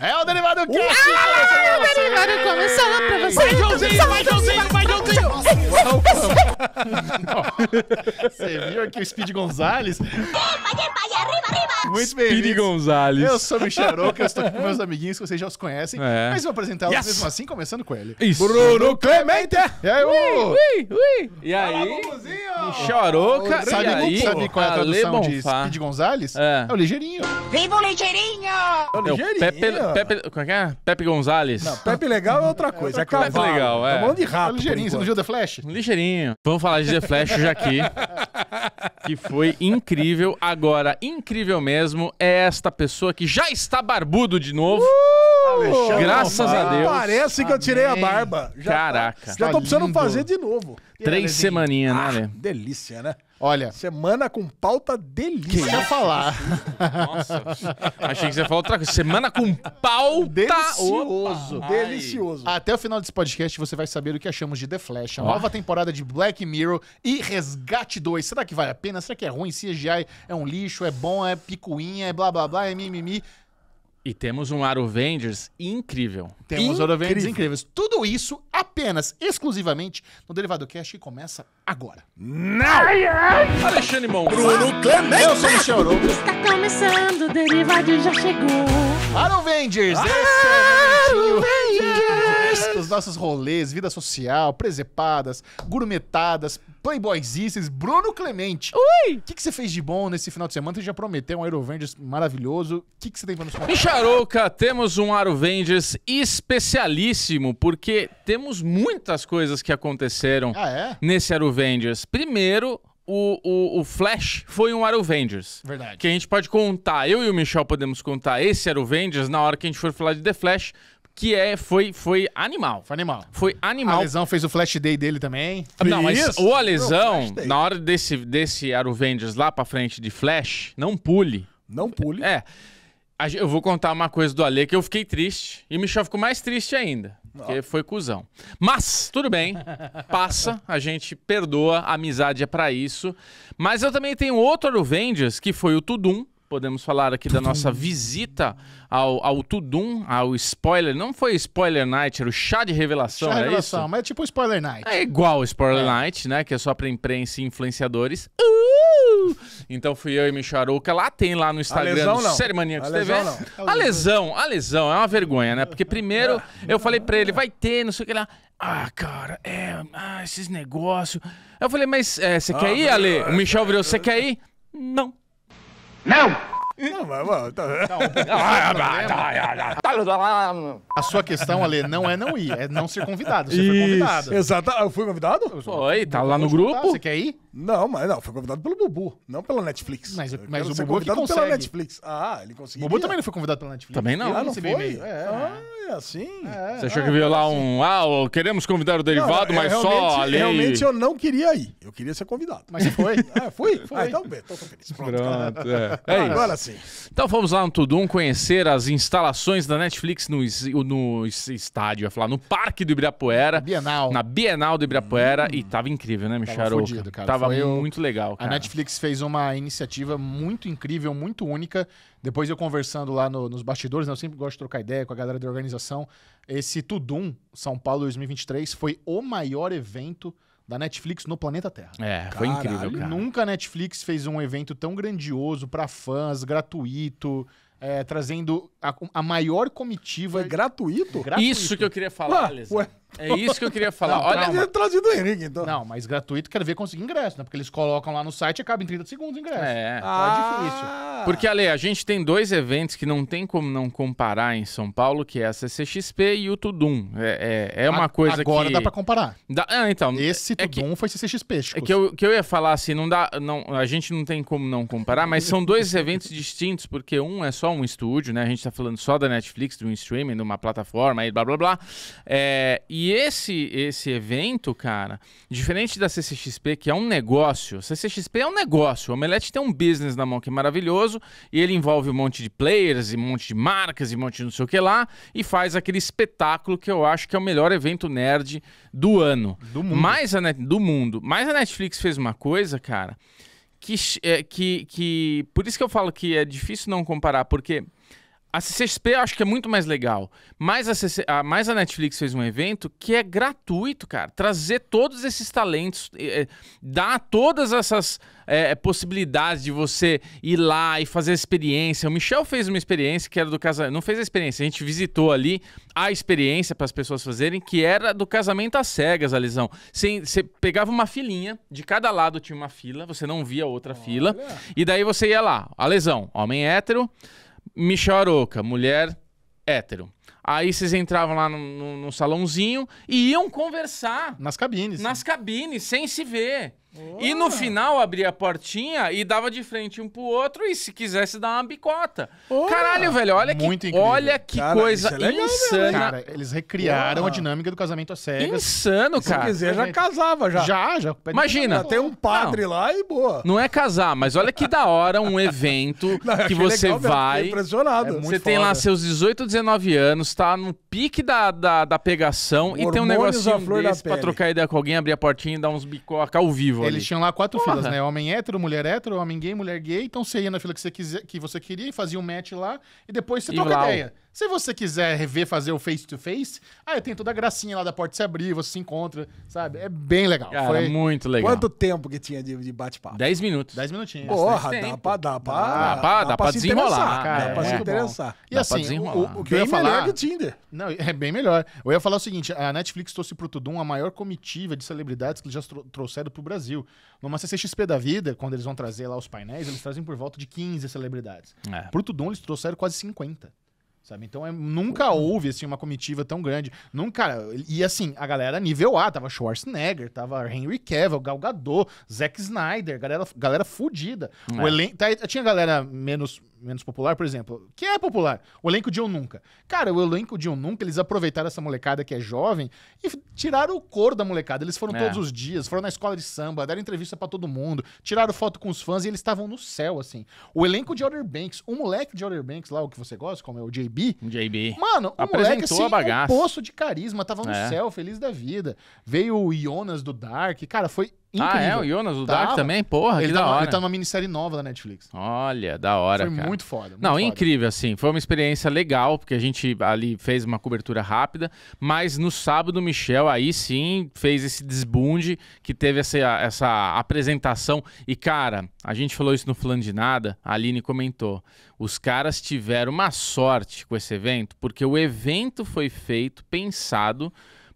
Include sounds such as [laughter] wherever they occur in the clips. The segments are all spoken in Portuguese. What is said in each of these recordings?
É o Derivado uh! Cast! Ah, é o Derivado começando pra você! Vai, Joãozinho! Vai, Joãozinho! Vai, Joãozinho! [laughs] Você viu aqui o Speed Gonzalez? Muito bem. Speed Gonzalez. Eu sou o Michel que eu estou aqui com meus amiguinhos que vocês já os conhecem. É. Mas vou apresentá-los yes. mesmo assim, começando com ele. Isso. Bruno Clemente! E aí, ui, ui, ui. E aí? Micharoca, sabe, aí? Sabe qual é a tradução de Speed Gonzalez? É. é. o ligeirinho. Viva o ligeirinho! É o ligeirinho. É Pepe, Pepe, como é que é? Pepe Gonzalez. Não, Pepe legal é outra coisa. É, outra é Pepe legal, é. É um monte de rato. É o ligeirinho, você não viu The Flash? Ligeirinho. Vamos vamos falar de The Flash já aqui. que foi incrível. Agora, incrível mesmo é esta pessoa que já está barbudo de novo. Uh, Graças a Deus. Parece que eu tirei a barba. Já Caraca. já tô precisando tá fazer de novo. Três semaninhas, né, ah, Delícia, né? Olha. Semana com pauta delícia. Queria falar. Nossa. Achei que você ia falar outra coisa. Semana com pauta. Delicioso. Opa. Delicioso. Ai. Até o final desse podcast você vai saber o que achamos de The Flash, a nova temporada de Black Mirror e Resgate 2. Será que vale a pena? Será que é ruim? CGI é um lixo? É bom? É picuinha? É blá blá blá? É mimimi? E temos um Arovengers incrível. Temos Arovengers incríveis. Tudo isso apenas, exclusivamente, no Derivado Cash que começa agora. Não! Alexandre Mon, Bruno Clemente. Eu sou Michel Oro. Está começando, o Derivado já chegou. Arovengers, ah, Arovengers nossos, os nossos rolês, vida social, presepadas, gourmetadas, playboysices, Bruno Clemente. Ui! O que, você fez de bom nesse final de semana? Você já prometeu um Aero maravilhoso. O que, você tem para nos contar? Micharouca, temos um Aero especialíssimo, porque temos muitas coisas que aconteceram ah, é? nesse Aero Primeiro, o, o, o, Flash foi um Aruvengers. Verdade. Que a gente pode contar, eu e o Michel podemos contar esse Aruvengers na hora que a gente for falar de The Flash, que é, foi, foi animal. Foi animal. Foi animal. O Alesão fez o flash day dele também. Não, mas o Alesão, na hora desse, desse Aruvengers lá pra frente de flash, não pule. Não pule. É. Eu vou contar uma coisa do Ale que eu fiquei triste. E o Michel ficou mais triste ainda. Porque foi cuzão. Mas, tudo bem. [laughs] Passa, a gente perdoa, a amizade é para isso. Mas eu também tenho outro Aruvendias, que foi o Tudum, podemos falar aqui da nossa visita ao, ao Tudum, ao spoiler. Não foi spoiler night, era o chá de revelação. Chá de é revelação, isso? mas é tipo spoiler night. É igual spoiler é. night, né? Que é só pra imprensa e influenciadores. Uh! Então fui eu e Micharuca. Lá tem lá no Instagram do Série Maníacos TV. Não. A lesão, a lesão, é uma vergonha, né? Porque primeiro é. eu falei pra ele, vai ter, não sei o que lá. Ah, cara, é, ah, esses negócios. Eu falei, mas é, você quer ah, ir, Ale? O Michel virou, você quer ir? Não. Não! Não, mas... tá. A sua questão, Ale, não é não ir, é não ser convidado. Você foi convidado. Exato. Eu fui convidado? Oi, tá lá no grupo. Você quer ir? Não, mas não, foi convidado pelo Bubu, não pela Netflix. Mas, mas o Bubu é convidado pela Netflix. Ah, ele conseguiu. O Bubu também não foi convidado pela Netflix. Também não. Ah, não foi? É. é. Ah, é assim. É, você achou que veio lá assim. um. Ah, queremos convidar o derivado, não, mas só ali. Realmente eu não queria ir. Eu queria ser convidado. Mas você foi? [laughs] ah, fui? Foi. Ah, então, bem, tô feliz. Pronto. Pronto é. [laughs] é ah, isso. Agora sim. Então vamos lá no Tudum conhecer as instalações da Netflix. Netflix no, no estádio, ia falar, no Parque do Ibirapuera. Bienal. Na Bienal do Ibirapuera. Hum. E tava incrível, né, Micharoca? Tava, fudido, cara. tava muito legal, cara. A Netflix fez uma iniciativa muito incrível, muito única. Depois eu conversando lá no, nos bastidores, né, eu sempre gosto de trocar ideia com a galera da organização. Esse Tudum São Paulo 2023 foi o maior evento da Netflix no planeta Terra. É, foi incrível, cara. Nunca a Netflix fez um evento tão grandioso para fãs, gratuito, é, trazendo a, a maior comitiva. Foi gratuito? gratuito? Isso que eu queria falar, É isso que eu queria falar. Não, Olha, é trazido o Henrique, então. Não, mas gratuito quero ver conseguir ingresso, né? Porque eles colocam lá no site e acaba em 30 segundos o ingresso. É, então é ah. é difícil. Porque, Ale, a gente tem dois eventos que não tem como não comparar em São Paulo, que é a CCXP e o Tudum. É, é, é uma a, coisa agora que... Agora dá pra comparar. Dá, é, então... Esse é Tudum que, foi CCXP, Chicos. É que eu, que eu ia falar assim, não dá, não, a gente não tem como não comparar, mas são dois eventos [laughs] distintos, porque um é só um estúdio, né? A gente está falando só da Netflix, do streaming, de uma plataforma e blá blá blá. É, e esse, esse evento, cara, diferente da CCXP, que é um negócio, CCXP é um negócio. O Omelete tem um business na mão que é maravilhoso e ele envolve um monte de players e um monte de marcas e um monte de não sei o que lá e faz aquele espetáculo que eu acho que é o melhor evento nerd do ano. Do mundo. a, Net, do mundo. Mas a Netflix fez uma coisa, cara que, é, que, que. Por isso que eu falo que é difícil não comparar, porque a CCXP eu acho que é muito mais legal. Mas a, CC... mais a Netflix fez um evento que é gratuito, cara. Trazer todos esses talentos, é, dar todas essas é, é, possibilidades de você ir lá e fazer a experiência. O Michel fez uma experiência que era do casamento. Não fez a experiência, a gente visitou ali a experiência para as pessoas fazerem, que era do casamento às cegas, a lesão. Você, você pegava uma filinha, de cada lado tinha uma fila, você não via outra Olha. fila. E daí você ia lá, a lesão, homem hétero. Michel Aroca, mulher hétero. Aí vocês entravam lá no, no, no salãozinho e iam conversar. Nas cabines. Nas cabines, sem se ver. Oh. E no oh. final abria a portinha e dava de frente um pro outro e se quisesse dar uma bicota. Oh. Caralho, velho, olha Muito que, olha que cara, coisa é legal, insana. Cara, eles recriaram oh. a dinâmica do casamento a cegas. Insano, cara. Se quiser, já casava já. Já, já. Imagina. até tem um padre não. lá e boa. Não é casar, mas olha que da hora um evento [laughs] não, que você legal, vai. Impressionado. É você foda. tem lá seus 18, 19 anos, tá no pique da, da, da pegação e tem um negocinho desse pra trocar ideia com alguém, abrir a portinha e dar uns bicoca ao vivo. Eles tinham lá quatro Porra. filas, né? Homem hétero, mulher hétero, homem gay, mulher gay. Então você ia na fila que você, quiser, que você queria e fazia um match lá. E depois você e troca lá, ideia. Ó. Se você quiser rever, fazer o face-to-face, -face, ah, aí tem toda a gracinha lá da porta se abrir, você se encontra, sabe? É bem legal. Cara, Foi... muito legal. Quanto tempo que tinha de, de bate-papo? Dez minutos. Dez minutinhos. Porra, dá pra, dá, pra, dá, pra, dá, dá pra desenrolar. Cara, dá é, pra se interessar. É. E dá assim, o, o, que bem eu ia falar... melhor que o Tinder. Não, é bem melhor. Eu ia falar o seguinte, a Netflix trouxe pro Tudum a maior comitiva de celebridades que eles já trouxeram pro Brasil. Numa CCXP da vida, quando eles vão trazer lá os painéis, eles trazem por volta de 15 celebridades. É. Pro Tudum eles trouxeram quase 50. Sabe? Então é, nunca houve assim uma comitiva tão grande. Nunca, e assim, a galera nível A, tava Schwarzenegger, tava Henry Cavill, Gal Gadot, Zack Snyder, galera galera fudida. É. O elen tá, tinha galera menos menos popular, por exemplo, que é popular, o elenco de Eu Nunca. Cara, o elenco de Eu Nunca, eles aproveitaram essa molecada que é jovem e tiraram o cor da molecada. Eles foram é. todos os dias, foram na escola de samba, deram entrevista para todo mundo, tiraram foto com os fãs e eles estavam no céu, assim. O elenco de Outer Banks, o moleque de Outer Banks lá, o que você gosta, como é o JB, JB. JB. Mano, o Apresentou moleque, assim, a bagaça. um poço de carisma, tava no é. céu, feliz da vida. Veio o Jonas do Dark. Cara, foi Incrível. Ah, é? O Jonas, o Dark também? Porra, ele que tá, da hora. Ele tá numa minissérie nova da Netflix. Olha, da hora, Foi cara. muito foda. Muito Não, foda. incrível, assim. Foi uma experiência legal, porque a gente ali fez uma cobertura rápida, mas no sábado o Michel aí sim fez esse desbunde, que teve essa, essa apresentação. E, cara, a gente falou isso no Fulano de Nada, a Aline comentou. Os caras tiveram uma sorte com esse evento, porque o evento foi feito, pensado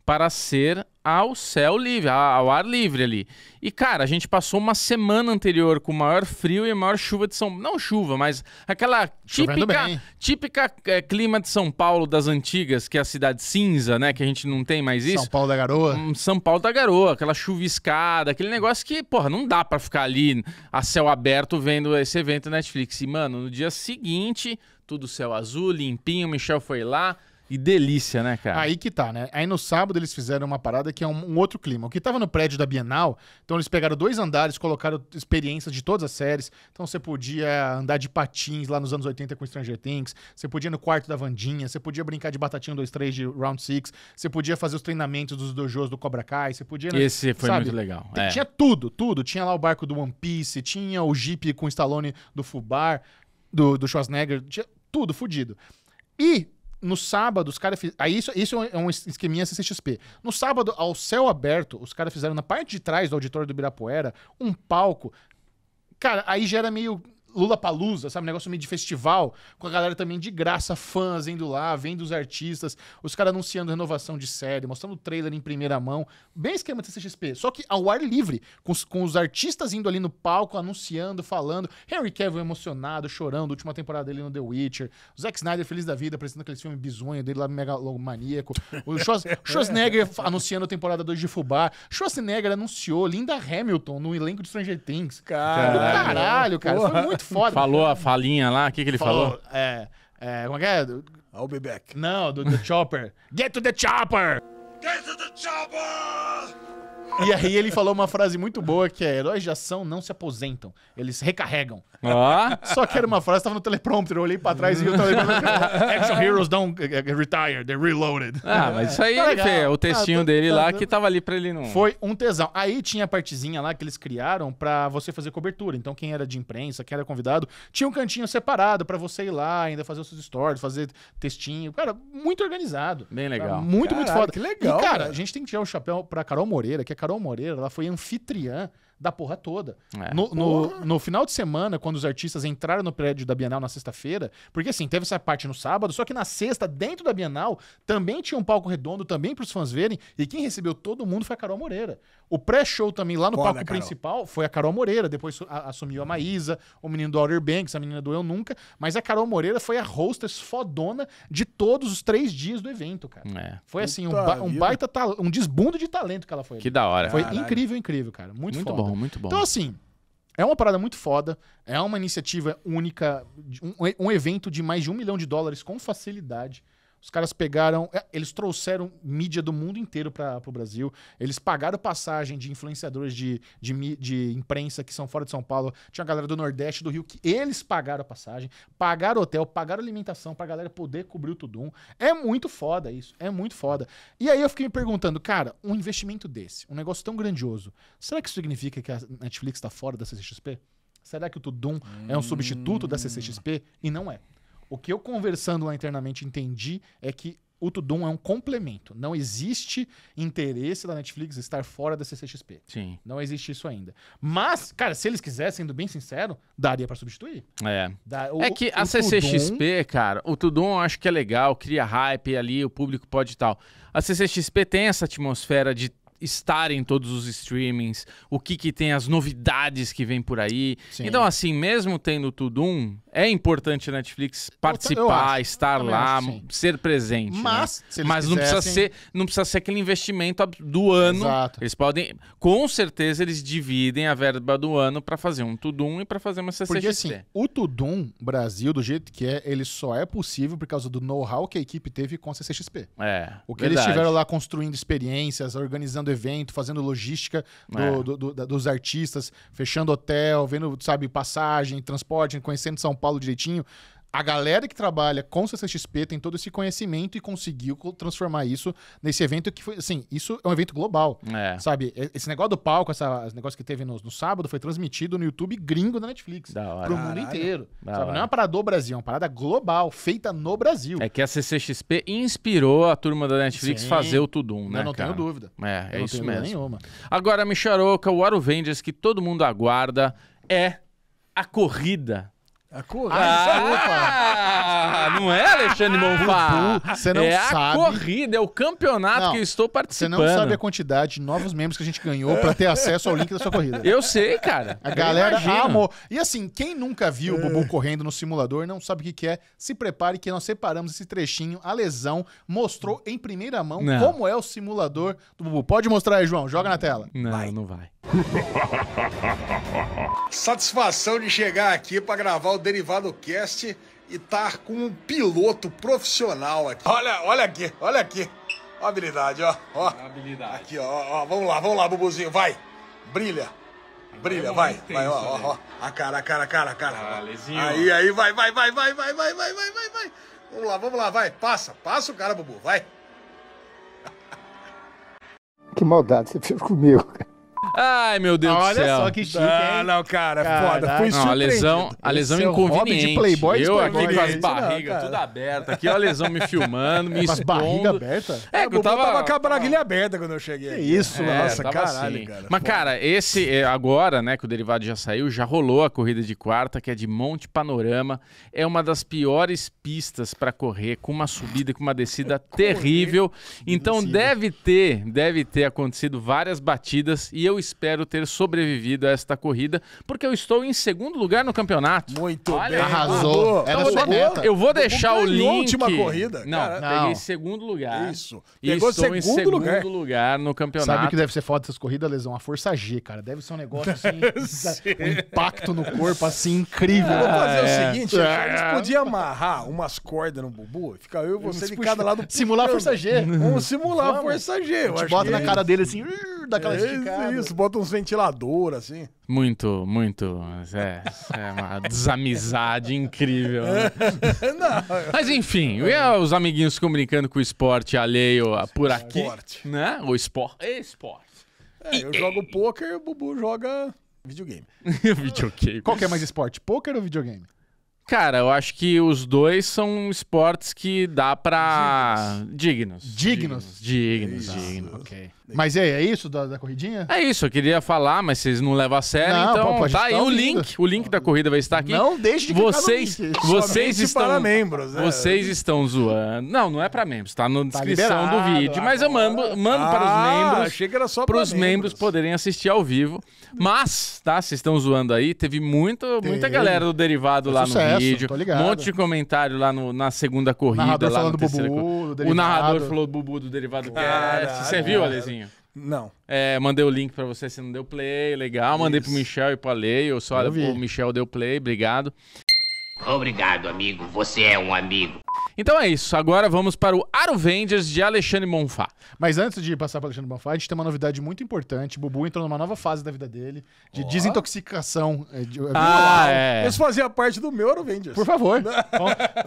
para ser ao céu livre, ao ar livre ali. E cara, a gente passou uma semana anterior com o maior frio e a maior chuva de São não chuva, mas aquela típica típica é, clima de São Paulo das antigas, que é a cidade cinza, né, que a gente não tem mais isso. São Paulo da Garoa. Hum, São Paulo da Garoa, aquela chuviscada, aquele negócio que, porra, não dá para ficar ali a céu aberto vendo esse evento Netflix. E mano, no dia seguinte, tudo céu azul, limpinho, o Michel foi lá, que delícia, né, cara? Aí que tá, né? Aí no sábado eles fizeram uma parada que é um, um outro clima. O que tava no prédio da Bienal, então eles pegaram dois andares, colocaram experiências de todas as séries. Então você podia andar de patins lá nos anos 80 com Stranger Things, você podia ir no quarto da Vandinha, você podia brincar de batatinha 2, 3 de Round 6, você podia fazer os treinamentos dos dojos do Cobra Kai, você podia... Né? Esse foi Sabe? muito legal. É. Tinha tudo, tudo. Tinha lá o barco do One Piece, tinha o Jeep com o Stallone do Fubar, do, do Schwarzenegger, tinha tudo fodido. E no sábado, os caras fizeram. isso, isso é um esqueminha CCXP. No sábado, ao céu aberto, os caras fizeram na parte de trás do auditório do birapuera um palco. Cara, aí gera meio Lula Palusa, sabe? Um negócio meio de festival, com a galera também de graça, fãs indo lá, vendo os artistas, os caras anunciando renovação de série, mostrando o trailer em primeira mão. Bem esquema CCXP, só que ao ar livre, com os, com os artistas indo ali no palco, anunciando, falando. Henry Cavill emocionado, chorando, última temporada dele no The Witcher. O Zack Snyder feliz da vida, apresentando aquele filme bizonho dele lá, megalomaníaco. O [laughs] Schwarzenegger anunciando a temporada 2 de Fubá. Schwarzenegger anunciou Linda Hamilton no elenco de Stranger Things. Caralho, caralho cara. Foi muito foda. Falou a falinha lá, o que, que ele falou? falou? É, é, como é que é? I'll é be back. Não, do Chopper. Get to the Chopper! Get to the Chopper! E aí ele falou uma frase muito boa que é: heróis de ação não se aposentam, eles recarregam. Ah. Só que era uma frase, tava no teleprompter, eu olhei pra trás e o teleprompter. Action Heroes don't eh, eh, retire, they're reloaded. Ah, mas isso aí tá é o textinho ah, tá dele tá, lá tá, que tava ali pra ele não. Foi um tesão. Aí tinha a partezinha lá que eles criaram pra você fazer cobertura. Então, quem era de imprensa, quem era convidado, tinha um cantinho separado pra você ir lá, ainda fazer os seus stories, fazer textinho. Cara, muito organizado. Bem legal. Tá muito, Caralho, muito foda. Que legal. E, cara, cara, a gente tem que tirar o chapéu pra Carol Moreira, que é Carol Moreira, ela foi anfitriã da porra toda. É. No, no, porra. no, final de semana, quando os artistas entraram no prédio da Bienal na sexta-feira, porque assim, teve essa parte no sábado, só que na sexta, dentro da Bienal, também tinha um palco redondo, também para os fãs verem, e quem recebeu todo mundo foi a Carol Moreira. O pré-show também lá no Foda, palco Carol. principal foi a Carol Moreira, depois a, assumiu a Maísa, o menino do Outer Banks, a menina do Eu Nunca, mas a Carol Moreira foi a hostess fodona de todos os três dias do evento, cara. É. Foi assim, um, ba um, baita, um desbundo de talento que ela foi. Que da hora. Foi Caralho. incrível, incrível, cara. Muito, muito foda. bom, muito bom. Então assim, é uma parada muito foda, é uma iniciativa única, um, um evento de mais de um milhão de dólares com facilidade. Os caras pegaram. É, eles trouxeram mídia do mundo inteiro para o Brasil. Eles pagaram passagem de influenciadores de, de, de, imprensa que são fora de São Paulo. Tinha a galera do Nordeste, do Rio, que eles pagaram a passagem, pagaram hotel, pagaram alimentação para a galera poder cobrir o Tudum. É muito foda isso. É muito foda. E aí eu fiquei me perguntando, cara, um investimento desse, um negócio tão grandioso, será que isso significa que a Netflix está fora da CCXP? Será que o Tudum hum. é um substituto da CCXP? E não é. O que eu conversando lá internamente entendi é que o Tudum é um complemento. Não existe interesse da Netflix estar fora da CCXP. Sim. Não existe isso ainda. Mas, cara, se eles quisessem, sendo bem sincero, daria para substituir. É. Da, o, é que a CCXP, Tudum... cara, o Tudum eu acho que é legal, cria hype ali, o público pode e tal. A CCXP tem essa atmosfera de estar em todos os streamings, o que, que tem, as novidades que vem por aí. Sim. Então, assim, mesmo tendo tudo um, é importante a Netflix participar, acho, estar lá, acho, ser presente. Mas, né? mas não, quisessem... precisa ser, não precisa ser aquele investimento do ano. Exato. Eles podem, com certeza, eles dividem a verba do ano para fazer um Tudum e para fazer uma CCXP. Porque assim, o Tudum Brasil, do jeito que é, ele só é possível por causa do know-how que a equipe teve com a CCXP. É, o que verdade. eles tiveram lá construindo experiências, organizando evento, fazendo logística do, é. do, do, dos artistas, fechando hotel, vendo, sabe, passagem, transporte, conhecendo São Paulo direitinho a galera que trabalha com CCXP tem todo esse conhecimento e conseguiu transformar isso nesse evento que foi, assim, isso é um evento global, é. sabe? Esse negócio do palco, essa, esse negócio que teve no, no sábado foi transmitido no YouTube gringo da Netflix. Da hora. Pro mundo inteiro. Da sabe? Hora. Não é uma parada do Brasil, é uma parada global, feita no Brasil. É que a CCXP inspirou a turma da Netflix Sim. fazer o Tudum, né, Eu não cara? É, é tenho dúvida. É, é Eu isso mesmo. Nenhuma. Agora, Micharoca, o Aro que todo mundo aguarda é a corrida a corrida. Ah, é ah, não é Alexandre ah, Bonfá. Você não é sabe. É a corrida, é o campeonato não, que eu estou participando. Você não sabe a quantidade de novos membros que a gente ganhou para ter acesso ao link da sua corrida. Eu sei, cara. A galera amou. E assim, quem nunca viu o é. Bubu correndo no simulador não sabe o que, que é, se prepare que nós separamos esse trechinho. A lesão mostrou em primeira mão não. como é o simulador do Bubu. Pode mostrar aí, João. Joga na tela. Não, vai. não vai. Satisfação de chegar aqui para gravar o Derivado Cast e estar com um piloto profissional aqui. Olha, olha aqui, olha aqui. Ó a habilidade, ó. ó. Habilidade. Aqui, ó, ó. Vamos lá, vamos lá, Bubuzinho, vai. Brilha. Brilha, é vai. Intenso, vai, ó, ó, ó. A cara, a cara, a cara, a cara. Valezinho. Ah, aí, aí, vai, vai, vai, vai, vai, vai, vai, vai, vai, vai. Vamos lá, vamos lá, vai. Passa, passa o cara, Bubu, vai. Que maldade você fez comigo, cara. Ai, meu Deus Olha do céu. Olha só que chique, ah, Não, cara, Caraca. foda. Foi não, a lesão, a lesão Esse inconveniente. de playboy Eu playboy aqui com as barrigas não, tudo aberta. Aqui, ó, a lesão me filmando, me expondo. Com as barrigas abertas? É, é eu tava... tava com a braguilha aberta quando eu cheguei. Que isso, é, nossa, caralho, assim. cara. Mas, foda. cara, esse é, agora, né, que o derivado já saiu, já rolou a corrida de quarta, que é de Monte Panorama. É uma das piores pistas para correr, com uma subida, com uma descida [laughs] terrível. Então, deve ter, deve ter acontecido várias batidas e eu eu espero ter sobrevivido a esta corrida, porque eu estou em segundo lugar no campeonato. Muito Olha, bem. Arrasou. Era então, sua Eu vou deixar o link. última corrida. Não, cara. não, peguei segundo lugar. Isso. Pegou e segundo, segundo lugar. lugar. no campeonato. Sabe o que deve ser foda dessas corridas, Lesão? A força G, cara. Deve ser um negócio assim. [laughs] um impacto no corpo assim incrível. Ah, Vamos fazer é. o seguinte: a gente é. podia amarrar umas cordas no bubu. e ficar eu e você de cada lado. Simular a força G. Vamos simular a força G. gente bota na é cara dele assim, daquela é, esticada eles botam uns ventiladores, assim. Muito, muito. É, é uma [laughs] desamizade incrível. Né? [laughs] Mas enfim, é os amiguinhos comunicando com o esporte alheio a, ah, por aqui. Esporte. Né? O esporte esporte. É, eu jogo poker, o Bubu joga videogame. [laughs] videogame. Qual que é mais esporte, poker ou videogame? Cara, eu acho que os dois são esportes que dá pra. Dignos. Dignos. Dignos, dignos. dignos. dignos. Ok. Mas é, é isso da, da corridinha? É isso, eu queria falar, mas vocês não levam a sério, Não, então pô, a tá aí tá o link, o link da corrida vai estar aqui. Não deixe de clicar no vocês, link. vocês estão para membros, né? Vocês estão zoando. Não, não é para membros, tá na tá descrição liberado, do vídeo, tá mas eu mando, mando para os ah, membros, achei que era só para os membros poderem assistir ao vivo. Mas, tá, vocês estão zoando aí, teve muito, muita galera do derivado Foi lá sucesso, no vídeo, tô ligado. um monte de comentário lá no- na segunda corrida, narrador lá falando na do Bubu, do O narrador falou do Bubu do Derivado Caralho, Você viu, Alezinho? Não. É, mandei o link para você, se não deu play, legal. Mandei Isso. pro Michel e pra Lei, eu só, eu o Michel deu play, obrigado. Obrigado, amigo. Você é um amigo. Então é isso. Agora vamos para o Aro de Alexandre Bonfá. Mas antes de passar para Alexandre Bonfá, a gente tem uma novidade muito importante. Bubu entrou numa nova fase da vida dele, de oh. desintoxicação. É, de... É, ah, é. Isso fazia parte do meu Aro Por favor. Né?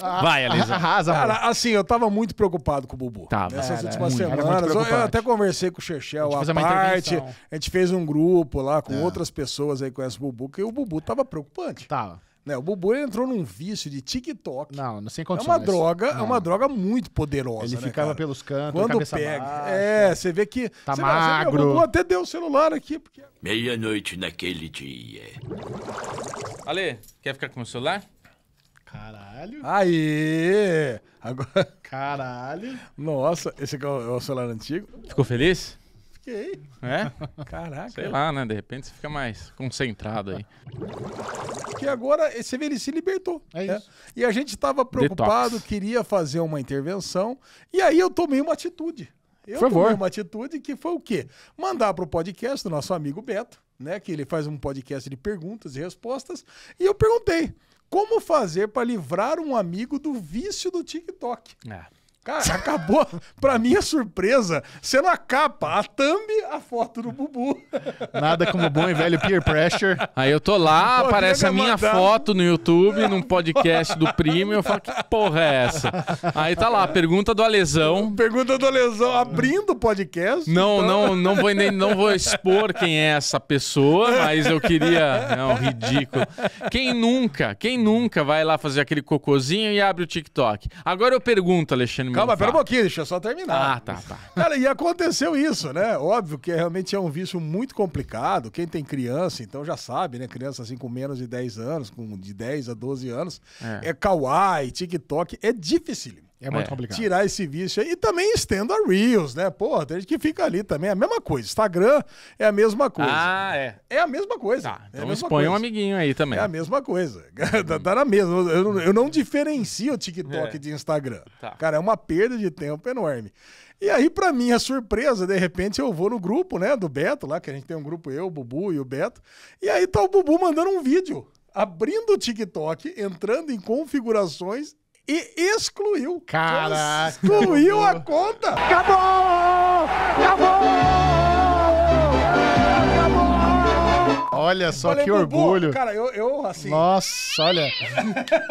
Ah, Vai, Alexandre. Arrasa, Cara, assim, eu tava muito preocupado com o Bubu. Tá. Essas era, últimas semanas. eu até conversei com o Xerxel a, a parte. A gente fez um grupo lá com é. outras pessoas aí que conhecem o Bubu, que o Bubu tava preocupante. Tava. Tá. Né? O Bubu entrou num vício de TikTok. Não, não sem é condições. É uma droga, não. é uma droga muito poderosa. Ele né, ficava cara? pelos cantos, quando pega. Baixa, é, você vê que tá magro. Vê, o Bubu até deu o celular aqui porque... Meia-noite naquele dia. Ale, quer ficar com o celular? Caralho. Aí! Agora. Caralho. Nossa, esse aqui é o é celular antigo. Ficou feliz? fiquei. É? Caraca. Sei lá, né? De repente você fica mais concentrado aí. Que agora esse ele se libertou. É né? isso. E a gente estava preocupado, Detox. queria fazer uma intervenção. E aí eu tomei uma atitude. Eu Por tomei favor. uma atitude que foi o quê? Mandar para o podcast do nosso amigo Beto, né? Que ele faz um podcast de perguntas e respostas. E eu perguntei. Como fazer para livrar um amigo do vício do TikTok? É. Cara, acabou. [laughs] pra minha surpresa, sendo a capa, a thumb, a foto do Bubu. Nada como bom e velho peer pressure. Aí eu tô lá, Pô, aparece é a minha mandar. foto no YouTube, num podcast do Primo, eu falo, que porra é essa? Aí tá lá, pergunta do Alesão. Pergunta do Alesão, abrindo o podcast. Não, então... não, não vou, nem, não vou expor quem é essa pessoa, mas eu queria... Não, né, ridículo. Quem nunca, quem nunca vai lá fazer aquele cocôzinho e abre o TikTok? Agora eu pergunto, Alexandre Calma, pera um pouquinho, deixa eu só terminar. Ah, tá, tá. Cara, e aconteceu isso, né? Óbvio que é realmente é um vício muito complicado. Quem tem criança, então já sabe, né? Criança assim com menos de 10 anos, com de 10 a 12 anos, é, é kawaii, TikTok, é difícil. É muito é. complicado. Tirar esse vício aí. E também estendo a Reels, né? Pô, tem gente que fica ali também. É a mesma coisa. Instagram é a mesma coisa. Ah, é. É a mesma coisa. Tá, é então é expõe coisa. um amiguinho aí também. É a mesma coisa. Dá é [laughs] tá, tá na mesma. Eu, eu, não diferencio o TikTok é. de Instagram. Tá. Cara, é uma perda de tempo enorme. E aí, para minha surpresa, de repente eu vou no grupo, né, do Beto lá, que a gente tem um grupo eu, o Bubu e o Beto. E aí tá o Bubu mandando um vídeo abrindo o TikTok, entrando em configurações e excluiu. Cara, excluiu a conta. Acabou! Acabou! Olha só falei, que Bubu, orgulho. Cara, eu, eu assim. Nossa, olha.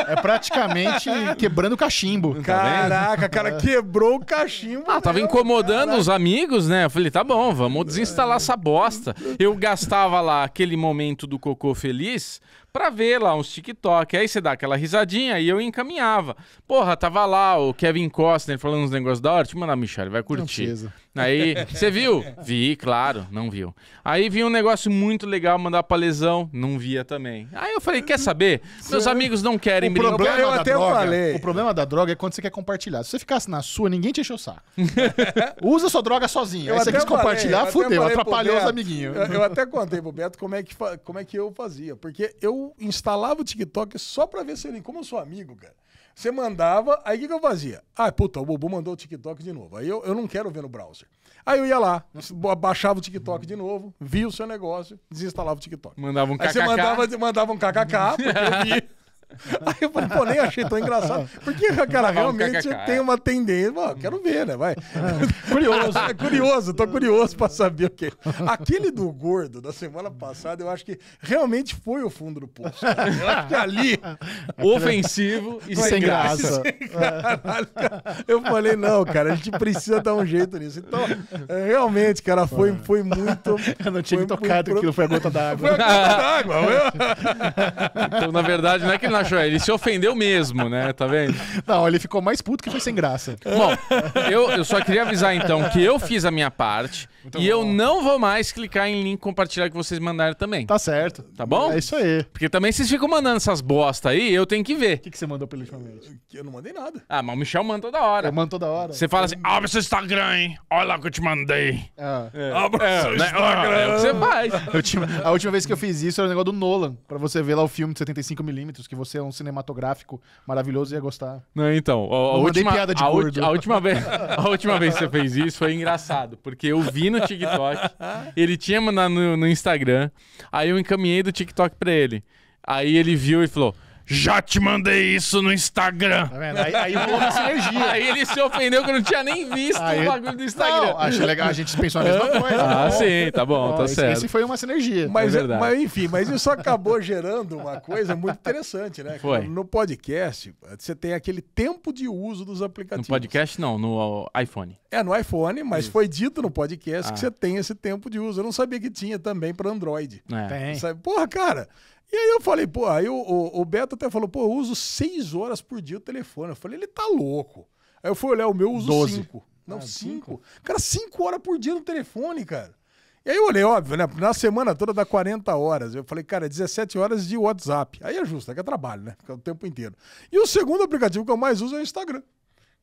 É praticamente quebrando o cachimbo. Tá caraca, cara, é. quebrou o cachimbo. Ah, tava incomodando Caraca. os amigos, né? Eu falei, tá bom, vamos desinstalar essa bosta. Eu gastava lá aquele momento do cocô feliz pra ver lá uns TikTok. Aí você dá aquela risadinha e eu encaminhava. Porra, tava lá o Kevin Costner falando uns negócios da hora. Te mandar, Michel, vai curtir. Não Aí, você viu? Vi, claro, não viu. Aí vi um negócio muito legal mandar pra lesão, não via também. Aí eu falei, quer saber? Meus amigos não querem o brincar. Problema eu da droga, falei. O problema da droga é quando você quer compartilhar. Se você ficasse na sua, ninguém te encheu o saco. [laughs] Usa sua droga sozinho. Eu Aí você quis falei, compartilhar, fudeu, atrapalhou os amiguinhos. Eu, eu, até contei pro Beto como é, que, como é que eu fazia. Porque eu instalava o TikTok só pra ver se ele. Como eu sou amigo, cara. Você mandava, aí o que, que, eu fazia? Ah, puta, o Bubu mandou o TikTok de novo. Aí eu, eu não quero ver no browser. Aí eu ia lá, baixava o TikTok de novo, via o seu negócio, desinstalava o TikTok. Mandava um kkk. Aí você mandava, mandava um kkk, porque eu vi. [laughs] [laughs] Aí eu falei, pô, nem achei tão engraçado. Porque, cara, realmente tem uma tendência. Bom, quero ver, né? Vai. É. [laughs] curioso. é curioso, tô curioso pra saber o quê. Aquele do gordo da semana passada, eu acho que realmente foi o fundo do poço. Cara. Eu acho que ali. [laughs] Ofensivo e sem graça. caralho, eu falei, não, cara, a gente precisa dar um jeito nisso. Então, é, realmente, cara, foi, foi muito. Eu não tinha foi, tocado pro... aquilo, foi a gota d'água. Foi a gota d'água. então, na verdade, não é que ele não é, ele se ofendeu mesmo, né? Tá vendo? Não, ele ficou mais puto que foi sem graça. Bom, eu, eu só queria avisar então que eu fiz a minha parte. Muito então e bom. eu não vou mais clicar em link compartilhar que vocês mandaram também. Tá certo. Tá bom? É isso aí. Porque também vocês ficam mandando essas bosta aí, eu tenho que ver. O que, que você mandou pelo ultimamente? Eu não mandei nada. Ah, mas o Michel manda toda hora. Eu mando toda hora. Você fala assim, abre seu Instagram, hein? Olha lá o que eu te mandei. Ah. É. Abre é, seu né? Ah, é Instagram. Ah, é o que você faz. A última vez que eu fiz isso era o negócio do Nolan, pra você ver lá o filme de 75mm, que você é um cinematográfico maravilhoso e ia gostar. Não, então. A, a última, piada de a, gordo. a última vez, [laughs] a última vez que você fez isso foi engraçado, porque eu vi no TikTok, ele tinha mandado no, no Instagram, aí eu encaminhei do TikTok pra ele. Aí ele viu e falou: já te mandei isso no Instagram. Tá vendo? Aí, aí uma sinergia. [laughs] Aí ele se ofendeu que eu não tinha nem visto aí, o bagulho do Instagram. Não, achei é legal, a gente pensou a mesma ah, coisa. Tá ah, tá sim, tá bom, tá, certo. Esse foi uma sinergia. É mas, é mas, enfim, mas isso acabou gerando uma coisa muito interessante, né? Foi. No podcast, você tem aquele tempo de uso dos aplicativos. No podcast não, no uh, iPhone. É, no iPhone, mas isso. foi dito no podcast ah. que você tem esse tempo de uso. Eu não sabia que tinha também para Android. É. Tem. Porra, cara... E aí eu falei, pô, aí o, o, o Beto até falou, pô, eu uso seis horas por dia o telefone. Eu falei, ele tá louco. Aí eu fui olhar o meu, eu uso 12. cinco. Não, ah, cinco. Cara, cinco horas por dia no telefone, cara. E aí eu olhei, óbvio, né? Na semana toda dá 40 horas. Eu falei, cara, 17 horas de WhatsApp. Aí é justo, é que é trabalho, né? Fica o tempo inteiro. E o segundo aplicativo que eu mais uso é o Instagram.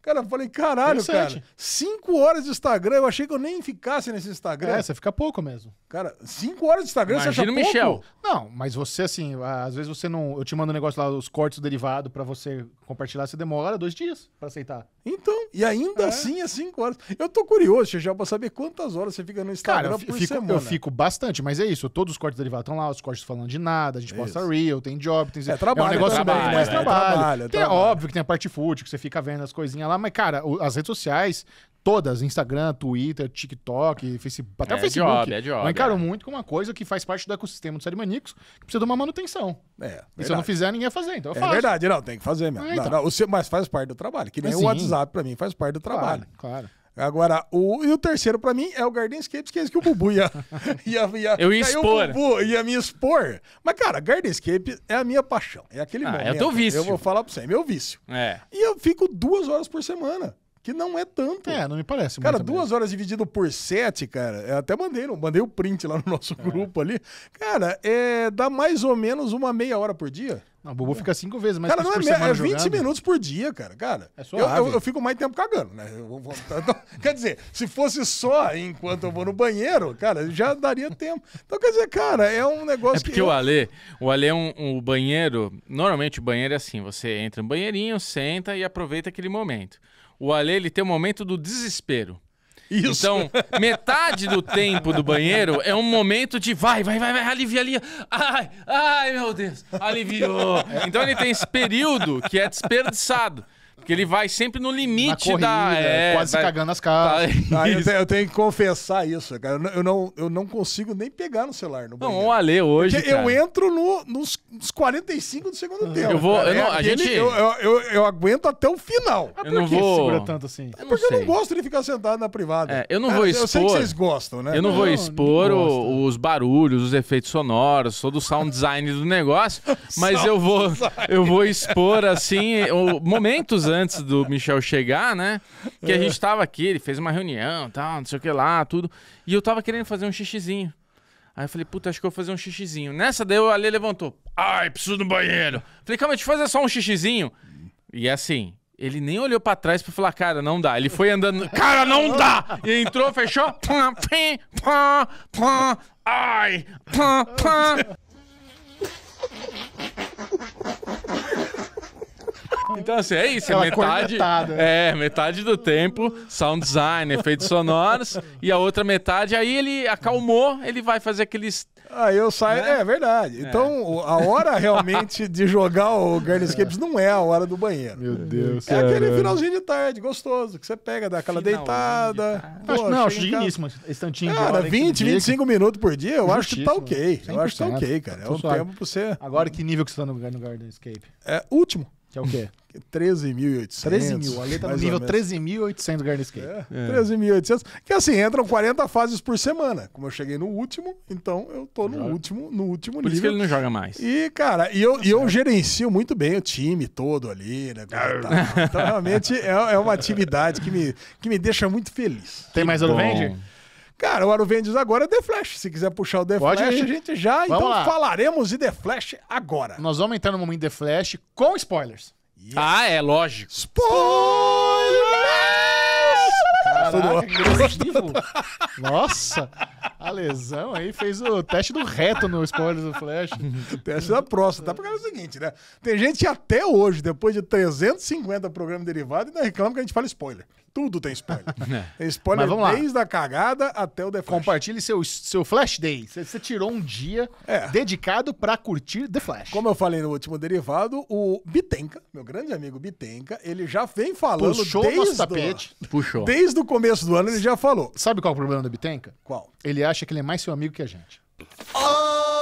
Cara, eu falei, caralho, cara. Cinco horas de Instagram, eu achei que eu nem ficasse nesse Instagram. É, você fica pouco mesmo. Cara, cinco horas de Instagram, Imagina você acha o pouco? Michel. Não, mas você, assim, às vezes você não... Eu te mando um negócio lá, os cortes do derivado para você compartilhar, você demora dois dias para aceitar. Então, e ainda é. assim é cinco horas. Eu tô curioso, já pra saber quantas horas você fica no Instagram Cara, eu por fico, semana. Eu fico bastante, mas é isso. Todos os cortes do derivado estão lá, os cortes falando de nada, a gente isso. posta real, tem job, tem... É trabalho, é um negócio é trabalho, é mais, trabalho. É, trabalho, é, trabalho. Tem, é óbvio que tem a parte fútil, que você fica vendo as coisinhas lá, lá, mas, cara, o, as redes sociais, todas, Instagram, Twitter, TikTok, Facebook, até é, o Facebook. É de óbvio, é de óbvio, é. muito com uma coisa que faz parte do ecossistema do Série Maníacos, que precisa de uma manutenção. É. Verdade. E se eu não fizer, ninguém vai fazer, então eu é faço. É verdade, não, tem que fazer mesmo. Ah, então. não, não, o seu, mas faz parte do trabalho, que nem assim, o WhatsApp pra mim faz parte do trabalho. Claro, claro. Agora, o, e o terceiro para mim é o Gardenscapes, que é esse que o Bubu ia. [laughs] ia, ia eu ia expor. O Bubu ia me expor. Mas, cara, Garden Escape é a minha paixão. É aquele ah, momento. É o teu vício. Eu vou falar pra você, é meu vício. É. E eu fico duas horas por semana. Que não é tanto. É, não me parece. Cara, duas mesmo. horas dividido por sete, cara. Eu até mandei, mandei o print lá no nosso é. grupo ali. Cara, é, dá mais ou menos uma meia hora por dia. Não, o Bubu fica cinco vezes mais Cara, não é, por é 20 jogando. minutos por dia, cara. Cara, é eu, eu, eu, fico mais tempo cagando, né? Vou, então, quer dizer, se fosse só enquanto eu vou no banheiro, cara, já daria tempo. Então, quer dizer, cara, é um negócio. É porque o Ale, o Ale é um, um banheiro. Normalmente o banheiro é assim: você entra no banheirinho, senta e aproveita aquele momento o Alê ele tem o um momento do desespero. Isso. Então, metade do tempo do banheiro é um momento de vai, vai, vai, vai, alivia, alivia. Ai, ai, meu Deus, aliviou. É. Então ele tem esse período que é desperdiçado. Porque ele vai sempre no limite corrida, da. É, quase vai... cagando as caras. ah, [laughs] eu, tenho, eu, tenho que confessar isso, cara. Eu não, eu não consigo nem pegar no celular. No não, o Ale hoje. cara. eu entro no, nos, nos 45 do segundo ah, tempo. Eu vou. Eu não, é a gente... Ele, eu, eu, eu, aguento até o final. eu não vou. segura tanto assim? É porque eu não, eu não gosto de ficar sentado na privada. É, eu não vou expor. Eu sei que vocês gostam, né? Eu não, não vou expor não o, os barulhos, os efeitos sonoros, todo o sound design do negócio, [laughs] mas eu vou, eu vou expor, assim, momentos antes do Michel chegar, né? Que a é. gente tava aqui, ele fez uma reunião, tal, não sei o que lá, tudo. E eu tava querendo fazer um xixizinho. Aí eu falei, puta, acho que eu vou fazer um xixizinho. Nessa daí o Ale levantou. Ai, preciso do banheiro. Falei, calma, deixa eu fazer só um xixizinho. E assim, ele nem olhou para trás para falar, cara, não dá. Ele foi andando, cara, não dá! E entrou, fechou. Pã, pim, pã, pã, ai, pã, pã. [laughs] Então, assim, é isso. É metade, né? é, metade do tempo, sound design, efeitos sonoros, e a outra metade, aí ele acalmou, ele vai fazer aqueles Aí eu saio. Né? É verdade. É. Então, a hora realmente de jogar o Garden Escapes não é a hora do banheiro. Meu Deus. É caramba. aquele finalzinho de tarde, gostoso, que você pega, dá aquela deitada. Pô, acho, não, acho digníssimo esse tantinho Cara, de 20, 25 que... minutos por dia, eu acho que tá ok. Eu acho que tá ok, cara. É um tempo pra você. Agora, que nível que você tá no, no Garden Escape? É último. Que é o quê? 13.800. 13 mil, a letra no nível 13.800 Garden Skate. É, é. 13.800, que assim, entram 40 fases por semana. Como eu cheguei no último, então eu tô no joga. último, no último por nível. Por isso que ele não joga mais. E, cara, e eu, tá e eu tá gerencio muito bem o time todo ali, né? [laughs] Então, realmente, é, é, uma atividade que me, que me deixa muito feliz. Tem mais Aruvendi? Cara, o Aruvendi agora é The Flash. Se quiser puxar o The Pode Flash, ir. a gente já. Vamos então lá. falaremos de The Flash agora. Nós vamos entrar no momento The Flash com spoilers. Ah, é lógico. Spoilers! Caraca, agressivo. [laughs] Nossa, a lesão aí fez o teste do reto no spoilers do Flash. [laughs] teste da próxima, tá, Porque é o seguinte, né? Tem gente que até hoje, depois de 350 programas derivados, ainda reclama que a gente fala spoiler. Tudo tem spoiler. [laughs] É. Spoiler desde a cagada até o The Flash. Compartilhe seu, seu Flash Day. Você tirou um dia é. dedicado para curtir The Flash. Como eu falei no último derivado, o Bitenka, meu grande amigo Bitenka, ele já vem falando Puxou desde nosso tapete. Do... Puxou. Desde o começo do ano ele já falou. Sabe qual é o problema do Bitenka? Qual? Ele acha que ele é mais seu amigo que a gente. Oh!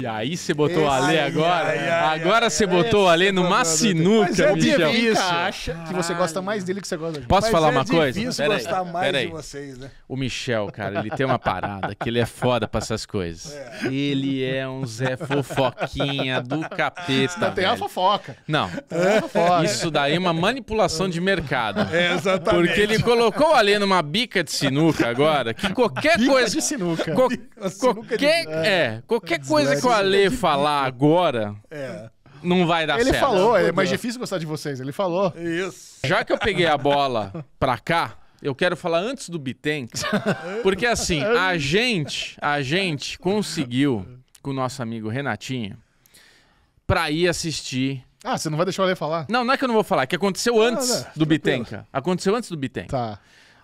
E aí você botou a Ale agora? agora você botou a Ale numa sinuca, é Michel. É difícil. acha que você gosta mais dele que você gosta de mim. Posso Mas falar é uma coisa? É difícil gostar aí, mais de vocês, né? O Michel, cara, ele tem uma parada que ele é foda pra essas coisas. É. Ele é um Zé fofoquinha do capeta, Não tem a fofoca. Não. É. Isso daí é uma manipulação de mercado. É, exatamente. Porque ele colocou a Ale numa bica de sinuca agora, que qualquer bica coisa... de sinuca. Co sinuca qualquer... De... É, qualquer é. coisa que o Ale é falar agora, É. não vai dar Ele certo. falou, é mais difícil gostar de vocês. Ele falou. Isso. Já que eu peguei a bola pra cá, eu quero falar antes do Bitenks, [laughs] porque assim, a gente, a gente conseguiu com o nosso amigo Renatinho pra ir assistir. Ah, você não vai deixar o Ale falar? Não, não é que eu não vou falar, é que aconteceu antes do Bitenka. Aconteceu antes do Bitenka. Tá.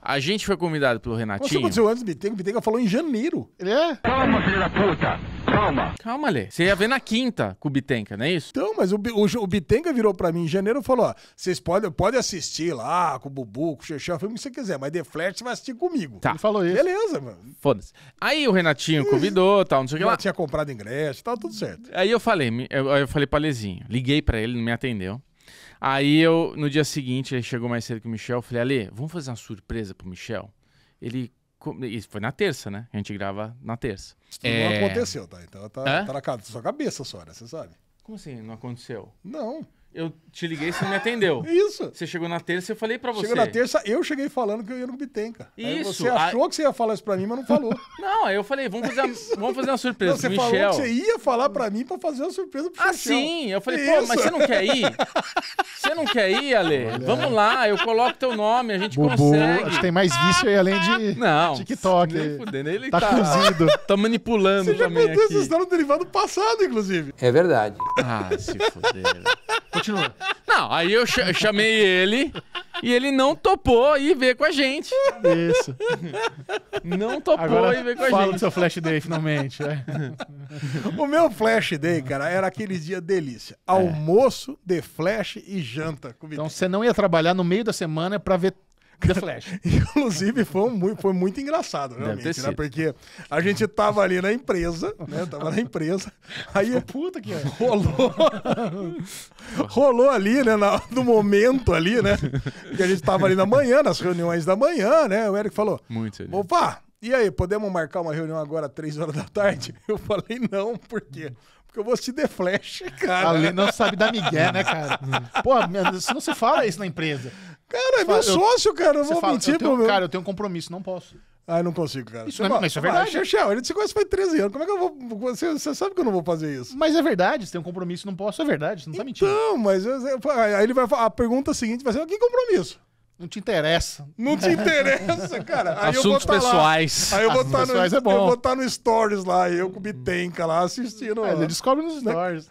A gente foi convidado pelo Renatinho. Isso aconteceu antes do Bitenga. O Bitenga falou em janeiro. Ele é? Toma, filho da puta! Calma. Calma, Lê. Você ia ver na quinta com o Bitenca, não é isso? Então, mas o, o, o Bitenca virou pra mim em janeiro e falou: ó, vocês podem pode assistir lá com o Bubu, com o Xexé, o filme que você quiser, mas The Flash vai assistir comigo. Tá. Ele falou isso. Beleza, mano. Foda-se. Aí o Renatinho convidou, tal, não sei o que lá. tinha comprado ingresso, tal, tudo certo. Aí eu falei, eu, eu falei pra Lezinho, liguei pra ele, não me atendeu. Aí eu, no dia seguinte, ele chegou mais cedo que o Michel, eu falei, Ale, vamos fazer uma surpresa pro Michel? Ele isso foi na terça, né? A gente grava na terça. Isso é... não aconteceu, tá? Então tá, tá na sua cabeça só, né? Você sabe. Como assim, não aconteceu? Não eu te liguei, você não me atendeu. [laughs] Isso. Você chegou na terça, eu falei pra você. Chegou na terça, eu cheguei falando que eu ia no Bitenca. Isso. Aí você achou a... que você ia falar isso pra mim, mas não falou. [laughs] Não, aí eu falei, vamos fazer, vamos fazer uma surpresa não, você Michel. Falou que você ia falar pra mim pra fazer uma surpresa pro ah, Michel. Ah, sim. Eu falei, isso. pô, mas você não quer ir? Você não quer ir, Ale? Olha. Vamos lá, eu coloco teu nome, a gente Bubu, consegue. A gente tem mais vício aí, além de não, TikTok. Nem fudendo, ele tá, tá cozido. [laughs] Tá manipulando você já também aqui. Vocês estão no derivado passado, inclusive. É verdade. Ah, se fuder continua. Não, aí eu ch chamei ele e ele não topou ir ver com a gente. Isso. Não topou ir ver com a gente. Fala do seu flash day, finalmente. É. O meu flash day, cara, era aqueles dias delícia. É. Almoço, de flash e janta. Então você não ia trabalhar no meio da semana para ver The Flash. [laughs] Inclusive, foi muito, foi muito engraçado, realmente, né? Porque a gente tava ali na empresa, né? Tava na empresa. Aí. Oh, puta que rolou. rolou ali, né? Na, no momento ali, né? Que a gente tava ali na manhã, nas reuniões da manhã, né? O Eric falou. Muito. Seria. Opa! E aí, podemos marcar uma reunião agora às três horas da tarde? [laughs] Eu falei, não, por quê? Porque eu vou se The Flash, cara. Ali não sabe dar migué, né, cara? [laughs] Pô, se não se fala isso na empresa. Cara, é meu sócio, cara. Eu vou fala, mentir eu tenho, pro meu. Cara, eu tenho um compromisso, não posso. Ah, não consigo, cara. Isso, é mas isso é verdade. Ah, Chechel, ele se conhece faz 13 anos. Como é que eu vou. Você, você, sabe que eu não vou fazer isso. Mas é verdade, você tem um compromisso, não posso. É verdade, você não tá então, mentindo. Não, mas. Eu, aí ele vai A pergunta seguinte vai ser: que compromisso? Não te interessa. Não te interessa, cara. Aí Assuntos tá pessoais. Lá, aí eu vou estar tá no, é bom. Eu vou estar tá no Stories lá, eu com Bitenca lá assistindo. Mas é, ele descobre nos né? Stories.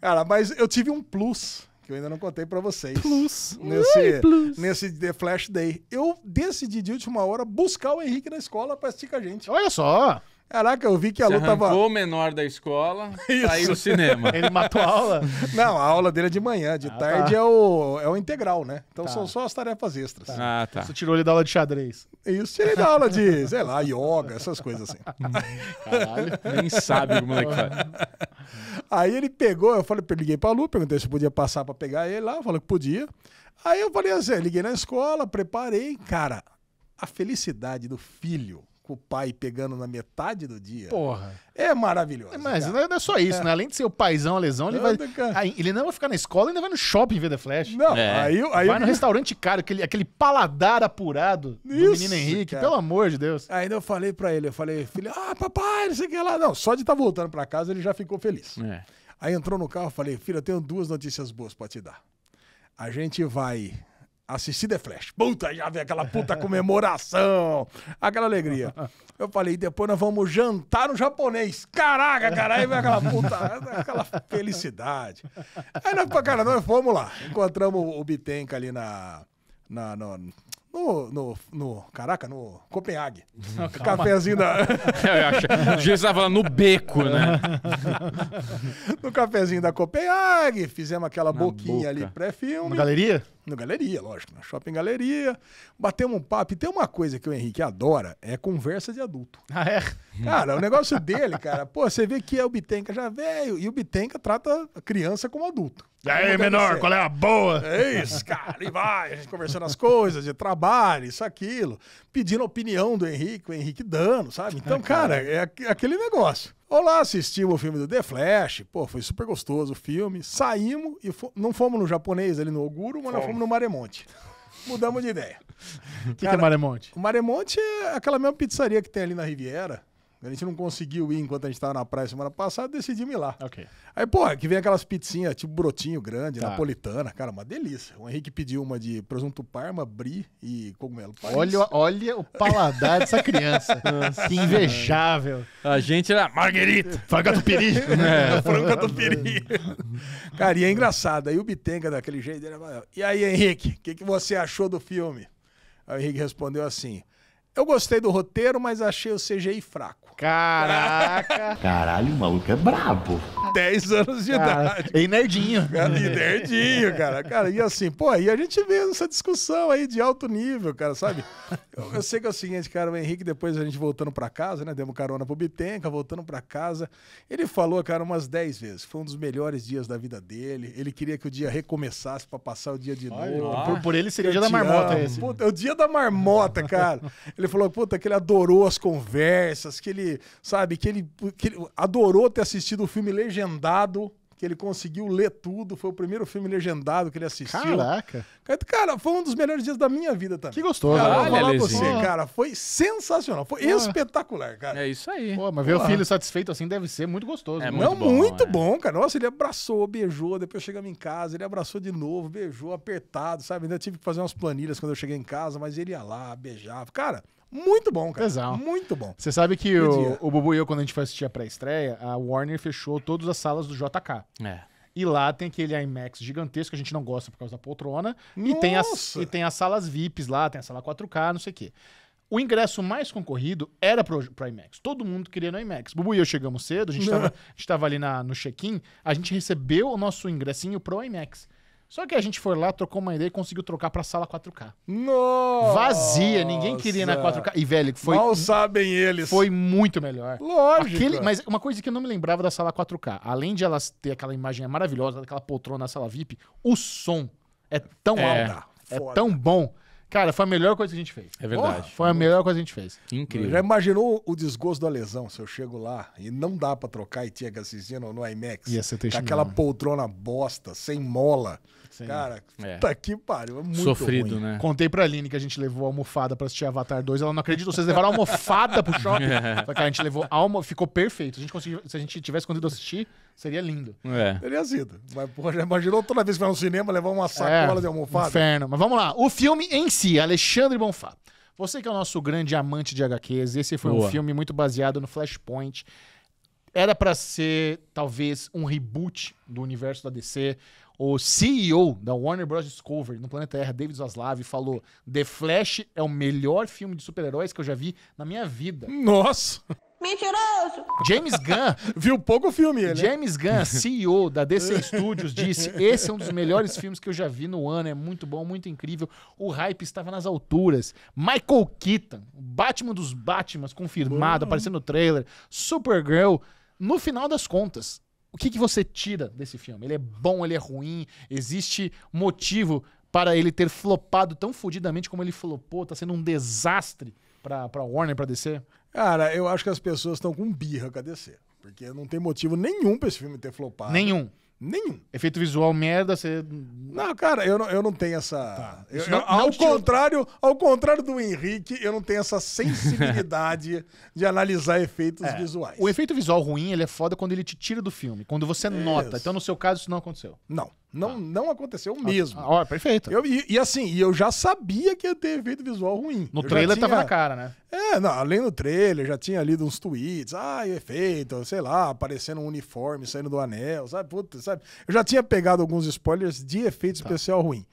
Cara, mas eu tive um plus que eu ainda não contei para vocês. Plus. Nesse, Ui, plus. nesse The Flash Day. Eu decidi de última hora buscar o Henrique na escola pra assistir com a gente. Olha só! Caraca, eu vi que a Lu tava. o menor da escola, [laughs] saiu do cinema. Ele matou a aula? [laughs] Não, a aula dele é de manhã, de ah, tarde tá. é, o, é o integral, né? Então tá. são só as tarefas extras. Tá. Ah, tá. Você tirou ele da aula de xadrez? Isso, tirei da aula de, sei lá, yoga, essas coisas assim. [laughs] Caralho, nem sabe o moleque é faz. Aí ele pegou, eu falei, liguei pra Lu, perguntei se podia passar pra pegar ele lá, falou que podia. Aí eu falei assim, é, liguei na escola, preparei, cara, a felicidade do filho com o pai pegando na metade do dia. Porra. É maravilhoso. Mas cara. não é só isso, é. né? Além de ser o paizão, a lesão, ele, vai, aí, ele não vai ficar na escola, ainda vai no shopping ver The Flash. Não, é. aí, aí Vai no restaurante caro, aquele, aquele paladar apurado isso, do menino Henrique, cara. pelo amor de Deus. Ainda eu falei pra ele, eu falei, filho, ah, papai, não sei o que lá. Não, só de estar tá voltando pra casa ele já ficou feliz. É. Aí entrou no carro, falei, filho, eu tenho duas notícias boas pra te dar. A gente vai Assisti The é Flash. Puta, já vi aquela puta comemoração, aquela alegria. Eu falei, depois nós vamos jantar no japonês. Caraca, cara, aí vem aquela puta, aquela felicidade. Aí nós, cara, nós fomos lá. Encontramos o Bitenka ali na, na, no, no, no, no, Caraca, no Copenhague. Não, cafezinho da. [laughs] eu acho. estava no beco, né? no cafezinho da Copenhague, fizemos aquela na boquinha boca. ali pré-filme. galeria? No Galeria, lógico, na né? Shopping Galeria. Batemos um papo. E tem uma coisa que o Henrique adora, é conversa de adulto. [laughs] Ah, é? Cara, o negócio dele, cara, pô, você vê que é o Bitenca já velho e o Bitenca trata a criança como adulto. E aí, menor, qual é a boa? É isso, cara, e vai, a gente conversando as coisas, de trabalho, isso, aquilo, pedindo a opinião do Henrique, o Henrique dando, sabe? Então, ah, cara, é, é aquele negócio. Olá, assistimos o filme do The Flash. Pô, foi super gostoso o filme. Saímos e fo não fomos no japonês ali no Oguro, mas nós fomos no Maremonte. Mudamos de ideia. O [laughs] que, que, é Maremonte? O Maremonte é aquela mesma pizzaria que tem ali na Riviera. A gente não conseguiu ir enquanto a gente estava na praia semana passada, decidimos ir lá. Aí, porra, que vem aquelas pizzinhas tipo brotinho grande, tá. napolitana, cara, uma delícia. O Henrique pediu uma de presunto parma, brie e cogumelo. Olha, olha o paladar dessa criança. [laughs] Nossa, que invejável. A gente era marguerita, frango tupiri. [laughs] É. [laughs] frango tupiri. cara, e é engraçado. Aí o Bitenga daquele jeito, ele, e aí, Henrique, o que, que você achou do filme? Aí o Henrique respondeu assim... Eu gostei do roteiro, mas achei o CGI fraco. Caraca! [laughs] Caralho, o maluco é brabo. 10 anos de cara, idade. E nerdinho. Cara, e nerdinho, cara. Cara, e assim, pô, aí a gente vê essa discussão aí de alto nível, cara, sabe? Eu, eu sei que é o seguinte, cara, o Henrique, depois a gente voltando pra casa, né? Demos carona pro Bitenca, voltando pra casa. Ele falou, cara, umas 10 vezes. Foi um dos melhores dias da vida dele. Ele queria que o dia recomeçasse pra passar o dia de Ai, novo. Por, por, ele seria o dia da marmota esse. Puta, é o dia da marmota, cara. [laughs] Ele falou, puta, que ele adorou as conversas, que ele, sabe, que ele, que ele adorou ter assistido o filme legendado que ele conseguiu ler tudo. Foi o primeiro filme legendado que ele assistiu. Caraca! Cara, foi um dos melhores dias da minha vida também. Que gostoso. Cara, Olha, né? vou falar pra você, cara. Foi sensacional. Foi Pô. espetacular, cara. É isso aí. Pô, mas ver Pô. o filho satisfeito assim deve ser muito gostoso. É né? muito Não, bom, muito é. bom, cara. Nossa, ele abraçou, beijou. Depois chegamos em casa, ele abraçou de novo, beijou, apertado, sabe? Ainda tive que fazer umas planilhas quando eu cheguei em casa, mas ele ia lá, beijava. Cara, muito bom, cara. Exato. Muito bom. Você sabe que o, o, Bubu e eu, quando a gente foi assistir a pré-estreia, a Warner fechou todas as salas do JK. É. E lá tem aquele IMAX gigantesco que a gente não gosta por causa da poltrona. Nossa. E tem, as, e tem as salas VIPs lá, tem a sala 4K, não sei o quê. O ingresso mais concorrido era pro, pro IMAX. Todo mundo queria no IMAX. Bubu e eu chegamos cedo, a gente, estava tava, [laughs] a gente tava ali na, no check-in, a gente recebeu o nosso ingressinho pro IMAX. Só que a gente foi lá, trocou uma ideia e conseguiu trocar pra sala 4K. Nossa! Vazia, ninguém queria na 4K. E, velho, foi. Mal sabem eles. Foi muito melhor. Lógico. Aquele, mas uma coisa que eu não me lembrava da sala 4K, além de elas ter aquela imagem maravilhosa, daquela poltrona na sala VIP, o som é tão é, alto. É tão bom. Cara, foi a melhor coisa que a gente fez. É verdade. Oh, foi a melhor coisa que a gente fez. Incrível. Já imaginou o desgosto da lesão se eu chego lá e não dá para trocar e tinha que assistindo no IMAX? Ia ser com aquela poltrona bosta, sem mola. Sim. Cara, é. puta que pariu. É muito Sofrido, ruim. né? Contei pra Aline que a gente levou a almofada pra assistir Avatar 2. Ela não acredita, vocês levaram a almofada pro shopping. [laughs] É. que a gente levou alma almofada, ficou perfeito. A gente conseguiu, se a gente tivesse conseguido assistir, seria lindo. É. Teria sido. Mas, porra, já imaginou toda vez que vai no cinema levar uma sacola é, de almofada? Inferno. Mas vamos lá. O filme em si, Alexandre Bonfá. Você que é o nosso grande amante de HQs, esse foi Boa. um filme muito baseado no Flashpoint. Era para ser, talvez, um reboot do universo da DC o CEO da Warner Bros. Discovery no planeta Terra, David Zaslav, falou: The Flash é o melhor filme de super-heróis que eu já vi na minha vida. Nossa! Mentiroso! James Gunn. [laughs] Viu pouco filme ele. James Gunn, CEO da DC [laughs] Studios, disse: Esse é um dos melhores filmes que eu já vi no ano. É muito bom, muito incrível. O hype estava nas alturas. Michael Keaton, Batman dos Batmans, confirmado, aparecendo no trailer. Supergirl. No final das contas, o que, que você tira desse filme? Ele é bom, ele é ruim? Existe motivo para ele ter flopado tão fodidamente como ele flopou? Tá sendo um desastre pra, pra Warner, pra DC? Cara, eu acho que as pessoas estão com birra com a DC. Porque não tem motivo nenhum pra esse filme ter flopado. Nenhum. Nenhum. Efeito visual merda, você. Não, cara, eu não, eu não tenho essa. Tá. Eu, não, eu, ao, não contrário, te... ao contrário do Henrique, eu não tenho essa sensibilidade [laughs] de analisar efeitos é. visuais. O efeito visual ruim ele é foda quando ele te tira do filme, quando você é isso. nota. Então, no seu caso, isso não aconteceu. Não. Não, tá. não aconteceu ah, mesmo. Ah, ó, perfeito. Eu, e, e, assim, eu já sabia que ia ter efeito visual ruim. No eu trailer tinha, tava na cara, né? É, não, além do trailer, já tinha lido uns tweets. Ah, efeito, sei lá, aparecendo um uniforme saindo do anel, sabe? Puta, sabe? Eu já tinha pegado alguns spoilers de efeito tá. especial ruim.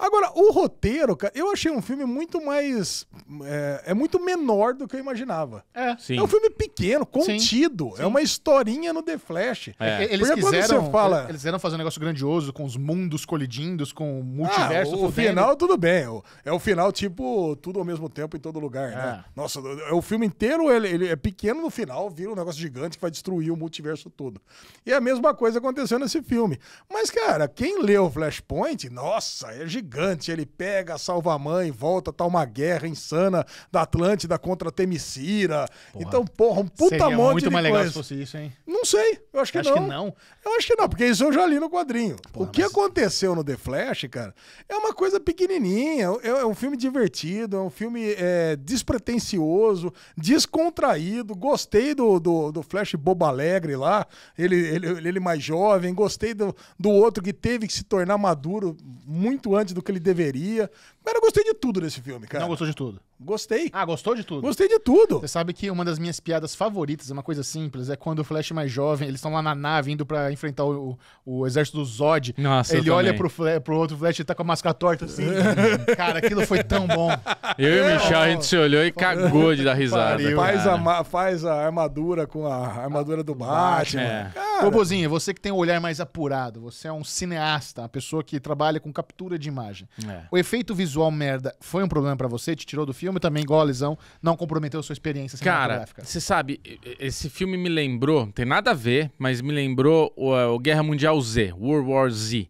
Agora, o roteiro, cara, eu achei um filme muito mais. É, é muito menor do que eu imaginava. É. Sim. É um filme pequeno, contido. É Sim. Sim. É uma historinha no The Flash. É. é eles Porque quiseram, você fala... É, eles quiseram fazer um negócio grandioso com os mundos colidindo, com o multiverso. Ah, o, o final, tudo bem. É o final, tipo, tudo ao mesmo tempo em todo lugar, né? é. né? Nossa, é o filme inteiro, ele, ele, é pequeno no final, vira um negócio gigante que vai destruir o multiverso todo. E a mesma coisa aconteceu nesse filme. Mas, cara, quem leu Flashpoint, nossa, é gigante gigante, ele pega, salva a mãe, volta, tá uma guerra insana da Atlântida contra Temicira. Porra. Então, porra, um puta Seria monte muito de mais coisa. legal se fosse isso, hein? Não sei, eu acho que não. Acho que não. Eu acho que não, porque isso eu já li no quadrinho. Porra, o que mas... aconteceu no The Flash, cara, é uma coisa pequenininha, é, é, é, um filme divertido, é um filme é, despretensioso, descontraído, gostei do, do, do Flash Boba Alegre lá, ele, ele, ele mais jovem, gostei do, do outro que teve que se tornar maduro muito antes do que ele deveria. Mas eu gostei de tudo desse filme, cara. Não gostou de tudo? Gostei. Ah, gostou de tudo? Gostei de tudo. Você sabe que uma das minhas piadas favoritas, é uma coisa simples, é quando o Flash é mais jovem, eles estão lá na nave indo para enfrentar o, o, exército do Zod. Nossa, Ele olha pro, pro, outro Flash e tá com a máscara torta assim. [laughs] cara, aquilo foi tão bom. Eu e o é, Michel, a gente se olhou e cagou de dar risada. faz, a, faz, a, armadura com a armadura do Batman. É. Robozinho, você que tem um olhar mais apurado, você é um cineasta, uma pessoa que trabalha com captura de imagem. É. O efeito visual visual merda foi um problema para você? Te tirou do filme também, igual a lesão? Não comprometeu sua experiência cinematográfica? Cara, você sabe, esse filme me lembrou, tem nada a ver, mas me lembrou o, o Guerra Mundial Z, World War Z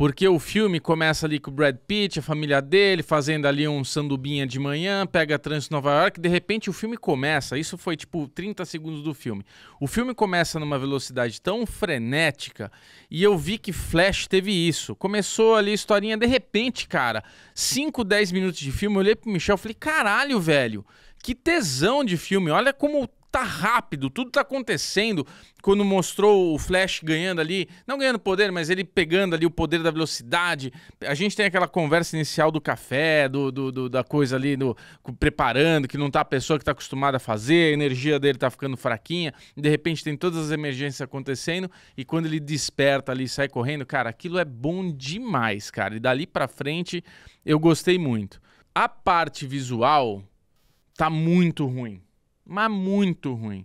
porque o filme começa ali com o Brad Pitt, a família dele, fazendo ali um sandubinha de manhã, pega trânsito em Nova York, de repente o filme começa. Isso foi tipo 30 segundos do filme. O filme começa numa velocidade tão frenética e eu vi que Flash teve isso. Começou ali a historinha, de repente, cara, 5, 10 minutos de filme, eu olhei pro Michel e falei: caralho, velho, que tesão de filme. Olha como tá rápido, tudo tá acontecendo. Quando mostrou o Flash ganhando ali, não ganhando poder, mas ele pegando ali o poder da velocidade. A gente tem aquela conversa inicial do café, do, do, do da coisa ali, do, preparando, que não tá a pessoa que tá acostumada a fazer, a energia dele tá ficando fraquinha. De repente tem todas as emergências acontecendo e quando ele desperta ali, sai correndo, cara, aquilo é bom demais, cara. E dali para frente eu gostei muito. A parte visual tá muito ruim mas muito ruim.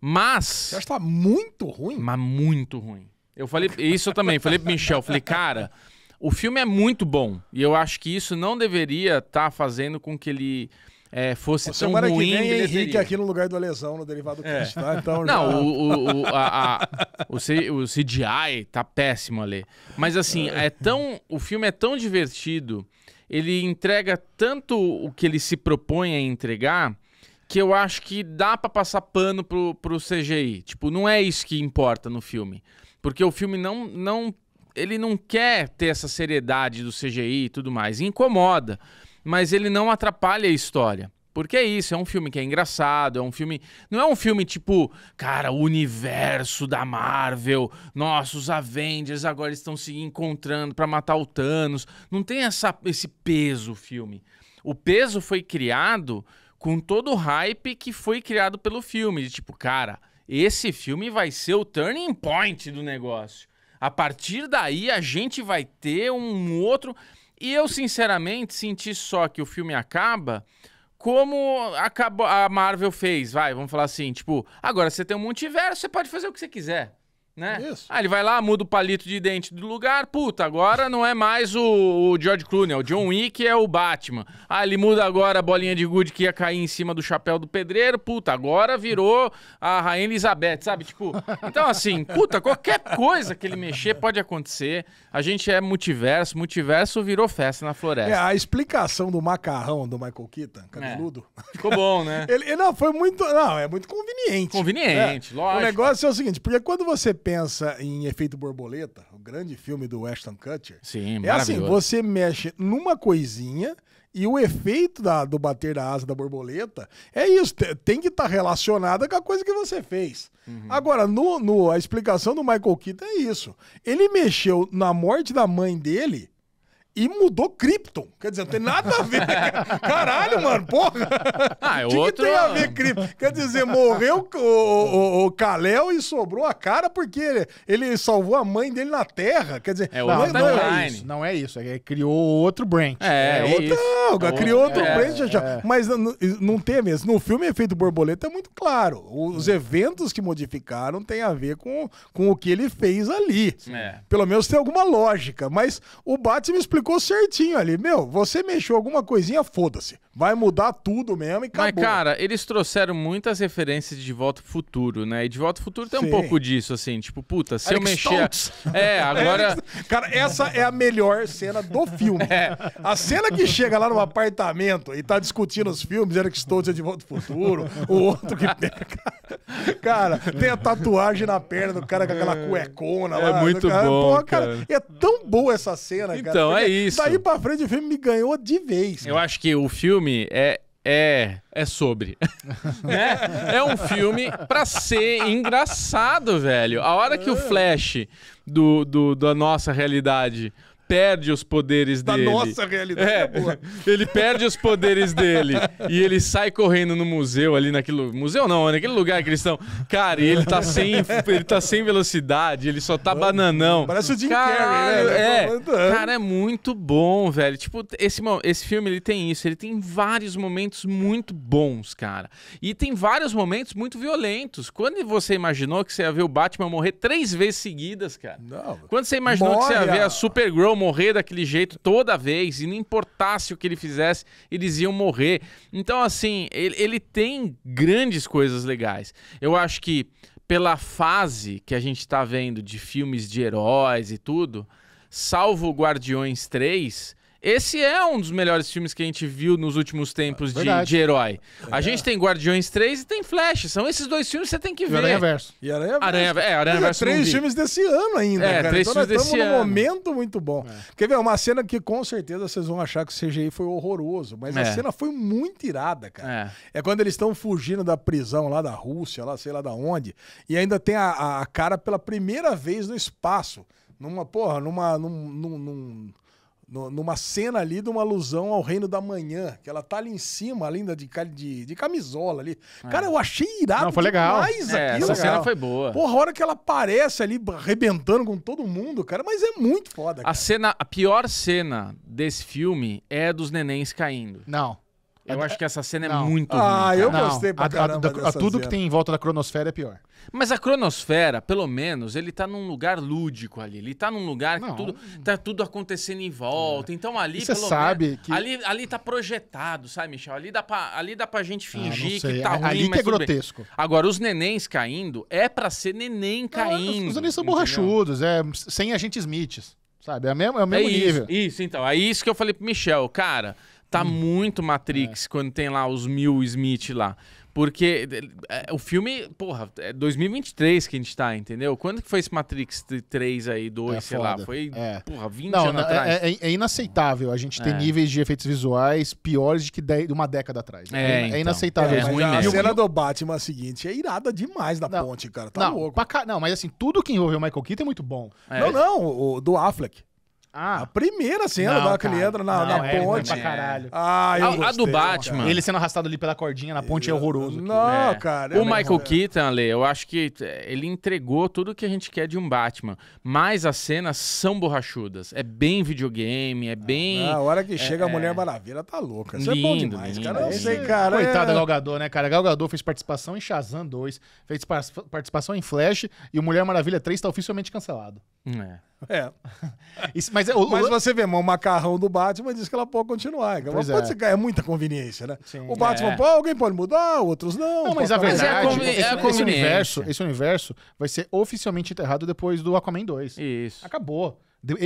Mas. Você acha que tá muito ruim? Mas muito ruim. Eu falei, isso eu também, falei pro Michel, falei, cara, o filme é muito bom. E eu acho que isso não deveria estar tá fazendo com que ele é, fosse Você tão ruim. Que nem Henrique aqui no lugar do Lesão, no Derivado é. tá? Então, não, já... o, o, a, a, o, C, o CGI tá péssimo ali. Mas assim, é tão, o filme é tão divertido, ele entrega tanto o que ele se propõe a entregar, que eu acho que dá para passar pano pro, pro CGI. Tipo, não é isso que importa no filme. Porque o filme não, não. Ele não quer ter essa seriedade do CGI e tudo mais. incomoda. Mas ele não atrapalha a história. Porque é isso, é um filme que é engraçado, é um filme. Não é um filme tipo, cara, o universo da Marvel, nossa, os Avengers agora estão se encontrando para matar o Thanos. Não tem essa, esse peso o filme. O peso foi criado com todo o hype que foi criado pelo filme. De tipo, cara, esse filme vai ser o turning point do negócio. A partir daí a gente vai ter um outro. E eu, sinceramente, senti só que o filme acaba como acabou, a Marvel fez. Vai, vamos falar assim: tipo, agora você tem um multiverso, você pode fazer o que você quiser né? Isso. Ah, ele vai lá, muda o palito de dente do lugar, puta, agora não é mais o, o George Clooney, é o John Wick é o Batman. Ah, ele muda agora a bolinha de gude que ia cair em cima do chapéu do pedreiro, puta, agora virou a Rainha Elizabeth, sabe? Tipo, então assim, puta, qualquer coisa que ele mexer pode acontecer. A gente é multiverso, multiverso virou festa na floresta. É, a explicação do macarrão do Michael Keaton, cabeludo. É. Ficou bom, né? [laughs] ele, não, foi muito, não, é muito conveniente. Conveniente, é. lógico. O negócio é o seguinte, porque quando você pensa em Efeito Borboleta, o grande filme do Ashton Kutcher, Sim, é assim, você mexe numa coisinha e o efeito da, do bater da asa da borboleta é isso, tem que estar tá relacionada com a coisa que você fez. Uhum. Agora, no, no, a explicação do Michael Keaton é isso. Ele mexeu na morte da mãe dele e mudou Krypton. Quer dizer, não tem nada a ver. [laughs] Caralho, mano, porra. Ah, o é [laughs] outro... que tem a ver Krypton? Quer dizer, morreu o, o, o Kalel e sobrou a cara porque ele, ele, salvou a mãe dele na Terra. Quer dizer, é não, não é isso. Não é isso. Ele é, criou outro branch. É, é, é outro, isso. criou outro é, branch. Já, já. Mas não, não tem mesmo. No filme Efeito Borboleta é muito claro. Os eventos que modificaram têm a ver com, com o que ele fez ali. Pelo menos tem alguma lógica. Mas o Batman explicou explicou certinho ali. Meu, você mexeu alguma coisinha, foda-se. Vai mudar tudo mesmo e acabou. Mas, cara, eles trouxeram muitas referências de Volta ao Futuro, né? E de Volta ao Futuro tem Sim. um pouco disso, assim. Tipo, puta, se eu mexer... [laughs] É, agora... [laughs] cara, essa é a melhor cena do filme. [laughs] É. A cena que chega lá no apartamento e tá discutindo os filmes, Eric Stoltz é de Volta ao Futuro, o outro que pega... Cara, tem a tatuagem na perna do cara com aquela é. cuecona é, lá. É muito cara. bom, Pô, cara. cara. É tão boa essa cena, então, cara. Então, é isso. Daí pra frente o filme me ganhou de vez. Eu acho que o filme é, é, é sobre. [laughs] né? É um filme pra ser engraçado, velho. A hora que o é. flash do, do da nossa realidade perde os poderes da dele. Da nossa realidade é, [laughs] Ele perde os poderes dele e ele sai correndo no museu ali naquilo. Museu não, naquele lugar que eles estão. Cara, e ele tá sem, ele tá sem velocidade, ele só tá bananão. Parece o Jim Carrey, né? É, tá cara, é muito bom, velho. Tipo, esse, esse filme ele tem isso, ele tem vários momentos muito bons, cara. E tem vários momentos muito violentos. Quando você imaginou que você ia ver o Batman morrer três vezes seguidas, cara? Não. Quando você imaginou que você ia ver a Supergirl morrer daquele jeito toda vez, e não importasse o que ele fizesse, eles iam morrer. Então, assim, ele, ele tem grandes coisas legais. Eu acho que pela fase que a gente está vendo de filmes de heróis e tudo, salvo Guardiões 3, esse é um dos melhores filmes que a gente viu nos últimos tempos de, de, herói. A é. gente tem Guardiões 3 e tem Flash. São esses dois filmes que você tem que ver. E Aranha Verso. E Aranha Verso. Aranha, é, Aranha é, Verso. É três filmes desse ano ainda, é, cara. Três então filmes nós estamos num momento muito bom. É. Quer ver? Uma cena que com certeza vocês vão achar que o CGI foi horroroso, mas a é. cena foi muito irada, cara. É, quando eles estão fugindo da prisão lá da Rússia, lá sei lá da onde, e ainda tem a, a cara pela primeira vez no espaço. Numa, porra, numa. num, num, num no, numa cena ali de uma alusão ao Reino da Manhã, que ela tá ali em cima, linda de, de, de camisola ali. É. Cara, eu achei irado Não, foi legal. demais é, aquilo, Essa cena foi boa. Porra, a hora que ela aparece ali arrebentando com todo mundo, cara, mas é muito foda. Cara. A cena, a pior cena desse filme é dos nenéns caindo. Não. Eu acho que essa cena é não. é muito Ah, ruim, eu não, gostei pra a, caramba a, a tudo cena. que tem em volta da cronosfera é pior. Mas a cronosfera, pelo menos, ele tá num lugar lúdico ali. Ele tá num lugar não. que tudo, tá tudo acontecendo em volta. É. Então ali, você sabe menos, que... ali, ali tá projetado, sabe, Michel? Ali dá pra, ali dá pra gente ah, fingir ah, que tá ruim, Ali que é grotesco. Agora, os nenéns caindo, é pra ser neném caindo. Ah, os nenéns são borrachudos, é, sem agentes mites, sabe? É, mesmo, é o mesmo é nível. Isso, isso, então. É isso que eu falei pro Michel. Cara... Tá hum. muito Matrix é. quando tem lá os Mil Smith lá. Porque é, o filme, porra, é 2023 que a gente tá, entendeu? Quando que foi esse Matrix 3 aí, 2, é, sei foda. lá? Foi, é. porra, 20 não, anos é, atrás. É, é, inaceitável a gente ter níveis de efeitos visuais piores de que de, uma década atrás. É, então. inaceitável. É, ruim a cena do Batman seguinte é irada demais da não, ponte, cara. Tá não, louco. Ca... Não, mas assim, tudo que envolveu o Michael Keaton é muito bom. Não, não, o, do Affleck. Ah. A primeira cena não, lá que ele entra na, não, na é, ponte. É caralho. Ah, eu a, gostei, a do Batman. Ele sendo arrastado ali pela cordinha na ponte é horroroso. Não, aqui. É. cara. É o Michael Keaton, Ale, eu acho que eh, ele entregou tudo que a gente quer de um Batman. Mas as cenas são borrachudas. É bem videogame, é bem. Ah, a hora que é, chega a é. Mulher Maravilha tá louca. Isso lindo, é bom demais, lindo, cara. Lindo. cara. Coitado da Galgador, né, cara? Galgador fez participação em Shazam 2, fez participação em Flash e o Mulher Maravilha 3 tá oficialmente cancelado. É. É. [laughs] Isso, mas, é, o, mas você vê, o macarrão do Batman diz que ela pode continuar. Ela é, é. pode é. Ser, é muita conveniência, né? Sim, o Batman, é. pô, alguém pode mudar, outros não. Não, mas a verdade, mas é a, é a esse, universo, esse universo vai ser oficialmente enterrado depois do Aquaman 2. Isso. Acabou.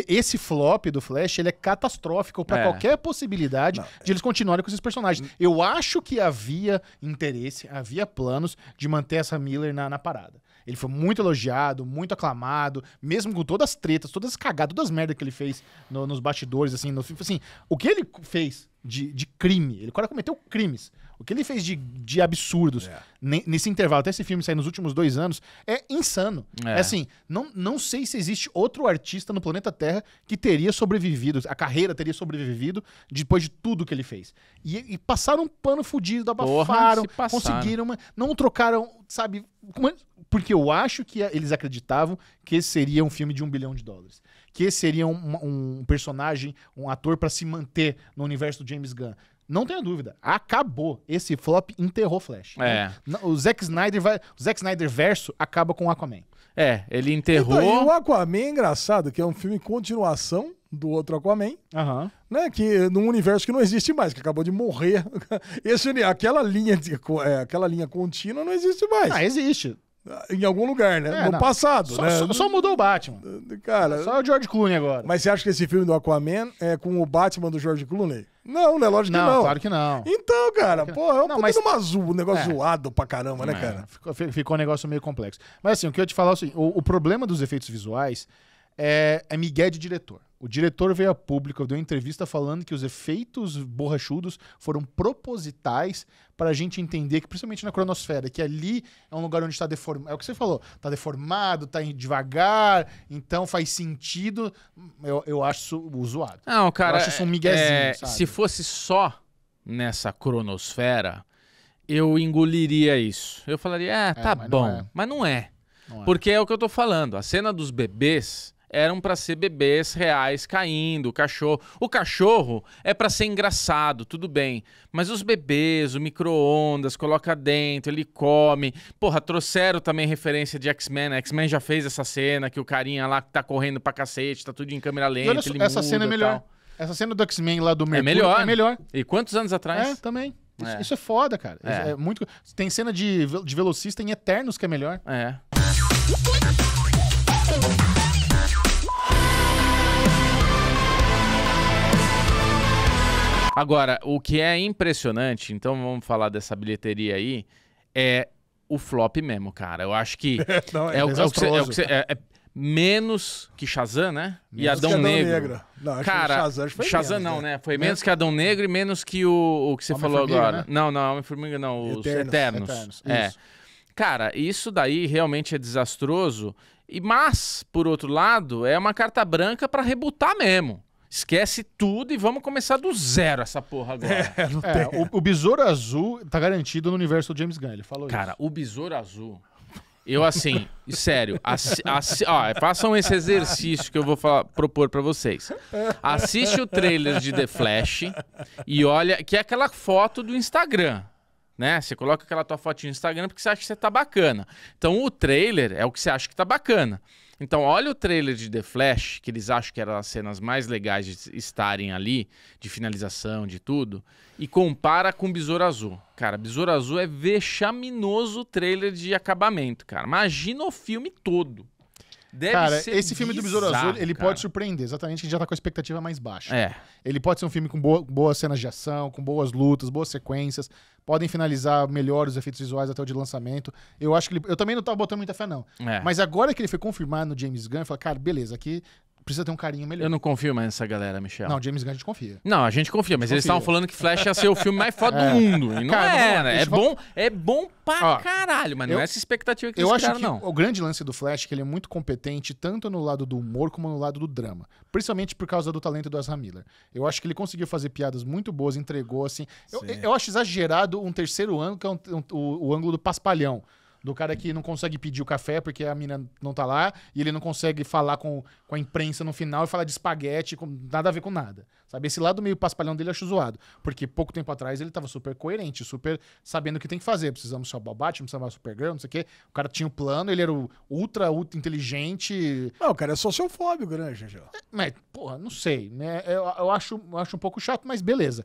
Esse flop do Flash ele é catastrófico para é. qualquer possibilidade Não. de eles continuarem com esses personagens. Eu acho que havia interesse, havia planos de manter essa Miller na, na parada. Ele foi muito elogiado, muito aclamado, mesmo com todas as tretas, todas as cagadas, todas as merdas que ele fez no, nos bastidores, assim, no assim, o que ele fez de, de crime, ele agora cometeu crimes o que ele fez de, de absurdos é. nesse intervalo, até esse filme sair nos últimos dois anos, é insano. É. é, assim, não, não sei se existe outro artista no planeta Terra que teria sobrevivido, a carreira teria sobrevivido depois de tudo que ele fez. E, e passaram um pano fudido, abafaram, Porra, conseguiram, não trocaram, sabe, é? porque eu acho que eles acreditavam que esse seria um filme de um bilhão de dólares. Que esse seria um, um personagem, um ator para se manter no universo do James Gunn. Não tenha dúvida, acabou. Esse flop enterrou Flash. É. O Zack Snyder vai, o Zack Snyder verso acaba com o Aquaman. É, ele enterrou. Então, e o Aquaman é engraçado, que é um filme continuação do outro Aquaman, uhum. né? Que num universo que não existe mais, que acabou de morrer. [laughs] Esse, aquela linha, de, é, aquela linha contínua não existe mais. Ah, existe. Em algum lugar, né? É, no não. passado. Só, né? só, só, mudou o Batman. Cara, só o George Clooney agora. Mas você acha que esse filme do Aquaman é com o Batman do George Clooney? Não, né? Lógico não, que não. Claro que não. Então, cara, claro pô, é um não, mas... uma um negócio é. zoado pra caramba, né, é, cara? Ficou, ficou um negócio meio complexo. Mas assim, o que eu ia te falar é o seguinte: o, o problema dos efeitos visuais é, é migué de diretor. O diretor veio a público, deu uma entrevista falando que os efeitos borrachudos foram propositais para a gente entender que, principalmente na cronosfera, que ali é um lugar onde está deformado. É o que você falou, está deformado, está devagar, então faz sentido. Eu, eu acho isso zoado. Não, cara. Eu acho isso um miguezinho. É, se fosse só nessa cronosfera, eu engoliria isso. Eu falaria, ah, é, tá é, mas bom, não é. mas não é. Não é. Porque é o que eu tô falando. A cena dos bebês eram para ser bebês reais caindo, o cachorro. O cachorro é para ser engraçado, tudo bem. Mas os bebês, o micro-ondas, coloca dentro, ele come. Porra, trouxeram também referência de X-Men. Né? X-Men já fez essa cena que o carinha lá tá correndo pra cacete, tá tudo em câmera lenta. E olha, ele essa cena é melhor. Tal. Essa cena do X-Men lá do é Mercúrio é melhor. é melhor. E quantos anos atrás? É, também. Isso é, isso é foda, cara. É. é muito... Tem cena de, de velocista em Eternos que é melhor. É. Agora, o que é impressionante, então vamos falar dessa bilheteria aí, é o flop mesmo, cara. Eu acho que. [laughs] É, é, o, que você. É, é, é menos que Shazam, né? Menos e Adão, que Adão Negro. Negro. Não, cara, Shazam, Shazam menos, não, né? né? Foi menos que Adão Negro e menos que o, o que você Homem falou Formiga, agora. Né? Não, não, Homem-Formiga não, os Eternos. Eternos. É. Cara, isso daí realmente é desastroso. E mas, por outro lado, é uma carta branca para rebutar mesmo. Esquece tudo e vamos começar do zero essa porra agora. É, [laughs] não É, o, o Besouro Azul tá garantido no universo do James Gunn, ele falou Cara, isso. o Besouro Azul. Eu, assim, [laughs] sério, assi, assi, ó, façam esse exercício que eu vou falar, propor para vocês. Assiste o trailer de The Flash e olha, que é aquela foto do Instagram né? Você coloca aquela tua fotinha no Instagram porque você acha que você tá bacana. Então o trailer é o que você acha que tá bacana. Então, olha o trailer de The Flash, que eles acham que eram as cenas mais legais de estarem ali, de finalização, de tudo, e compara com Besouro Azul. Cara, Besouro Azul é vexaminoso trailer de acabamento, cara. Imagina o filme todo. Deve cara, esse bizarro, filme do Besouro Azul, ele cara. pode surpreender, exatamente, a gente já tá com a expectativa mais baixa. É. Ele pode ser um filme com boas cenas de ação, com boas lutas, boas sequências, podem finalizar melhor os efeitos visuais até o de lançamento. Eu acho que ele, eu também não estava botando muita fé não. É. Mas agora que ele foi confirmado no James Gunn, eu falei, cara, beleza, aqui precisa ter um carinho melhor. Eu não confio mais nessa galera, Michel. Não, James Gunn a gente confia. Não, a gente confia, mas eles estavam falando que Flash ia ser o filme mais foda [laughs] é. do mundo. E não cara, né? é, né? É bom, é bom pra Ó, caralho, mas não é essa expectativa que eles Eu acho que não. o grande lance do Flash é que ele é muito competente tanto no lado do humor como no lado do drama. Principalmente por causa do talento do Ezra Miller. Eu acho que ele conseguiu fazer piadas muito boas, entregou, assim. Eu, eu, acho exagerado um terceiro ângulo, que é um, um, o, o ângulo do paspalhão do cara que não consegue pedir o café porque a mina não tá lá, e ele não consegue falar com, com a imprensa no final e falar de espaguete, com, nada a ver com nada. Sabe? Esse lado meio paspalhão dele eu acho zoado. Porque pouco tempo atrás ele tava super coerente, super sabendo o que tem que fazer. Precisamos salvar o Batman, precisamos salvar o Supergirl, não sei o quê. O cara tinha um plano, ele era ultra, ultra inteligente. Não, o cara é sociofóbico, né, Gigi? É, mas, porra, não sei, né? Eu, eu, acho, eu acho um pouco chato, mas beleza.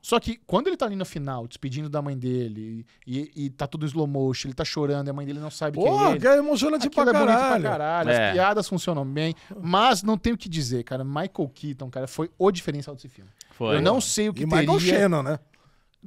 Só que quando ele tá ali no final, despedindo da mãe dele, e, e tá tudo slow motion, ele tá chorando, e a mãe dele não sabe o que é ele. Porra, é emocionante pra, é caralho. pra caralho. É. As piadas funcionam bem. Mas não tenho o que dizer, cara. Michael Keaton, cara, foi o diferencial desse filme. Foi. Eu não sei o que e teria... Michael Shannon, né?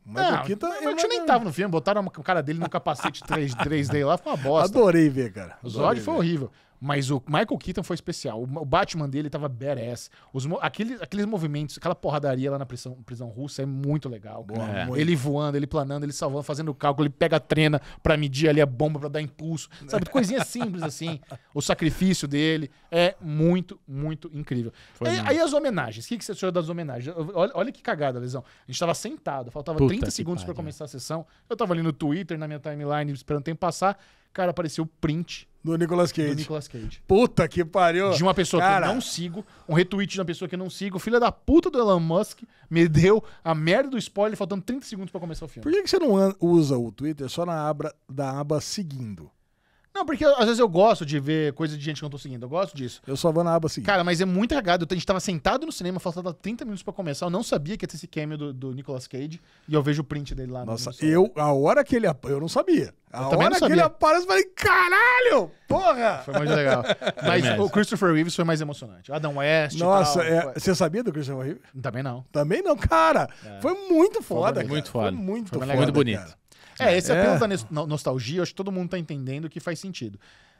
Michael não, Keaton... É Michael Keaton nem tava no filme. Botaram o cara dele no capacete 3, 3D lá, foi uma [laughs] bosta. Adorei ver, cara. Adorei o Zod foi horrível. Mas o Michael Keaton foi especial. O Batman dele tava badass. Os, aqueles, aqueles movimentos, aquela porradaria lá na prisão, prisão russa é muito legal. É. Ele voando, ele planando, ele salvando, fazendo cálculo, ele pega a trena pra medir ali a bomba pra dar impulso. Sabe, coisinha simples assim. O sacrifício dele é muito, muito incrível. Aí, aí, as homenagens. O que, que você achou das homenagens? Olha, olha que cagada, Lesão. A gente tava sentado, faltava Puta 30 segundos para começar a sessão. Eu tava ali no Twitter, na minha timeline, esperando o tempo passar. Cara, apareceu o print do Nicolas Cage. Do Nicolas Cage. Puta que pariu. De uma pessoa Cara. que eu não sigo, um retweet de uma pessoa que eu não sigo. Filha da puta do Elon Musk me deu a merda do spoiler faltando 30 segundos para começar o filme. Por que, que você não usa o Twitter só na aba da aba seguindo? Não, porque às vezes eu gosto de ver coisa de gente que eu não tô seguindo. Eu gosto disso. Eu só vou na aba assim. Cara, mas é muito cagado. A gente tava sentado no cinema, faltava 30 minutos pra começar. Eu não sabia que ia ter esse cameo do, do Nicolas Cage. E eu vejo o print dele lá Nossa, no eu, a hora que ele. Eu não sabia. A eu hora não sabia. que ele aparece, eu falei, caralho! Porra! Foi muito legal. [laughs] Mas o Christopher Reeves foi mais emocionante. Adam West. Nossa, tal, é... você sabia do Christopher Reeves? Também não. Também não, cara. É. Foi muito foda. Foi muito cara. foda. Foi muito, foi foda, muito bonito. Cara. É, esse é apelo é. da nostalgia, acho que todo mundo tá entendendo que faz sentido.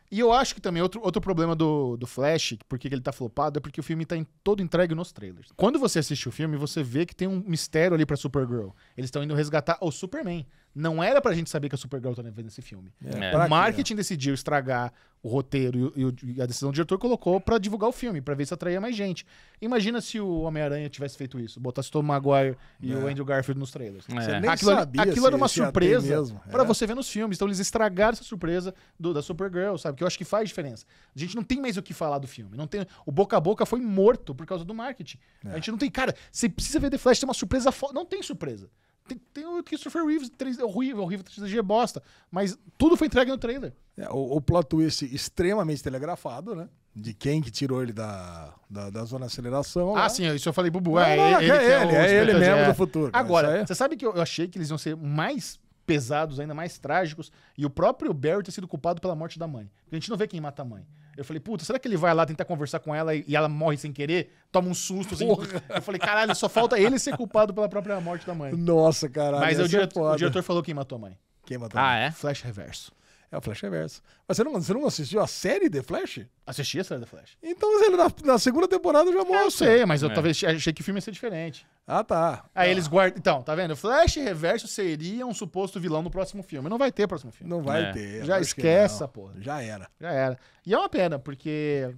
E eu acho que também outro, outro problema do, do Flash, porque ele tá flopado, é porque o filme tá em, todo entregue nos trailers. Quando você assiste o filme, você vê que tem um mistério ali pra Supergirl. Eles estão indo resgatar o Superman. Não era pra gente saber que a Supergirl tá nesse filme. É. é. O marketing decidiu estragar o roteiro e, e, a decisão do diretor colocou pra divulgar o filme, pra ver se atraía mais gente. Imagina se o Homem-Aranha tivesse feito isso. Botasse o Tom Maguire e é. o Andrew Garfield nos trailers. É. aquilo, aquilo era uma surpresa mesmo. pra é. você ver nos filmes. Então eles estragaram essa surpresa do, da Supergirl, sabe? Que eu acho que faz diferença. A gente não tem mais o que falar do filme. Não tem, o boca a boca foi morto por causa do marketing. É. A gente não tem. Cara, você precisa ver The Flash, tem uma surpresa foda. Não tem surpresa. Tem, tem o Christopher Reeves 3 é horrível, horrível 3D é bosta, mas tudo foi entregue no trailer. É, o, o plot twist extremamente telegrafado, né? De quem que tirou ele da, da, da zona de aceleração. Ah, lá. sim, isso eu falei, Bubu. é, ele, é, é ele, é ele, mesmo do futuro. Né? Agora, você sabe que eu, achei que eles iam ser mais pesados, ainda mais trágicos, e o próprio Barry ter sido culpado pela morte da mãe. a gente não vê quem mata a mãe. Eu falei, puta, será que ele vai lá tentar conversar com ela e ela morre sem querer? Toma um susto, assim. Eu falei, caralho, só falta ele ser culpado pela própria morte da mãe. Nossa, caralho. Mas o, é diretor, o diretor falou quem matou a mãe. Quem matou a ah, mãe? Ah, é? Flash reverso. É o Flash Reverso. Mas você não, você não assistiu a série The Flash? Assisti a série The Flash. Então ele na, na segunda temporada já mostra. Eu sei, mas eu é. talvez achei que o filme ia ser diferente. Ah, tá. Aí ah. eles guardam. Então, tá vendo? Flash Reverso seria um suposto vilão no próximo filme. Não vai ter próximo filme. Não vai é. ter. Já esquece pô. porra. Já era. Já era. E é uma pena, porque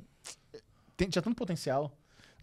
tem, tinha tanto potencial.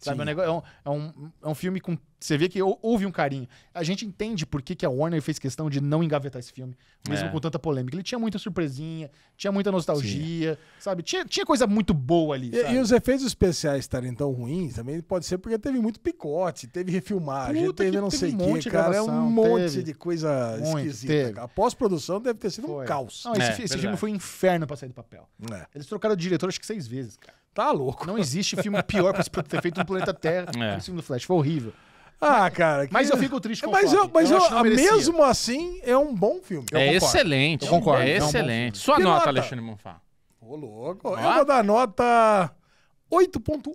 Sabe? É um, é, é, um, é um filme com você vê que houve um carinho. A gente entende por que, que a Warner fez questão de não engavetar esse filme, mesmo é. com tanta polêmica. Ele tinha muita surpresinha, tinha muita nostalgia, Sim. sabe? Tinha, tinha coisa muito boa ali. E, e, os efeitos especiais estarem tão ruins também pode ser porque teve muito picote, teve refilmagem, Puta teve não teve sei o um que, cara. Gravação, é um monte teve. de coisa muito, esquisita. Teve. A pós-produção deve ter sido foi. um caos. Não, esse, é, esse filme foi um inferno pra sair do papel. É. Eles trocaram de diretor acho que seis vezes, cara. Tá louco. Não existe filme pior pra ter feito no planeta Terra é. que o filme do Flash. Foi horrível. Ah, cara. Que... Mas eu fico triste com Mas, eu, mas eu, eu mesmo assim, é um bom filme. É excelente. Eu concordo. É, é excelente. Um Sua nota, nota, Alexandre Monfá. Ô, louco. Ó. Eu vou dar nota 8.8.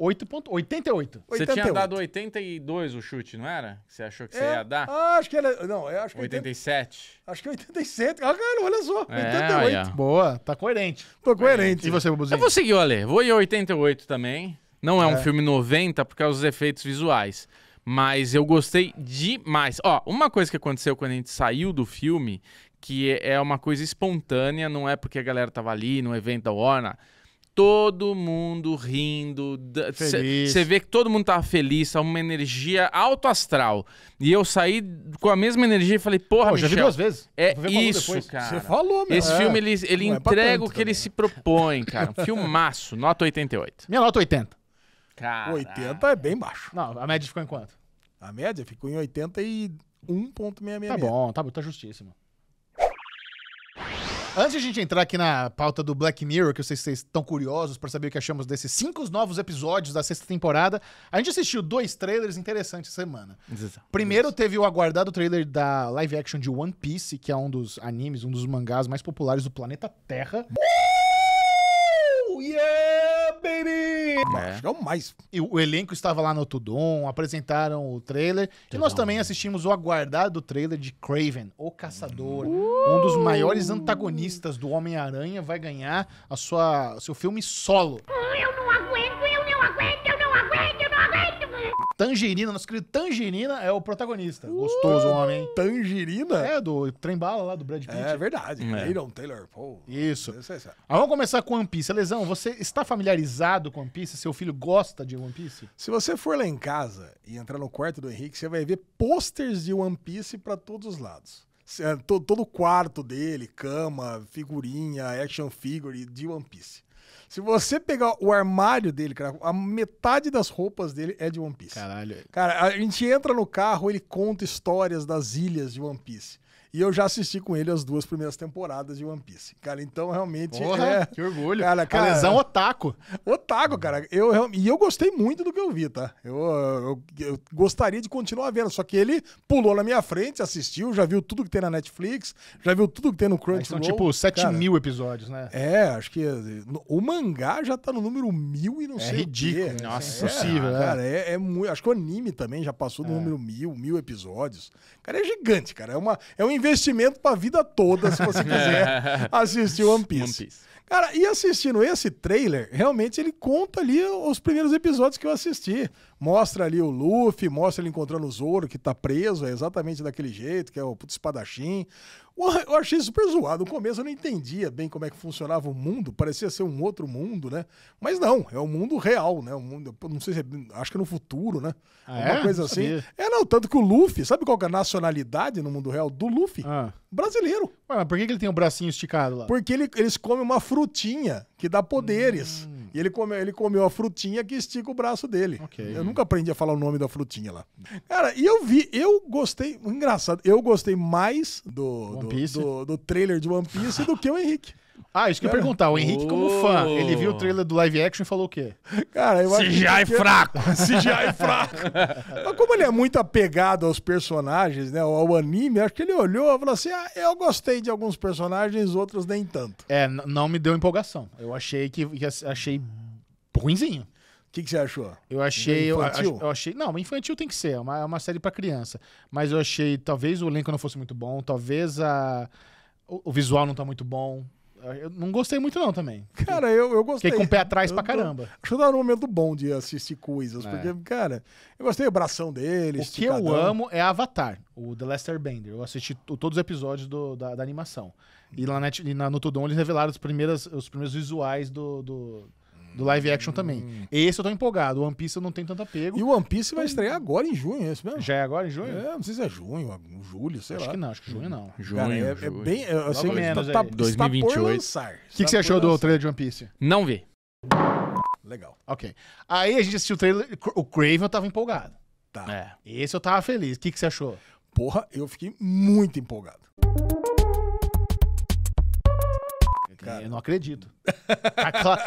8.88. Você tinha dado 82 o chute, não era? Você achou que você é, ia dar? Ah, acho que era. Não, eu acho que. 87. 80, acho que 87. Ah, cara, olha só. É, Olha. Boa, tá coerente. Tô coerente. coerente. E você, Bubuzinho? Eu vou seguir o Ale. Vou em 88 também. Não é, é um filme 90 por causa dos efeitos visuais. Mas eu gostei demais. Ó, uma coisa que aconteceu quando a gente saiu do filme, que é uma coisa espontânea, não é porque a galera tava ali no evento da Warner. Todo mundo rindo. Você vê que todo mundo tava feliz, tá uma energia alto astral. E eu saí com a mesma energia e falei, porra, oh, Michel, já vi duas vezes. É isso, cara. Você falou, meu. Esse é. filme, ele, ele é entrega é o que também. ele se propõe, cara. filmaço, nota 88. Minha nota 80. Cara. 80 é bem baixo. Não, a média ficou em quanto? A média ficou em 81,66. Tá bom, tá bom, tá justíssimo. Antes de a gente entrar aqui na pauta do Black Mirror, que eu sei vocês estão curiosos para saber o que achamos desses cinco novos episódios da sexta temporada, a gente assistiu dois trailers interessantes essa semana. Primeiro teve o aguardado trailer da live action de One Piece, que é um dos animes, um dos mangás mais populares do planeta Terra yeah, baby! É. Acho que é o mais. E o elenco estava lá no Tudum, apresentaram o trailer. Tudum. E nós também assistimos o aguardado trailer de Craven, o Caçador. Uh! Um dos maiores antagonistas do Homem-Aranha vai ganhar a sua, seu filme solo. Eu não Tangerina, nosso querido Tangerina é o protagonista. Uh! Gostoso homem. Hein? Tangerina? É, do trem bala lá do Brad Pitt. É verdade. É. Aaron Taylor, pô. Isso. ah, vamos começar com One Piece. Lesão, você está familiarizado com One Piece? Seu filho gosta de One Piece? Se você for lá em casa e entrar no quarto do Henrique, você vai ver posters de One Piece para todos os lados é, todo o quarto dele, cama, figurinha, action figure de One Piece. Se você pegar o armário dele, cara, a metade das roupas dele é de One Piece. Caralho. Cara, a gente entra no carro, ele conta histórias das ilhas de One Piece. E eu já assisti com ele as duas primeiras temporadas de One Piece. Cara, então realmente. Porra, é... Que orgulho. Cara, cara, Alesão Otaku. Otaku, cara. Eu, e eu gostei muito do que eu vi, tá? Eu, eu, eu, gostaria de continuar vendo. Só que ele pulou na minha frente, assistiu, já viu tudo que tem na Netflix, já viu tudo que tem no Crunchyroll. São tipo 7 cara, mil episódios, né? É, acho que. O mangá já tá no número mil e não é sei. Ridículo. O quê. É, nossa, é, possível, né? Cara, é, é muito. Acho que o anime também já passou do é. número mil, mil episódios. Cara, é gigante, cara. É, uma, é um investimento pra vida toda, se você [laughs] quiser assistir One Piece. One Piece. Cara, e assistindo esse trailer, realmente ele conta ali os primeiros episódios que eu assisti. Mostra ali o Luffy, mostra ele encontrando o Zoro, que tá preso, é exatamente daquele jeito, que é o puto espadachim. Eu achei super zoado. No começo eu não entendia bem como é que funcionava o mundo, parecia ser um outro mundo, né? Mas não, é o um mundo real, né? Um mundo, não sei se é, acho que é no futuro, né? Ah, Uma é? coisa assim. É, não, tanto que o Luffy, sabe qual é a nacionalidade no mundo real do Luffy? Ah. Brasileiro. Ué, mas por que ele tem o um bracinho esticado lá? Porque ele, eles comem uma frutinha que dá poderes. Hum ele comeu, ele comeu a frutinha que estica o braço dele. Okay. Eu nunca aprendi a falar o nome da frutinha lá. Cara, e eu vi, eu gostei, engraçado, eu gostei mais do, do, do, do trailer de One Piece do que o Henrique. Ah, isso que eu ia perguntar. O Henrique, como fã, ele viu o trailer do live action e falou o quê? Cara, eu acho que... é fraco! [laughs] CGI é fraco! Mas como ele é muito apegado aos personagens, né? Ao anime, acho que ele olhou e falou assim: ah, eu gostei de alguns personagens, outros nem tanto. É, não me deu empolgação. Eu achei que. Achei ruinzinho. O que, que, você achou? Eu achei. Infantil? Eu, eu, achei. Não, infantil tem que ser, é uma, é uma série para criança. Mas eu achei, talvez o elenco não fosse muito bom, talvez a, o, o visual não tá muito bom. Eu não gostei muito, não, também. Cara, eu, eu gostei. Fiquei com o pé atrás eu pra caramba. Acho que eu tava momento bom de assistir coisas. É. Porque, cara, eu gostei do bração deles O que eu amo é Avatar, o The Last Airbender. Eu assisti todos os episódios do, da, da, animação. E lá na, e no Tudon eles revelaram os primeiros, os primeiros visuais do, do do live action também. Esse eu tô empolgado. O One Piece eu não tenho tanto apego. E o One Piece vai estrear agora em junho, é isso mesmo? Já é agora em junho? É, não sei se é junho, julho, sei acho lá. Acho que não, acho que junho não. Junho, Cara, é, é, bem... Eu é, sei assim, menos que tá, tá, 2028. O que, que você achou do trailer de One Piece? Não vi. Legal. Ok. Aí a gente assistiu o trailer. O Craven eu tava empolgado. Tá. É. Esse eu tava feliz. O que, que você achou? Porra, eu fiquei muito empolgado cara. Eu não acredito.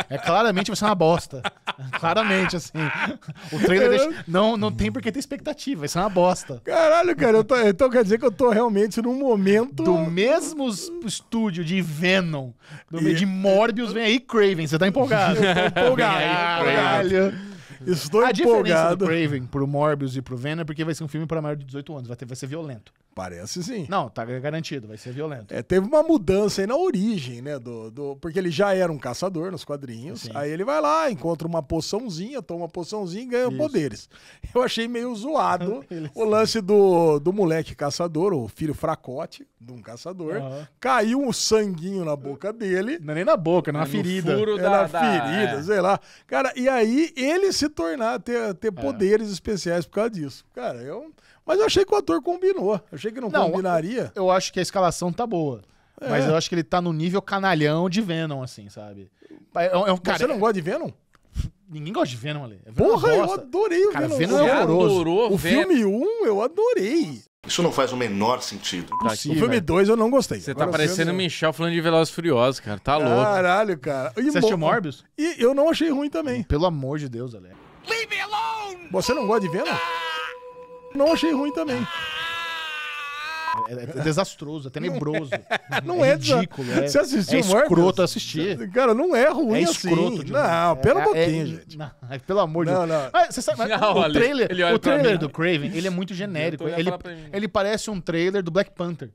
É, é claramente vai ser é uma bosta. [laughs] Claramente, assim. O trailer deixa, não, não tem por que ter expectativa, vai ser é uma bosta. Caralho, cara, eu tô, então quer dizer que eu tô realmente num momento. Do mesmo estúdio de Venom, do, e... de Morbius, vem aí Craven. Você tá empolgado. [laughs] Eu tô empolgado. Caralho. Estou a empolgado. A diferença do Craven pro Morbius e pro Venom é porque vai ser um filme para maior de 18 anos, vai, ter, vai ser violento. Parece sim. Não, tá garantido, vai ser violento. É, teve uma mudança aí na origem, né? Do, do, porque ele já era um caçador nos quadrinhos. Aí ele vai lá, encontra uma poçãozinha, toma uma poçãozinha e ganha Isso. poderes. Eu achei meio zoado [laughs] o lance do, do moleque caçador, o filho fracote de um caçador. Uhum. Caiu um sanguinho na boca dele. Não é nem na boca, é na é ferida. Furo é da, na ferida, é. sei lá. Cara, e aí ele se tornar, ter, ter é. poderes especiais por causa disso. Cara, eu mas eu achei que o ator combinou. Eu achei que não, não combinaria. Eu acho que a escalação tá boa. É. Mas eu acho que ele tá no nível canalhão de Venom, assim, sabe? É, um, é um cara... Você não é gosta de Venom? Ninguém gosta de Venom, ali. Venom Porra, gosta. eu adorei o cara, Venom. Venom é horroroso. o filme 1 um, eu adorei. Isso não faz o menor sentido. Tá aqui, o filme 2 eu não gostei. Você tá parecendo o Michel falando de Velozes Furiosos, cara. Tá louco. Caralho, cara. E Você assistiu Morbius? E eu não achei ruim também. Pelo amor de Deus, Ale. Leave me alone! Você não gosta de Venom? Não achei ruim também. É, é, é desastroso, é tenebroso. Não é, é, é ridículo. É, você assistiu é escroto assistir. Cara, não é ruim é assim. escroto assim. Não, pelo é, é, pouquinho, gente. Não, pelo amor não, de Deus. Não. Ah, você sabe, o trailer, o trailer do né? Craven, ele é muito genérico. Ele, ele parece um trailer do Black Panther.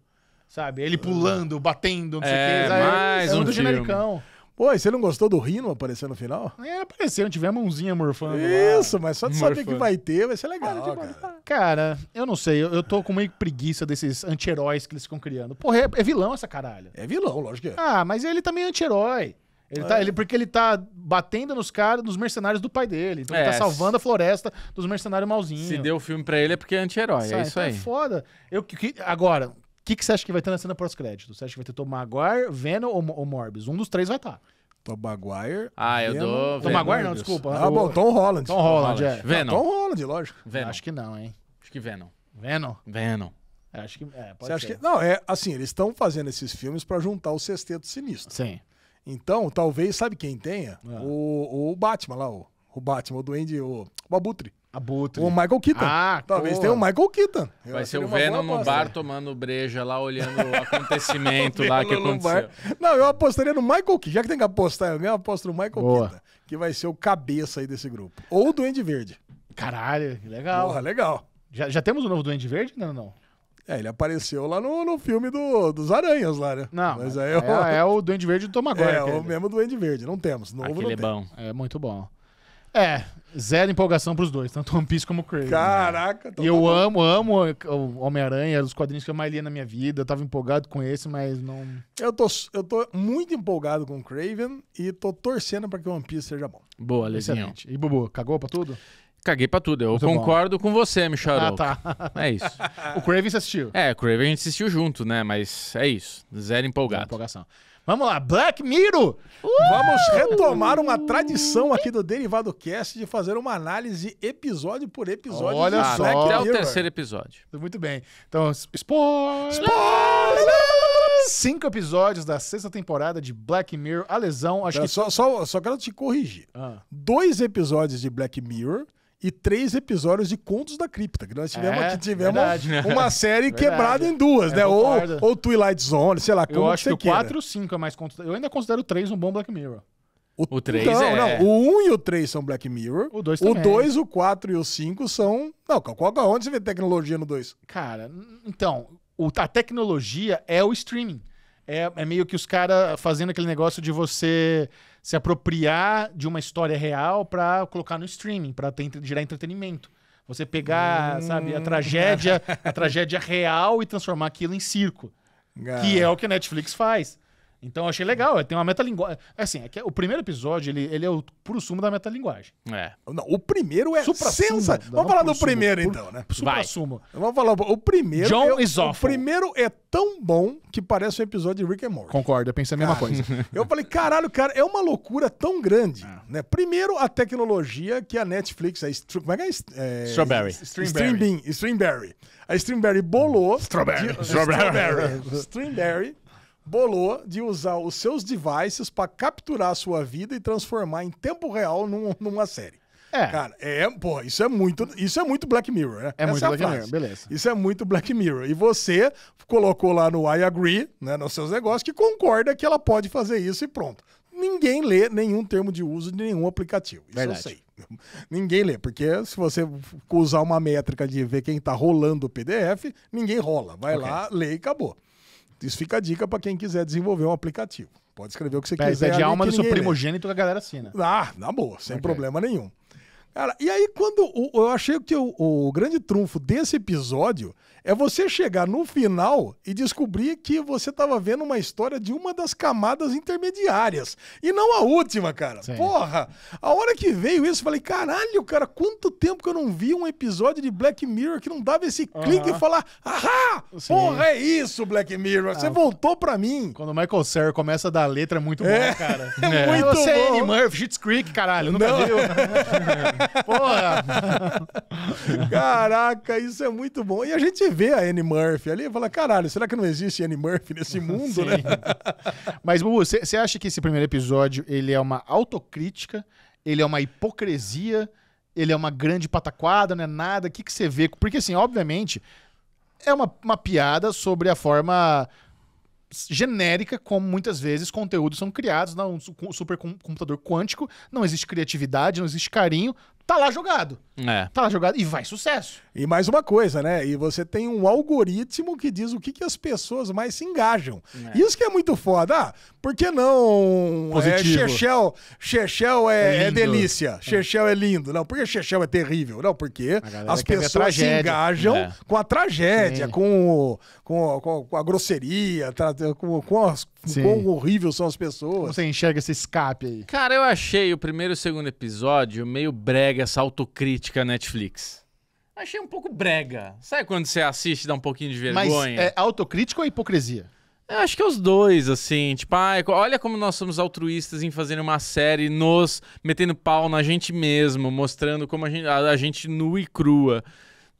Sabe? Ele pulando, batendo, não sei o que. Mais é um muito filme. genericão. Pô, e você não gostou do Rino aparecer no final? É, apareceu, tiver a mãozinha morfando. Isso, lá. mas só de saber que vai ter, vai ser legal. de tipo, cara. cara eu não sei, eu, eu, tô com meio preguiça desses anti-heróis que eles ficam criando. Porra, é, é, vilão essa caralho. É vilão, lógico que é. Ah, mas ele também é anti-herói. Ele tá, é. tá, ele, porque ele tá batendo nos caras, nos mercenários do pai dele. Então é. ele tá é, salvando a floresta dos mercenários malzinhos. Se deu o filme pra ele é porque é anti-herói, é isso então é aí. É foda. Eu, que, agora, que, que você acha que vai ter na cena pós-crédito? Você acha que vai ter Tom Maguire, Venom ou, ou Morbius? Um dos três vai estar. Tá. Tom Maguire. Ah, eu Venom, dou. Tom Maguire não, desculpa. Ah, bom, Tom Holland. Tom Holland, é. Venom. Tom Holland, lógico. Venom. Acho que não, hein? Acho que Venom. Venom? Venom. É, acho que. É, pode Você acha ser. que. Não, é assim, eles estão fazendo esses filmes para juntar o Sexteto Sinistro. Sim. Então, talvez, sabe quem tenha? É. O, o Batman lá, o, o Batman, o Duende, o, o Abutre. Abutre. O Michael Keaton. Ah, Talvez tenha o Michael Keaton. Eu Vai ser o Venom no bar tomando breja lá, olhando o acontecimento [laughs] lá que aconteceu. Não, eu apostaria no Michael Keaton. Já que tem que apostar em alguém, eu aposto no Michael Boa. Keaton, que vai ser o cabeça aí desse grupo. Ou o Duende Verde. Caralho, legal. Porra, legal. Já, já temos o novo Duende Verde? Não, não. É, ele apareceu lá no, no filme do, dos Aranhas lá, né? Não, mas é, é, é o, é o Duende Verde do Tomagória. É, aquele. o mesmo Duende Verde. Não temos. Novo aquele não é tem. bom. É muito bom. É, Zero empolgação pros dois, tanto One Piece como Crazy. Né? Caraca, tô então E eu tá amo, amo o Homem-Aranha, é os quadrinhos que eu mais li na minha vida. Eu tava empolgado com esse, mas não. Eu tô, eu tô muito empolgado com o Craven e tô torcendo pra que o One Piece seja bom. Boa, Lezinho. Excelente. E Bubu, cagou pra tudo? Caguei pra tudo. Eu Muito concordo bom. com você, Michel. Ah, tá. É isso. [laughs] o Craven assistiu? É, o Craven a gente assistiu junto, né? Mas é isso. Zero empolgado. Zero empolgação. Vamos lá, Black Mirror! Uh! Vamos retomar uma tradição aqui do Derivado Cast de fazer uma análise episódio por episódio. Olha só, Black Mirror. É o terceiro episódio. Muito bem. Então, spoiler! spoiler! cinco episódios da sexta temporada de Black Mirror. A lesão, acho que. Só, só, só quero te corrigir. Ah. Dois episódios de Black Mirror e três episódios de Contos da Cripta. Que nós tivemos é, aqui, tivemos verdade, né? uma série [laughs] quebrada em duas, é, né? Ou, ou Twilight Zone, sei lá, como Eu acho que, que o 4 e o 5 é mais Contos Eu ainda considero o 3 um bom Black Mirror. O, 3 não, é... não, o 1 e o 3 são Black Mirror. O 2 também. O 2, o 4 e o 5 são... Não, qual, calcula onde você vê tecnologia no 2. Cara, então, o, a tecnologia é o streaming. É, é meio que os caras fazendo aquele negócio de você se apropriar de uma história real para colocar no streaming, para gerar entretenimento. Você pegar, hum... sabe, a tragédia, a [laughs] tragédia real e transformar aquilo em circo. Que é o que a Netflix faz. Então eu achei legal, tem uma metalinguagem. É assim, é o primeiro episódio, ele, ele é o puro sumo da metalinguagem. É. Não, o primeiro é sensacional. Vamos falar do sumo, primeiro, por, então, né? Supra sumo. Vamos falar. O primeiro. John é, is O primeiro é tão bom que parece um episódio de Rick and Morty. Concordo, eu pensei a mesma cara, coisa. eu falei, caralho, cara, é uma loucura tão grande. Ah. Né? Primeiro, a tecnologia que a Netflix, a como é que é? é Strawberry. Streamberry. Streamberry. A Streamberry bolou. Strawberry. De, Strawberry. Strawberry. Strawberry bolou de usar os seus devices para capturar a sua vida e transformar em tempo real num, numa série. É. Cara, é, pô, isso é muito, isso é muito Black Mirror, né? É Essa muito é Black frase. Mirror, beleza. Isso é muito Black Mirror. E você colocou lá no I agree, né, nos seus negócios, que concorda que ela pode fazer isso e pronto. Ninguém lê nenhum termo de uso de nenhum aplicativo. Isso Verdade. eu sei. [laughs] Ninguém lê, porque se você usar uma métrica de ver quem tá rolando o PDF, ninguém rola. Vai okay. lá, lê e acabou. Isso fica a dica para quem quiser desenvolver um aplicativo. Pode escrever o que você Pés, quiser. É de alma do seu primogênito que a galera assina. Ah, na boa, sem okay. problema nenhum. Cara, e aí quando o, eu achei que o, o grande trunfo desse episódio é você chegar no final e descobrir que você estava vendo uma história de uma das camadas intermediárias e não a última, cara. Sim. Porra! A hora que veio isso, eu falei: caralho, cara, quanto tempo que eu não vi um episódio de Black Mirror que não dava esse clique uh -huh. e falar: ahá! Sim. Porra, é isso, Black Mirror! Ah, você voltou pra mim. Quando o Michael Cera começa a dar letra, é muito bom, é. cara. É. [laughs] é. Muito você é bom. é Annie Murphy, Schitt's Creek, caralho, nunca não. viu. [laughs] Porra! Caraca, isso é muito bom. E a gente vê a Anne Murphy ali e fala: caralho, será que não existe Anne Murphy nesse [laughs] mundo, né? [laughs] Mas, Bubu, você acha que esse primeiro episódio ele é uma autocrítica, ele é uma hipocrisia, ele é uma grande pataquada, não é nada? O que você vê? Porque, assim, obviamente, é uma, uma piada sobre a forma genérica como muitas vezes conteúdos são criados, não um supercomputador quântico, não existe criatividade, não existe carinho, tá lá jogado. É. Tá lá jogado e vai sucesso. E mais uma coisa, né? E você tem um algoritmo que diz o que, que as pessoas mais se engajam. É. Isso que é muito foda. Ah, por que não é, Positivo. é, Chechel, é, é, é delícia. É. Chechel é lindo. Não, porque Chechel é terrível. Não, porque as pessoas se engajam com a tragédia, com, com, com, a grosseria, com, com as Sim. quão horrível são as pessoas. Como você enxerga esse escape aí? Cara, eu achei o primeiro e o segundo episódio meio brega essa autocrítica Netflix. Achei um pouco brega. Sabe quando você assiste e dá um pouquinho de vergonha? Mas é autocrítica ou hipocrisia? Eu acho que é os dois, assim. Tipo, ah, olha como nós somos altruístas em fazer uma série, nos metendo pau na gente mesmo, mostrando como a gente, a, a gente nua e crua.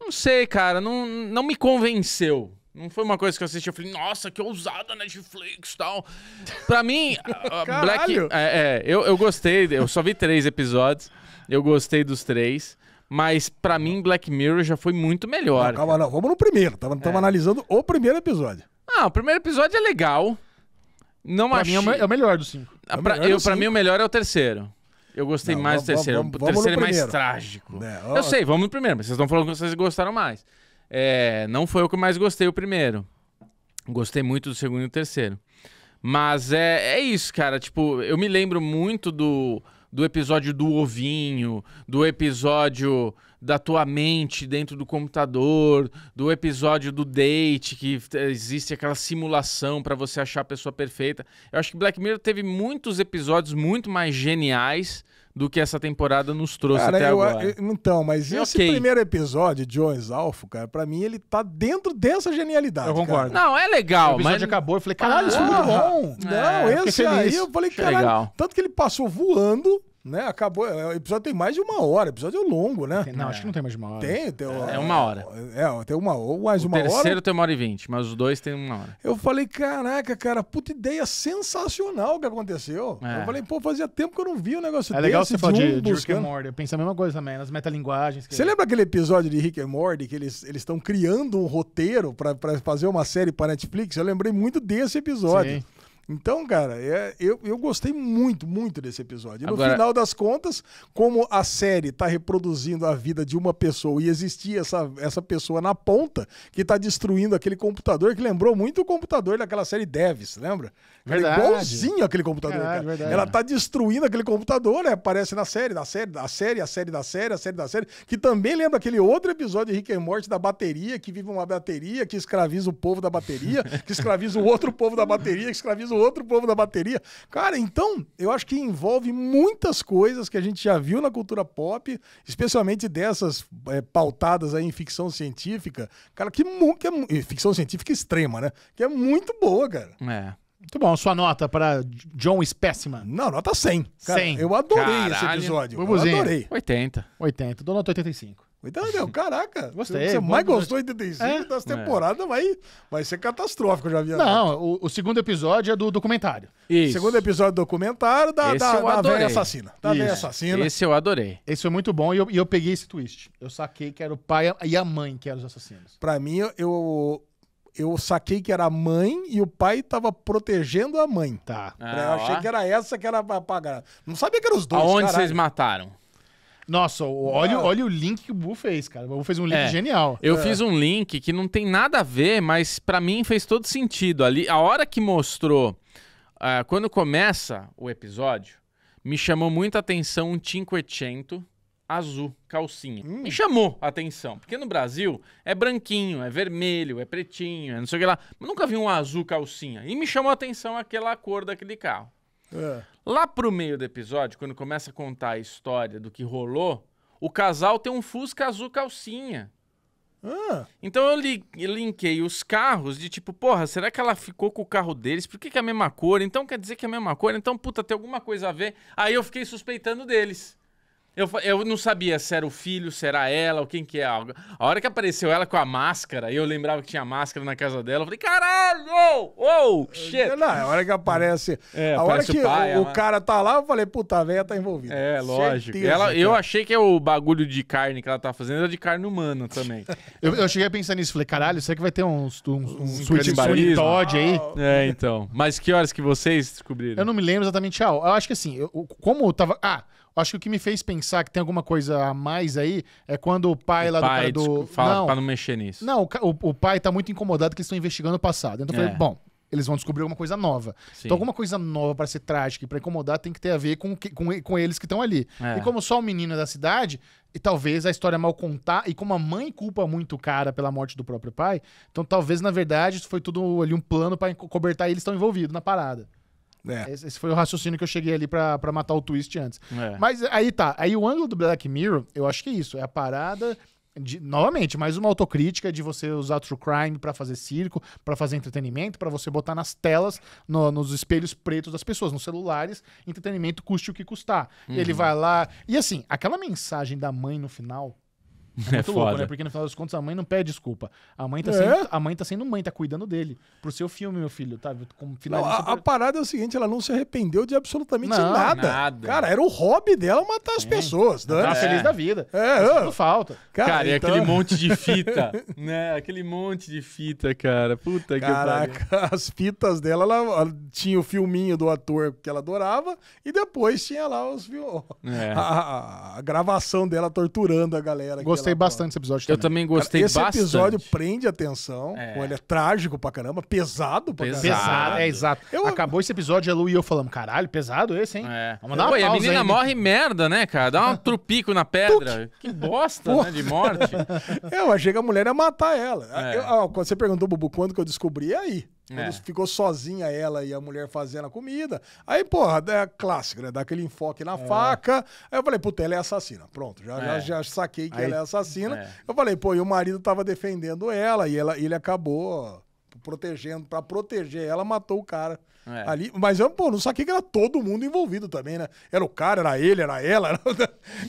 Não sei, cara, não, não me convenceu. Não foi uma coisa que eu assisti, eu falei, nossa, que ousada Netflix e tal. Pra mim, Black. É, é, eu, eu gostei, eu só vi três episódios, eu gostei dos três. Mas para mim, Black Mirror já foi muito melhor. Não, calma, não. Vamos no primeiro. Tava, tava é. analisando o primeiro episódio. Ah, o primeiro episódio é legal. Não pra é achei... mim é o melhor dos cinco. Ah, é pra, eu, do pra cinco. mim, o melhor é o terceiro. Eu gostei não, mais do terceiro. o terceiro é mais trágico. É, ó, eu sei, vamos no primeiro, mas vocês estão falando que vocês gostaram mais. É, não foi o que mais gostei o primeiro. Gostei muito do segundo e do terceiro. Mas é, é isso, cara. Tipo, eu me lembro muito do, do episódio do ovinho, do episódio da tua mente dentro do computador, do episódio do date, que existe aquela simulação para você achar a pessoa perfeita. Eu acho que Black Mirror teve muitos episódios muito mais geniais do que essa temporada nos trouxe cara, até eu, agora. Eu, então, mas é esse okay. primeiro episódio de Jones Alfo, cara, pra mim ele tá dentro dessa genialidade. Eu concordo. Cara. Não, é legal, o mas. acabou, eu falei, caralho, isso é muito bom. É. Não, esse [laughs] é aí, eu falei, é caralho. Tanto que ele passou voando né? Acabou. É, o episódio tem mais de uma hora. O episódio é longo, né? Não, é. acho que não tem mais de uma hora. Tem, tem É uma hora. É, tem uma ou mais o uma hora. O terceiro tem uma hora e vinte, mas os dois tem uma hora. Eu falei, caraca, cara, puta ideia sensacional que aconteceu. É. Eu falei, pô, fazia tempo que eu não vi o um negócio é desse. É legal você falar de, de, de Rick and Morty. Eu penso a mesma coisa também, nas metalinguagens. Que... Você lembra aquele episódio de Rick and Morty que eles estão criando um roteiro para fazer uma série para Netflix? Eu lembrei muito desse episódio. Sim. Então, cara, é, eu, eu gostei muito, muito desse episódio. E no final das contas, como a série está reproduzindo a vida de uma pessoa e existia essa, essa pessoa na ponta que está destruindo aquele computador, que lembrou muito o computador daquela série Devs, lembra? Verdade. Era igualzinho aquele computador, verdade, verdade. Ela está destruindo aquele computador, né? Aparece na série, da série, da série, a série da série, a série da série, que também lembra aquele outro episódio de Rick and Morty da bateria, que vive uma bateria, que escraviza o povo da bateria, que escraviza o outro povo da bateria, que escraviza o o outro povo da bateria. Cara, então, eu acho que envolve muitas coisas que a gente já viu na cultura pop, especialmente dessas é, pautadas aí em ficção científica. Cara, que, que é, eh, ficção científica extrema, né? Que é muito boa, cara. É. Muito bom. Sua nota para John Spessman? Não, nota 100. Cara, 100. Eu adorei Caralho. esse episódio. Eu adorei. 80. 80. Dou nota 85 então meu Caraca. Gostei. Você mais gostou em 85 é? das então temporadas é. vai, vai ser catastrófico, eu já vi. Não, o, o, segundo episódio é do documentário. Isso. Segundo episódio do documentário da, da, da velha assassina. Da velha assassina. Esse eu adorei. Esse foi muito bom e eu, e eu peguei esse twist. Eu saquei que era o pai e a mãe que eram os assassinos. Pra mim, eu, eu saquei que era a mãe e o pai tava protegendo a mãe. Tá. Ah, eu achei que era essa que era apagada. Não sabia que eram os dois. Aonde caralho. vocês mataram? Nossa, olha, é. olha o link que o Bu fez, cara. O Bu fez um link é, genial. Eu é. fiz um link que não tem nada a ver, mas para mim fez todo sentido. Ali, a hora que mostrou, uh, quando começa o episódio, me chamou muita atenção um Cinquecento azul, calcinha. Hum. Me chamou a atenção, porque no Brasil é branquinho, é vermelho, é pretinho, é não sei o que lá. Mas nunca vi um azul calcinha. E me chamou a atenção aquela cor daquele carro. É. Lá pro meio do episódio, quando começa a contar a história do que rolou, o casal tem um Fusca azul calcinha. Ah. Então eu, li, eu linkei os carros de tipo, porra, será que ela ficou com o carro deles? Por que, que é a mesma cor? Então quer dizer que é a mesma cor? Então, puta, tem alguma coisa a ver. Aí eu fiquei suspeitando deles. Eu, eu não sabia se era o filho, se era ela, ou quem que é. A hora que apareceu ela com a máscara, eu lembrava que tinha máscara na casa dela, eu falei, caralho, oh, oh, shit. Não, é a hora que aparece, é, a aparece hora que o, pai, o, o cara tá lá, eu falei, puta, a velha tá envolvida. É, lógico. Certeza, ela, eu achei que é o bagulho de carne que ela tá fazendo era de carne humana também. [laughs] eu, eu, cheguei a pensar nisso, falei, caralho, será que vai ter uns, uns, uns, sweet, um Todd aí? Ah, é, então. Mas que horas que vocês descobriram? Eu não me lembro exatamente a ah, Eu acho que assim, eu, como eu tava... Ah, Acho que o que me fez pensar que tem alguma coisa a mais aí é quando o pai o lá pai do cara do. Fala não, pra não mexer nisso. Não, o, o pai tá muito incomodado que eles estão investigando o passado. Então eu falei, é. bom, eles vão descobrir alguma coisa nova. Então Sim. Então, alguma coisa nova para ser trágica e pra incomodar tem que ter a ver com, com, com eles que estão ali. É. E como só o menino é da cidade, e talvez a história mal contar, e como a mãe culpa muito o cara pela morte do próprio pai, então talvez, na verdade, isso foi tudo ali um plano para cobertar e eles estão envolvidos na parada. É. Esse, foi o raciocínio que eu cheguei ali para matar o twist antes. É. Mas aí tá. Aí o ângulo do Black Mirror, eu acho que é isso. É a parada. De, novamente, mais uma autocrítica de você usar true crime para fazer circo, para fazer entretenimento, para você botar nas telas, no, nos espelhos pretos das pessoas, nos celulares, entretenimento custe o que custar. Uhum. Ele vai lá. E assim, aquela mensagem da mãe no final, é, é muito foda. louco, né? Porque no final das contas a mãe não pede desculpa. A mãe tá, é? sendo, a mãe tá sendo mãe, tá cuidando dele. Pro seu filme, meu filho, tá? Como não, a, a, parada é o seguinte: ela não se arrependeu de absolutamente não, nada. nada. Cara, era o hobby dela matar as pessoas. Né? Tá feliz da vida. É, tá é. Isso não falta. Cara, cara então... e aquele monte de fita. [laughs] né? Aquele monte de fita, cara. Puta Caraca, que Caraca, as fitas dela, ela, ela, tinha o filminho do ator que ela adorava e depois tinha lá os, é. a, a, a, gravação dela torturando a galera. Gostei gostei tá bastante desse episódio também. Eu também gostei cara, esse bastante. Esse episódio prende a atenção. É. Ele é trágico pra caramba, pesado pra pesado. caramba. Pesado, é exato. Eu... Acabou esse episódio, a Lu e eu falamos, caralho, pesado esse, hein? É. Vamos dar uma Pô, pausa a menina aí, morre merda, né, cara? Dá um [laughs] trupico na pedra. que bosta, né, de morte. [laughs] eu achei que a mulher ia matar ela. É. Eu, ó, quando você perguntou, Bubu, quando que eu descobri? É aí. É. Quando ficou sozinha ela e a mulher fazendo a comida. Aí, porra, é clássico, né? Dá aquele enfoque na é. faca. Aí eu falei, puta, ela é assassina. Pronto, já, é. já, já, saquei que Aí, ela é assassina. É. Eu falei, pô, e o marido tava defendendo ela e ela, ele acabou protegendo, para proteger ela, matou o cara. É. Ali, mas eu, pô, não saquei que era todo mundo envolvido também, né? Era o cara, era ele, era ela, era,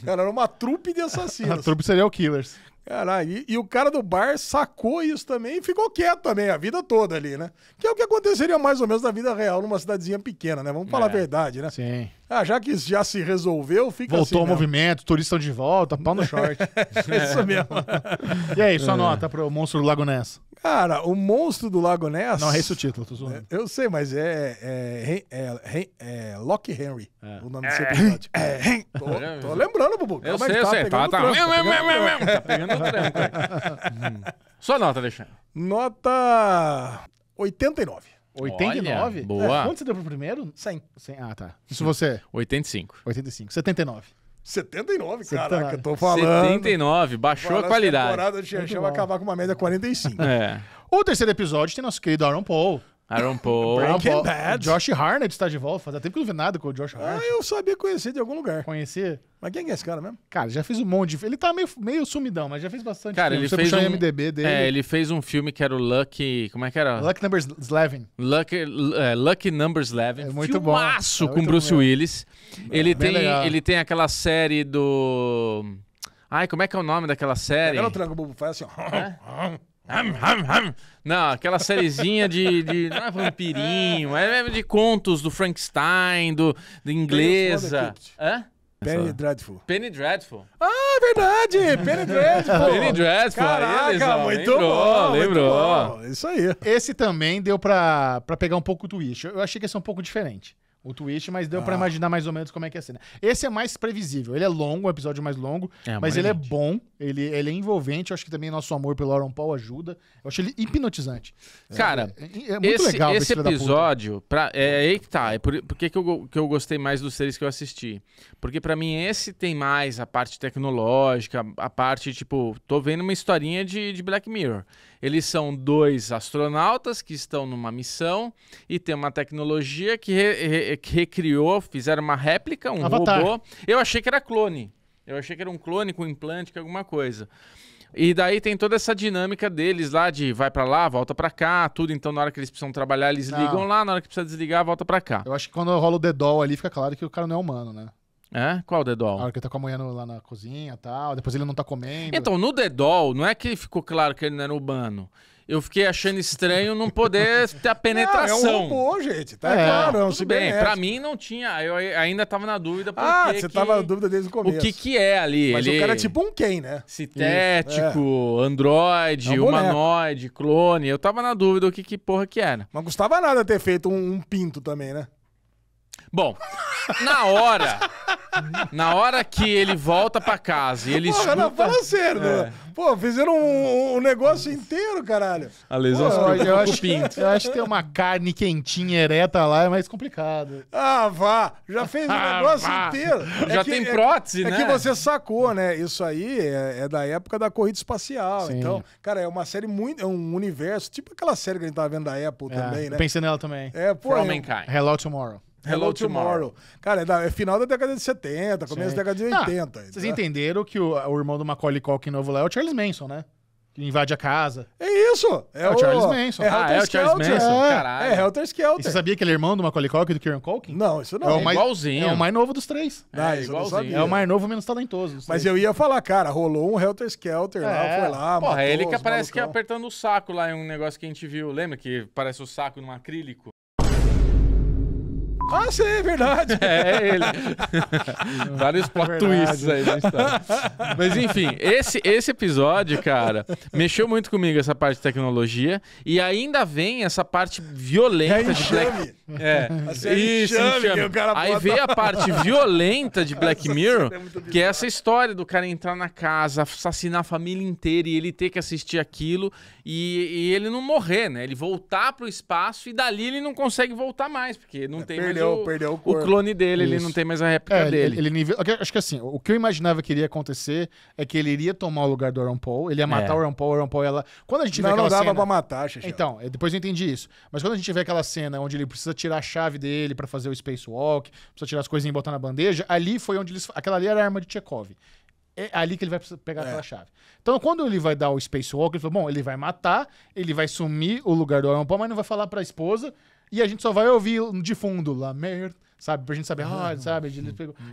[laughs] era uma trupe de assassinos. [laughs] a trupe serial killers. Caralho, e, e, o cara do bar sacou isso também e ficou quieto também a vida toda ali, né? Que é o que aconteceria mais ou menos na vida real numa cidadezinha pequena, né? Vamos falar é, a verdade, né? Sim. Ah, já que já se resolveu, fica Voltou assim. Voltou o movimento, turistas de volta, pau no short. [laughs] isso mesmo. [laughs] e aí, sua é. nota pro Monstro do Lago Ness? Cara, o monstro do Lago Ness. Não, é esse o título, tô zoando. É, eu sei, mas é. É. É. é, é Lock Henry, é. o nome do seu é. episódio. É. é tô, tô, lembrando, Bubu. Eu sei, eu sei. Tá, tá. Trampo, [laughs] tá pegando o trampo. hum. Sua nota, Alexandre. Nota 89. 89? Olha, boa. É, quanto você deu pro primeiro? 100. 100. Ah, tá. Isso você? 85. 85. 79. 79, 79, caraca, tô falando. 79, baixou a qualidade. A temporada de Xerxé vai acabar com uma média 45. É. O terceiro episódio tem nosso querido Aaron Paul. [laughs] Aaron Paul. Breaking Bad. Josh Harnett está de volta. Faz tempo que eu não vi nada com o Josh Harnett. Ah, eu sabia conhecer de algum lugar. Conhecer? Mas quem é esse cara mesmo? Cara, já fez um monte de... Ele tá meio, meio sumidão, mas já fez bastante cara, filme. ele Você fez um... MDB dele. É, ele fez um filme que era o Lucky... Como é que era? Lucky Numbers 11. Lucky, é, Lucky Numbers 11. É muito Filmaço bom. É com Bruce bom. Willis. É, ele, tem, ele tem aquela série do... Ai, como é que é o nome daquela série? Pega é o tranco, faz assim, ó. É? [laughs] Hum, hum, hum. Não, aquela sériezinha de, de. Não é vampirinho, é de contos do Frankenstein, do, do inglesa. Hã? Penny Dreadful. Penny Dreadful. Ah, é verdade! Penny Dreadful! [laughs] Penny Dreadful. Caraca, Eles, ó, muito lembrou, bom! Lembrou. Muito bom. Isso aí. Esse também deu pra, pra pegar um pouco do Wish. Eu achei que ia ser um pouco diferente o twist, mas deu ah. para imaginar mais ou menos como é que é a cena. Esse é mais previsível. Ele é longo, um episódio é mais longo, é, mas ele é bom, ele, ele é envolvente. Eu acho que também nosso amor pelo Aaron Paul ajuda. Eu acho ele hipnotizante. É, Cara, é, é, é muito esse, legal esse episódio. Pra, é aí que tá. É por, que, que, eu, que eu gostei mais dos seres que eu assisti? Porque para mim esse tem mais a parte tecnológica, a parte tipo, tô vendo uma historinha de, de Black Mirror. Eles são dois astronautas que estão numa missão e tem uma tecnologia que, re, re, que recriou, fizeram uma réplica, um Avatar. robô. Eu achei que era clone. Eu achei que era um clone com implante, com alguma coisa. E daí tem toda essa dinâmica deles lá de vai para lá, volta para cá, tudo. Então na hora que eles precisam trabalhar, eles não. Tá. ligam lá, na hora que precisa desligar, volta para cá. Eu acho que quando rola o dedol ali, fica claro que o cara não é humano, né? É? Qual o dedol? A hora que ele tá com a mulher lá na cozinha e tal, depois ele não tá comendo. Então, no dedol, não é que ficou claro que ele não era urbano. Eu fiquei achando estranho não poder [laughs] ter a penetração. Não, é um robô, gente. Tá é, claro, não, é um tudo bem. Pra mim não tinha. Eu ainda tava na dúvida. Ah, você que... tava na dúvida desde o começo. O que que é ali? Mas ele... o cara é tipo um quem, né? Sintético, é. androide, é um humanoide, clone. Eu tava na dúvida o que que porra que era. Não custava nada ter feito um, um pinto também, né? Bom, na hora. na hora que ele volta pra casa e ele Porra, escuta... não, fala sério, né? Pô, fizeram um, um negócio inteiro, caralho. A lesão Pô, eu, eu, acho, pinto. eu acho que ter uma carne quentinha, ereta lá é mais complicado. Ah, vá! Já fez o um ah, negócio ah, inteiro. É Já que, tem é prótese, é, né? É que você sacou, né? Isso aí é, é da época da corrida espacial. Sim. Então, cara, é uma série muito... É um universo, tipo aquela série que a gente tava vendo da Apple é, também, né? Eu pensei nela também. É, pô... Hello Tomorrow. Hello, Hello Tomorrow. Tomorrow. Cara, é, da, é, final da década de 70, começo Sim. da década de 80. Ah, vocês entenderam que o, o, irmão do Macaulay Culkin novo lá é o Charles Manson, né? Que invade a casa. É isso! É, é o, o, Charles Manson. É, ah, é o Charles Manson, é. caralho. É Helter Skelter. E você sabia que ele é irmão do Macaulay Culkin e do Kieran Culkin? Não, isso não. É, o mais, igualzinho. É o mais novo dos três. Ah, é, igualzinho. É o mais novo menos talentoso. Mas eu ia falar, cara, rolou um Helter Skelter lá, é. foi lá, Porra, matou ele que parece malucão. que apertando o saco lá, em um negócio que a gente viu. Lembra que parece o saco num acrílico? Ah, sim, é verdade. [laughs] É ele. [laughs] Vários é plot é twists aí na história. Mas enfim, esse, esse episódio, cara, mexeu muito comigo essa parte de tecnologia. E ainda vem essa parte violenta é de Black É, assim, é isso, enxame, enxame. Aí bota... veio a parte violenta de Black [laughs] é Mirror, que é essa história do cara entrar na casa, assassinar a família inteira e ele ter que assistir aquilo e, e, ele não morrer, né? Ele voltar pro espaço e dali ele não consegue voltar mais, porque não é, tem perdeu, mais o, perdeu o, o clone dele, Isso. ele não tem mais a réplica é, dele. Ele, ele nive... Acho que assim, o que eu imaginava que iria acontecer é que ele iria tomar o lugar do Aaron Paul, ele ia matar é. o Aaron Paul, o Aaron Paul ela Quando a gente não, vê aquela não dava cena... pra matar, Xixi. Então, é, depois eu entendi isso. Mas quando a gente vê aquela cena onde ele precisa tirar a chave dele para fazer o spacewalk, precisa tirar as coisinhas e botar na bandeja, ali foi onde eles... Aquela ali era a arma de Chekhov é ali que ele vai pegar é. aquela chave. Então, quando ele vai dar o Spacewalk, ele falou: bom, ele vai matar, ele vai sumir o lugar do Iron Paul, mas não vai falar pra esposa, e a gente só vai ouvir de fundo lá, merda, sabe? Pra gente saber, ah, sabe?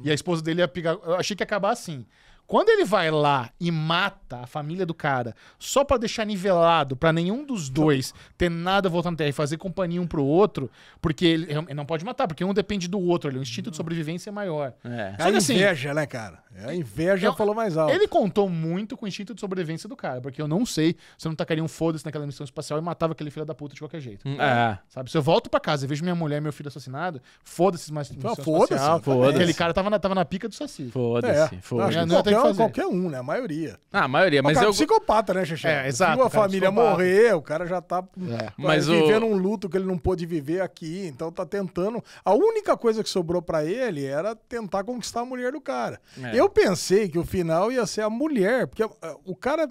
E a esposa dele ia pegar. Eu achei que ia acabar assim. Quando ele vai lá e mata a família do cara só para deixar nivelado, para nenhum dos dois ter nada voltando à Terra e fazer companhia um pro outro, porque ele, ele não pode matar, porque um depende do outro, ele, o instinto de uhum. sobrevivência é maior. É, é a assim, inveja, né, cara? É a inveja eu, então, falou mais alto. Ele contou muito com o instinto de sobrevivência do cara, porque eu não sei se eu não tacaria um foda-se naquela missão espacial e matava aquele filho da puta de qualquer jeito. Hum, é. é. Sabe? Se eu volto para casa e vejo minha mulher e meu filho assassinado, foda-se mais missão foda se Foda-se. Aquele cara tava na, tava na pica do saci. Foda-se. É. Foda-se não, qualquer um, né? A maioria. Ah, a maioria. Mas é eu... psicopata, né, Xexé? É, exato. Viu a é família morrer, o cara já tá é. Tá mas vivendo o... um luto que ele não pôde viver aqui, então tá tentando. A única coisa que sobrou para ele era tentar conquistar a mulher do cara. É. Eu pensei que o final ia ser a mulher, porque ah, o cara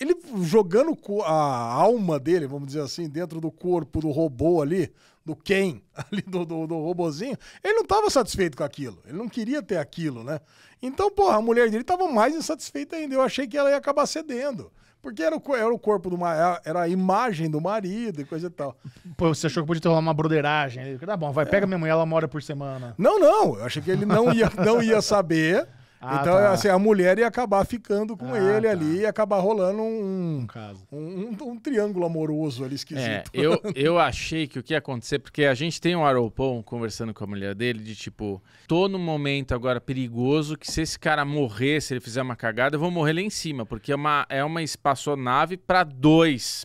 ele jogando a alma dele, vamos dizer assim, dentro do corpo do robô ali, do Ken, [laughs] ali do, do, do robozinho, ele não estava satisfeito com aquilo. Ele não queria ter aquilo, né? Então, porra, a mulher dele estava mais insatisfeita ainda. Eu achei que ela ia acabar cedendo. Porque era o, era o corpo do era a imagem do marido e coisa e tal. Pô, você achou que podia ter uma broderagem? Tá bom, vai, é. pega minha mulher, ela mora por semana. Não, não. Eu achei que ele não ia, não ia saber. Ah, então, tá. assim, a mulher ia acabar ficando com ah, ele tá. ali, e acabar rolando um, um, um, um triângulo amoroso ali é, esquisito. É, eu, [laughs] eu achei que o que ia acontecer, porque a gente tem um Aropão conversando com a mulher dele, de tipo, tô num momento agora perigoso que se esse cara morrer, se ele fizer uma cagada, eu vou morrer lá em cima, porque é uma, é uma espaçonave para dois.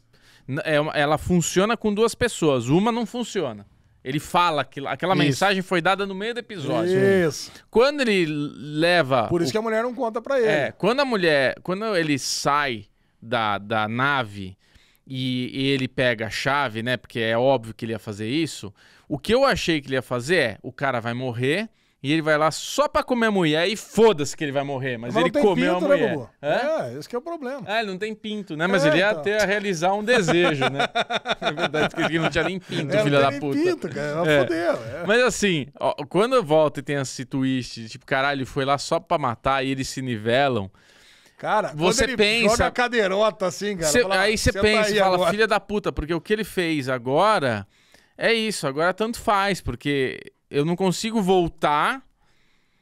É, ela funciona com duas pessoas, uma não funciona. Ele fala que aquela isso. mensagem foi dada no meio do episódio. Isso. Quando ele leva. Por isso o... que a mulher não conta pra ele. É, quando a mulher. Quando ele sai da, da nave e, e ele pega a chave, né? Porque é óbvio que ele ia fazer isso. O que eu achei que ele ia fazer é: o cara vai morrer e ele vai lá só pra comer a mulher e foda-se que ele vai morrer. Mas, mas ele comeu pinto, a né, mulher. Né, é? é, esse que é o problema. Ah, ele não tem pinto, né? Mas é, ele ia então. ter a realizar um desejo, né? [laughs] é verdade que ele não tinha nem pinto, é, filha da puta. Pinto, cara, é. Fodeu, é. Mas assim, ó, quando volta e tem esse twist, tipo, caralho, ele foi lá só pra matar e eles se nivelam. Cara, você pensa. Joga a cadeirota assim, cara. Cê, fala, aí você pensa, e fala, agora. filha da puta, porque o que ele fez agora. É isso, agora tanto faz, porque eu não consigo voltar,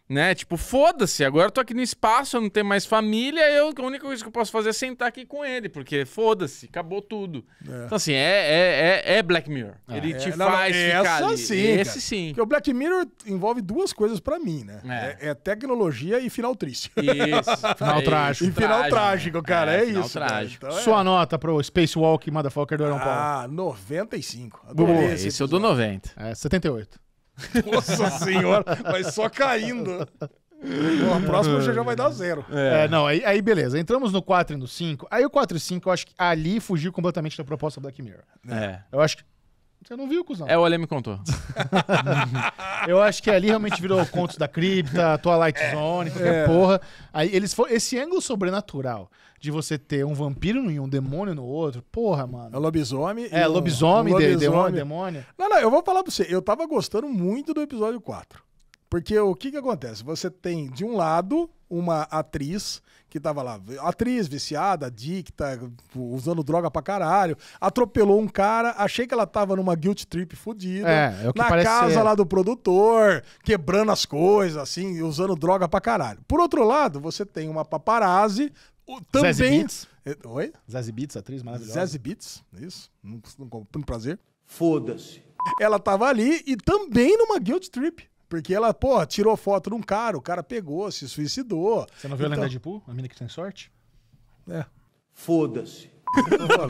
né? Tipo, foda-se, agora eu tô aqui no espaço, eu não tenho mais família, eu, a única coisa que eu posso fazer é sentar aqui com ele, porque foda-se, acabou tudo. É. Então, assim, é, é, é, é Black Mirror. Ah, ele te é, não, faz ficar essa ali. Sim, Esse cara. sim. Porque o Black Mirror envolve duas coisas para mim, né? É. é. tecnologia e final triste. Isso. [laughs] final trágico. E final trágico, cara, é, isso. Trágico. Então, Sua nota pro Spacewalk Motherfucker do Arão ah, Paulo? Ah, 95. Boa, esse, esse eu dou 90. É, 78. [laughs] Nossa senhora, mas só caindo. Bom, a próxima já, já vai dar zero. É, é não, aí, aí, beleza. Entramos no 4 e no 5. Aí o 4 e 5, eu acho que ali fugiu completamente da proposta Black Mirror. É. Eu acho que você não viu, cuzão. É, o Olê me contou. [laughs] eu acho que ali realmente virou Contos da Cripta, light é. Zone, qualquer é. porra. Aí eles foram, esse ângulo sobrenatural de você ter um vampiro em um demônio no outro, porra, mano. É lobisomem. É, lobisomem, um, de, demônio, demônio. Não, não, eu vou falar pra você. Eu tava gostando muito do episódio 4. Porque o que que acontece? Você tem, de um lado, uma atriz que tava lá, atriz viciada, adicta, usando droga pra caralho, atropelou um cara, achei que ela tava numa guilt trip fodida, é, é na casa ser. lá do produtor, quebrando as coisas, assim, usando droga pra caralho. Por outro lado, você tem uma paparazzi também. Zazie Beats. Eh, oi? Zazie Beats, atriz maravilhosa. Zazie Beats, isso. Um, um prazer. Foda-se. Ela tava ali e também numa guilt trip. Porque ela, pô, tirou foto de um cara, o cara pegou, se suicidou. Você não viu então... a lenda de A mina que tem sorte? É. Foda-se.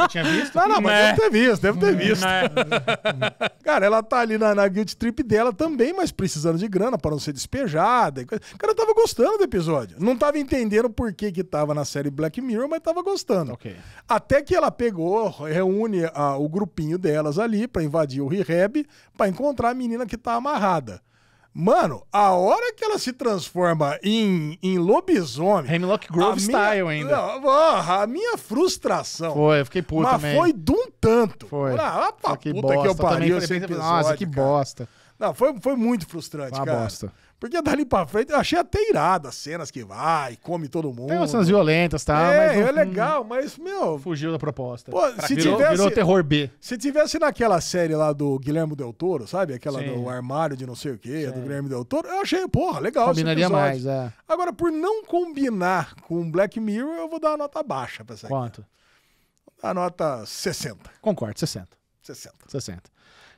tinha visto? Não, ah, não, mas deve ter visto, deve ter hum, visto. Né? [laughs] cara, ela tá ali na, na guilt trip dela também, mas precisando de grana para não ser despejada. O cara tava gostando do episódio. Não tava entendendo por que que tava na série Black Mirror, mas tava gostando. Okay. Até que ela pegou, reúne a, o grupinho delas ali para invadir o rehab, para encontrar a menina que tá amarrada. Mano, a hora que ela se transforma em, em lobisomem. Hemlock Grove style ainda. Porra, a minha frustração. Foi, eu fiquei puto mas também. Mas foi de um tanto. Foi. Ah, pra puta bosta. que eu pariu. Nossa, que cara. bosta. Não, foi, foi muito frustrante, Uma cara. bosta. Porque dali pra frente eu achei até irada as cenas que vai, come todo mundo. Tem umas cenas violentas, tá? É, mas é legal, mas, meu. Fugiu da proposta. Pô, se virou, tivesse, virou terror B. Se tivesse naquela série lá do Guilherme Del Toro, sabe? Aquela Sim. do armário de não sei o quê, Sim. do Guilherme Del Toro, eu achei, porra, legal. Combinaria mais, é. Agora, por não combinar com Black Mirror, eu vou dar uma nota baixa pra essa Quanto? Aqui. A nota 60. Concordo, 60. 60. 60.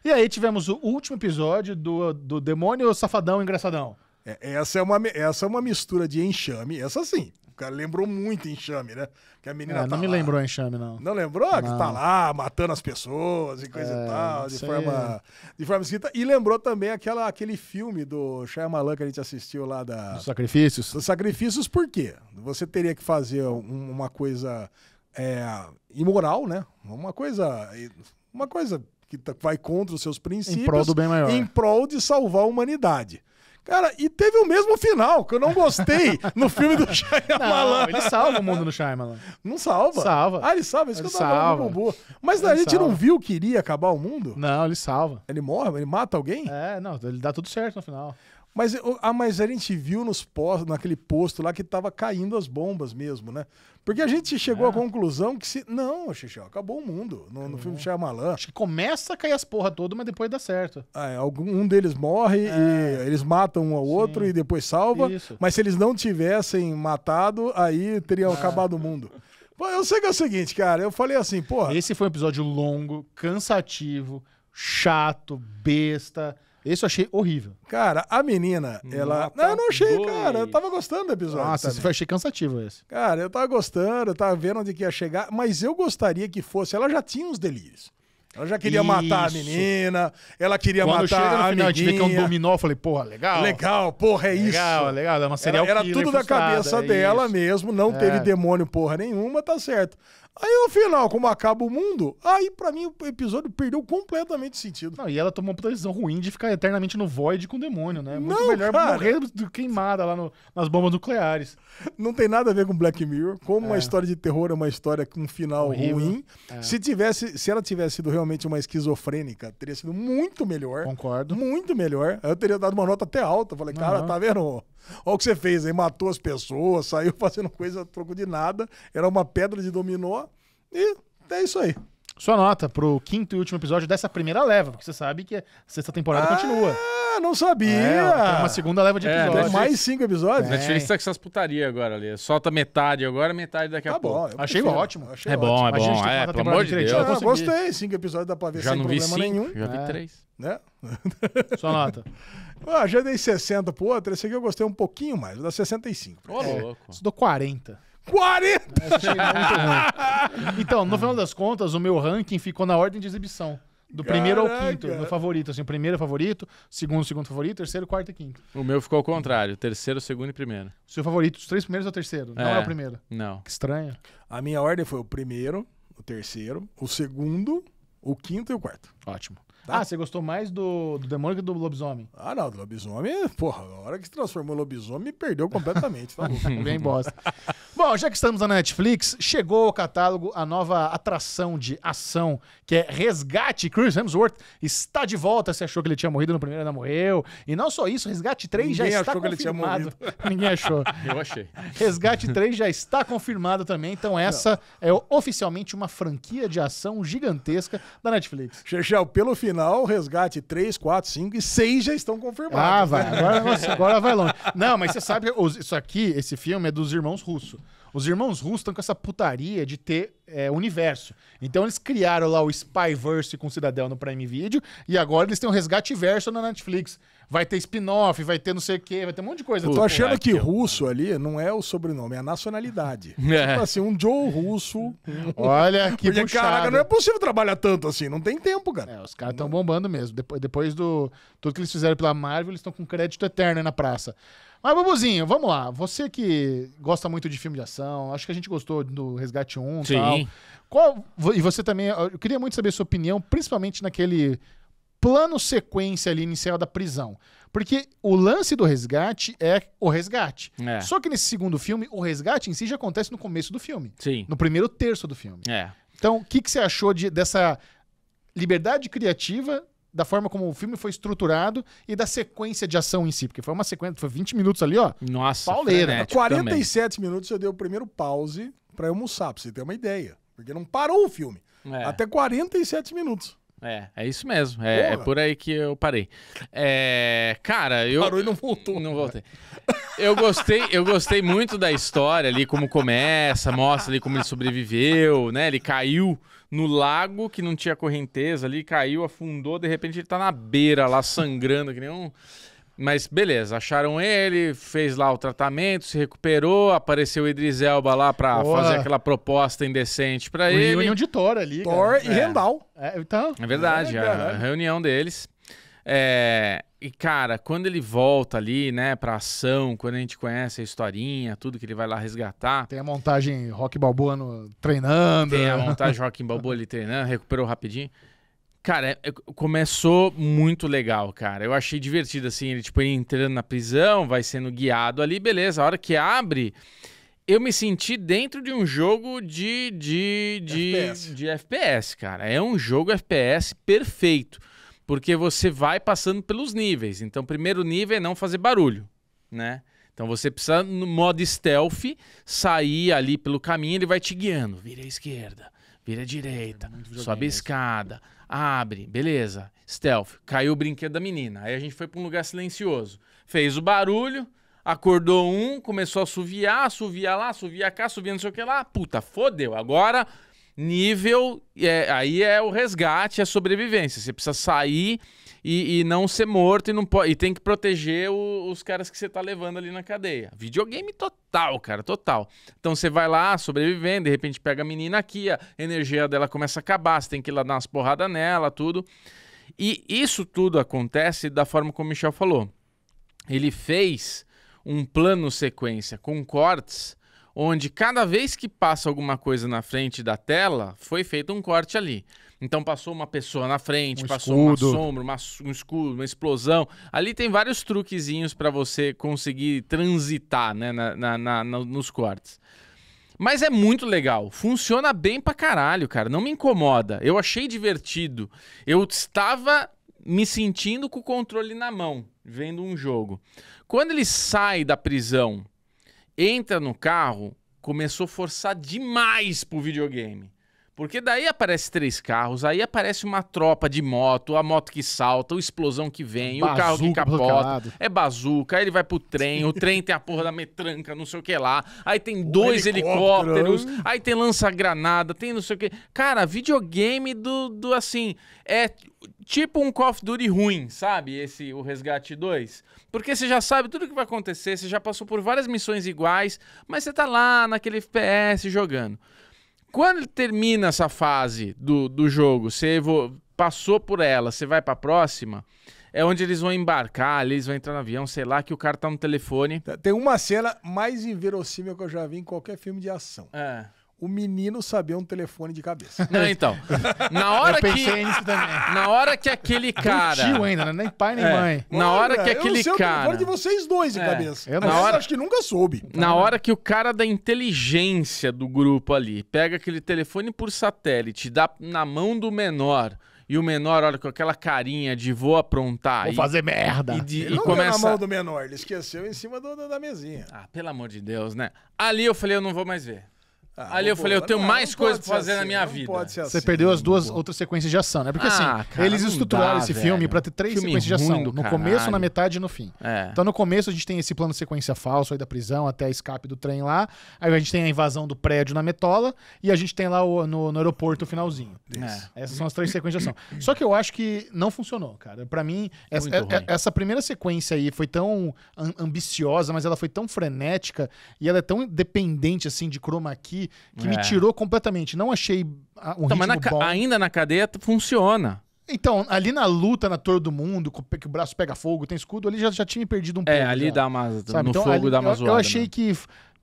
E aí tivemos o último episódio do, do Demônio Safadão Engraçadão. É, essa, é uma, essa é uma mistura de enxame, essa sim. O cara lembrou muito enxame, né? Que a menina é, tá Não me lá. lembrou enxame, não. Não lembrou? Não. Que tá lá matando as pessoas e coisa é, e tal, de forma, de forma escrita. E lembrou também aquela, aquele filme do Shyamalan que a gente assistiu lá da. Dos sacrifícios? Dos sacrifícios, por quê? Você teria que fazer um, uma coisa é, imoral, né? Uma coisa. Uma coisa que tá, vai contra os seus princípios. Em prol do bem maior. Em prol de salvar a humanidade. Cara, e teve o mesmo final, que eu não gostei [laughs] no filme do Shyamalan. Não, ele salva o mundo do Shyamalan. Não salva? Salva. Ah, ele salva, isso ele que eu tava salva. Mas a gente não viu que iria acabar o mundo? Não, ele salva. Ele morre? Ele mata alguém? É, não, ele dá tudo certo no final. Mas, ah, mas a gente viu nos postos, naquele posto lá que estava caindo as bombas mesmo, né? Porque a gente chegou é. à conclusão que se. Não, Xixi, acabou o mundo. No, no filme é. Shyamalan. Acho que começa a cair as porra toda, mas depois dá certo. Ah, é, algum, um deles morre é. e eles matam um ao Sim. outro e depois salva. Isso. Mas se eles não tivessem matado, aí teria é. acabado o mundo. eu sei que é o seguinte, cara. Eu falei assim, porra. Esse foi um episódio longo, cansativo, chato, besta. Esse eu achei horrível. Cara, a menina, ela. Não, eu não achei, cara. Eu tava gostando do episódio. Nossa, também. achei cansativo esse. Cara, eu tava gostando, eu tava vendo onde que ia chegar, mas eu gostaria que fosse. Ela já tinha uns delírios. Ela já queria Isso. matar a menina, ela queria Quando matar chega no a final, amiguinha. Quando que é um dominó, eu falei, porra, legal. Legal, porra, é legal, isso. Legal, legal, é uma serial Era, era tudo da cabeça é dela mesmo, não é. teve demônio porra nenhuma, tá certo. Aí no final, como acaba o mundo, aí para mim o episódio perdeu completamente sentido. Não, e ela tomou uma decisão ruim de ficar eternamente no void com o demônio, né? Muito não, melhor cara. morrer do queimada lá no, nas bombas nucleares. Não tem nada a ver com Black Mirror. Como é. uma história de terror é uma história com um final Horrível. ruim. É. Se tivesse, se ela tivesse sido realmente uma esquizofrênica, teria sido muito melhor. Concordo. Muito melhor. Eu teria dado uma nota até alta. Falei, cara, tá vendo? Olha o que você fez aí, matou as pessoas, saiu [laughs] fazendo coisa troco de nada, era uma pedra de dominó e é isso aí. Sua nota pro quinto e último episódio dessa primeira leva, porque você sabe que a sexta temporada ah, continua. Ah, não sabia! É, tem uma segunda leva de episódios. É, tem mais cinco episódios? É. A diferença que essas putarias agora ali. Solta metade agora, metade daqui a tá pouco. Bom, achei prefiro. ótimo. Achei é bom, ótimo. é bom. Tá é gente é, pelo amor de Deus. Eu gostei. Cinco episódios dá pra ver já sem não vi problema cinco, nenhum. Já vi é. três. Né? Sua nota. [laughs] Ah, já dei 60 pro outro, esse aqui eu gostei um pouquinho mais, vou dar 65. Ô, é, louco. Você dou 40. 40! então, no final das contas, o meu ranking ficou na ordem de exibição. Do primeiro Caraca. ao quinto, no favorito. Assim, o primeiro é favorito, segundo, segundo favorito, terceiro, quarto e quinto. O meu ficou ao contrário. Terceiro, segundo e primeiro. O seu favorito, os três primeiros é o terceiro? Não é, é o primeiro? Não. Que estranho. A minha ordem foi o primeiro, o terceiro, o segundo, o quinto e o quarto. Ótimo. Tá? Ah, você gostou mais do, do demônio que do lobisomem? Ah, não, do lobisomem, porra, a hora que se transformou em lobisomem, perdeu completamente, tá louco. Bem [laughs] bosta. Bom, já que estamos na Netflix, chegou ao catálogo a nova atração de ação, que é Resgate. Chris Hemsworth está de volta. Você achou que ele tinha morrido no primeiro, ainda morreu. E não só isso, Resgate 3 Ninguém já está ninguém achou Que ele tinha morrido. [laughs] Ninguém achou. [laughs] Eu achei. Resgate 3 já está confirmado também. Então essa não. é oficialmente uma franquia de ação gigantesca da Netflix. Chechel, pelo final, Resgate 3, 4, 5 e 6 já estão confirmados. Ah, vai. Né? Agora, agora vai longe. [laughs] Não, mas você sabe, isso aqui, esse filme é dos irmãos russos. Os irmãos russos estão com essa putaria de ter é, universo. Então eles criaram lá o Spyverse com o Cidadão no Prime Video e agora eles têm o Resgate Verso na Netflix. Vai ter spin-off, vai ter não sei o quê, vai ter um monte de coisa. Eu tô achando que russo ali não é o sobrenome, é a nacionalidade. [laughs] É. Tipo assim, um Joe russo. Olha que Porque, puxado. caraca, não é possível trabalhar tanto assim, não tem tempo, cara. É, os caras estão bombando mesmo. Depois, depois do tudo que eles fizeram pela Marvel, eles estão com crédito eterno aí na praça. Mas, Bubuzinho, vamos lá. Você que gosta muito de filme de ação, acho que a gente gostou do Resgate 1 e tal. Qual, e você também, eu queria muito saber a sua opinião, principalmente naquele plano sequência ali inicial da prisão. Porque o lance do resgate é o resgate. É. Só que nesse segundo filme, o resgate em si já acontece no começo do filme. Sim. No primeiro terço do filme. É. Então, o que, que você achou de, dessa liberdade criativa da forma como o filme foi estruturado e da sequência de ação em si. Porque foi uma sequência, foi 20 minutos ali, ó. Nossa, pauleira. 47 também. minutos eu dei o primeiro pause para almoçar, pra você ter uma ideia. Porque não parou o filme. É. Até 47 minutos. É, é isso mesmo. É, é, por aí que eu parei. É, cara, eu. Parou e não voltou. Não voltei eu gostei, eu gostei muito da história ali, como começa, mostra ali como ele sobreviveu, né? Ele caiu no lago que não tinha correnteza ali, caiu, afundou, de repente ele tá na beira lá, sangrando, que nem um. Mas beleza, acharam ele, fez lá o tratamento, se recuperou, apareceu o Idris Elba lá pra Boa. fazer aquela proposta indecente pra o ele. Reunião de Thor ali. Thor cara. e é. Rendal. É, então, é verdade, é, a é reunião deles. É, e, cara, quando ele volta ali, né, pra ação, quando a gente conhece a historinha, tudo que ele vai lá resgatar. Tem a montagem Rock Balboa no, treinando. Tem a montagem Rock Balboa ali treinando, recuperou rapidinho. Cara, é, é, começou muito legal, cara. Eu achei divertido, assim, ele, tipo, ele entrando na prisão, vai sendo guiado ali, beleza. A hora que abre, eu me senti dentro de um jogo de, de, de, FPS. de FPS, cara. É um jogo FPS perfeito porque você vai passando pelos níveis. Então, primeiro nível é não fazer barulho, né? Então você precisa, no modo stealth, sair ali pelo caminho, ele vai te guiando. Vira à esquerda, vira à direita, é sobe a escada, abre, beleza. Stealth, caiu o brinquedo da menina. Aí a gente foi para um lugar silencioso. Fez o barulho, acordou um, começou a suviar, suviar lá, suviar cá, assoviar não sei o que lá. Puta, fodeu. Agora nível. É, aí é o resgate, é a sobrevivência. Você precisa sair e, e não ser morto e, não pode, e tem que proteger o, os caras que você tá levando ali na cadeia. Videogame total, cara, total. Então você vai lá sobrevivendo, de repente pega a menina aqui, a energia dela começa a acabar, você tem que ir lá dar umas porradas nela, tudo. E isso tudo acontece da forma como o Michel falou. Ele fez um plano sequência com cortes onde cada vez que passa alguma coisa na frente da tela, foi feito um corte ali. Então passou uma pessoa na frente, um passou escudo. uma sombra, uma, um escudo, uma explosão. Ali tem vários truquezinhos para você conseguir transitar né, na, na, na, nos cortes. Mas é muito legal. Funciona bem pra caralho, cara. Não me incomoda. Eu achei divertido. Eu estava me sentindo com o controle na mão, vendo um jogo. Quando ele sai da prisão entra no carro, começou a forçar demais pro videogame. Porque daí aparece três carros, aí aparece uma tropa de moto, a moto que salta, o explosão que vem, bazuca, o carro que capota, é bazuca, aí ele vai pro trem, o trem tem a porra da metranca, não sei o que lá. Aí tem dois helicóptero. helicópteros, aí tem lança-granada, tem não sei o que. Cara, videogame do, do assim, é tipo um Call of Duty ruim, sabe? Esse o Resgate 2. Porque você já sabe tudo o que vai acontecer, você já passou por várias missões iguais, mas você tá lá naquele FPS jogando quando ele termina essa fase do, do jogo, você passou por ela, você vai para a próxima, é onde eles vão embarcar, ali eles vão entrar no avião, sei lá, que o cara tá no telefone. Tem uma cena mais inverossímil que eu já vi em qualquer filme de ação. É o menino sabia um telefone de cabeça. [laughs] Não, então. Na hora que. Na hora que aquele é cara. Não tio ainda, né? Nem pai nem é. mãe. Na Olha, hora que aquele eu não sei cara. de vocês dois de é. cabeça. Eu não na hora... acho que nunca soube. Na hora que o cara da inteligência do grupo ali pega aquele telefone por satélite, dá na mão do menor e o menor olha com aquela carinha de vou aprontar. Vou e, fazer merda. E, de, ele e não começa... na mão do menor, ele esqueceu em cima do, do, da mesinha. Ah, pelo amor de Deus, né? Ali eu falei, eu não vou mais ver. Ah, Ali eu falei, eu tenho não, mais coisas pra fazer assim, na minha vida. Pode ser assim, Você perdeu as duas outras sequências de ação, né? Porque ah, assim, cara, eles estruturaram dá, esse velho. filme pra ter três filme sequências de ação. No caralho. começo, na metade e no fim. É. Então no começo a gente tem esse plano de sequência falso aí da prisão até a escape do trem lá. Aí a gente tem a invasão do prédio na metola e a gente tem lá o, no, no, aeroporto o finalzinho. É. Essas são as três sequências de ação. Só que eu acho que não funcionou, cara. Pra mim, é essa, é, essa primeira sequência aí foi tão ambiciosa, mas ela foi tão frenética e ela é tão dependente assim de chroma key que, é. me tirou completamente. Não achei um então, ritmo mas na, bom. ainda na cadeia funciona. Então, ali na luta na Torre do Mundo, que o braço pega fogo, tem escudo, ali já, já tinha perdido um é, pouco. É, ali já, dá uma, no então, fogo da dá uma zoada. Eu, eu achei né? que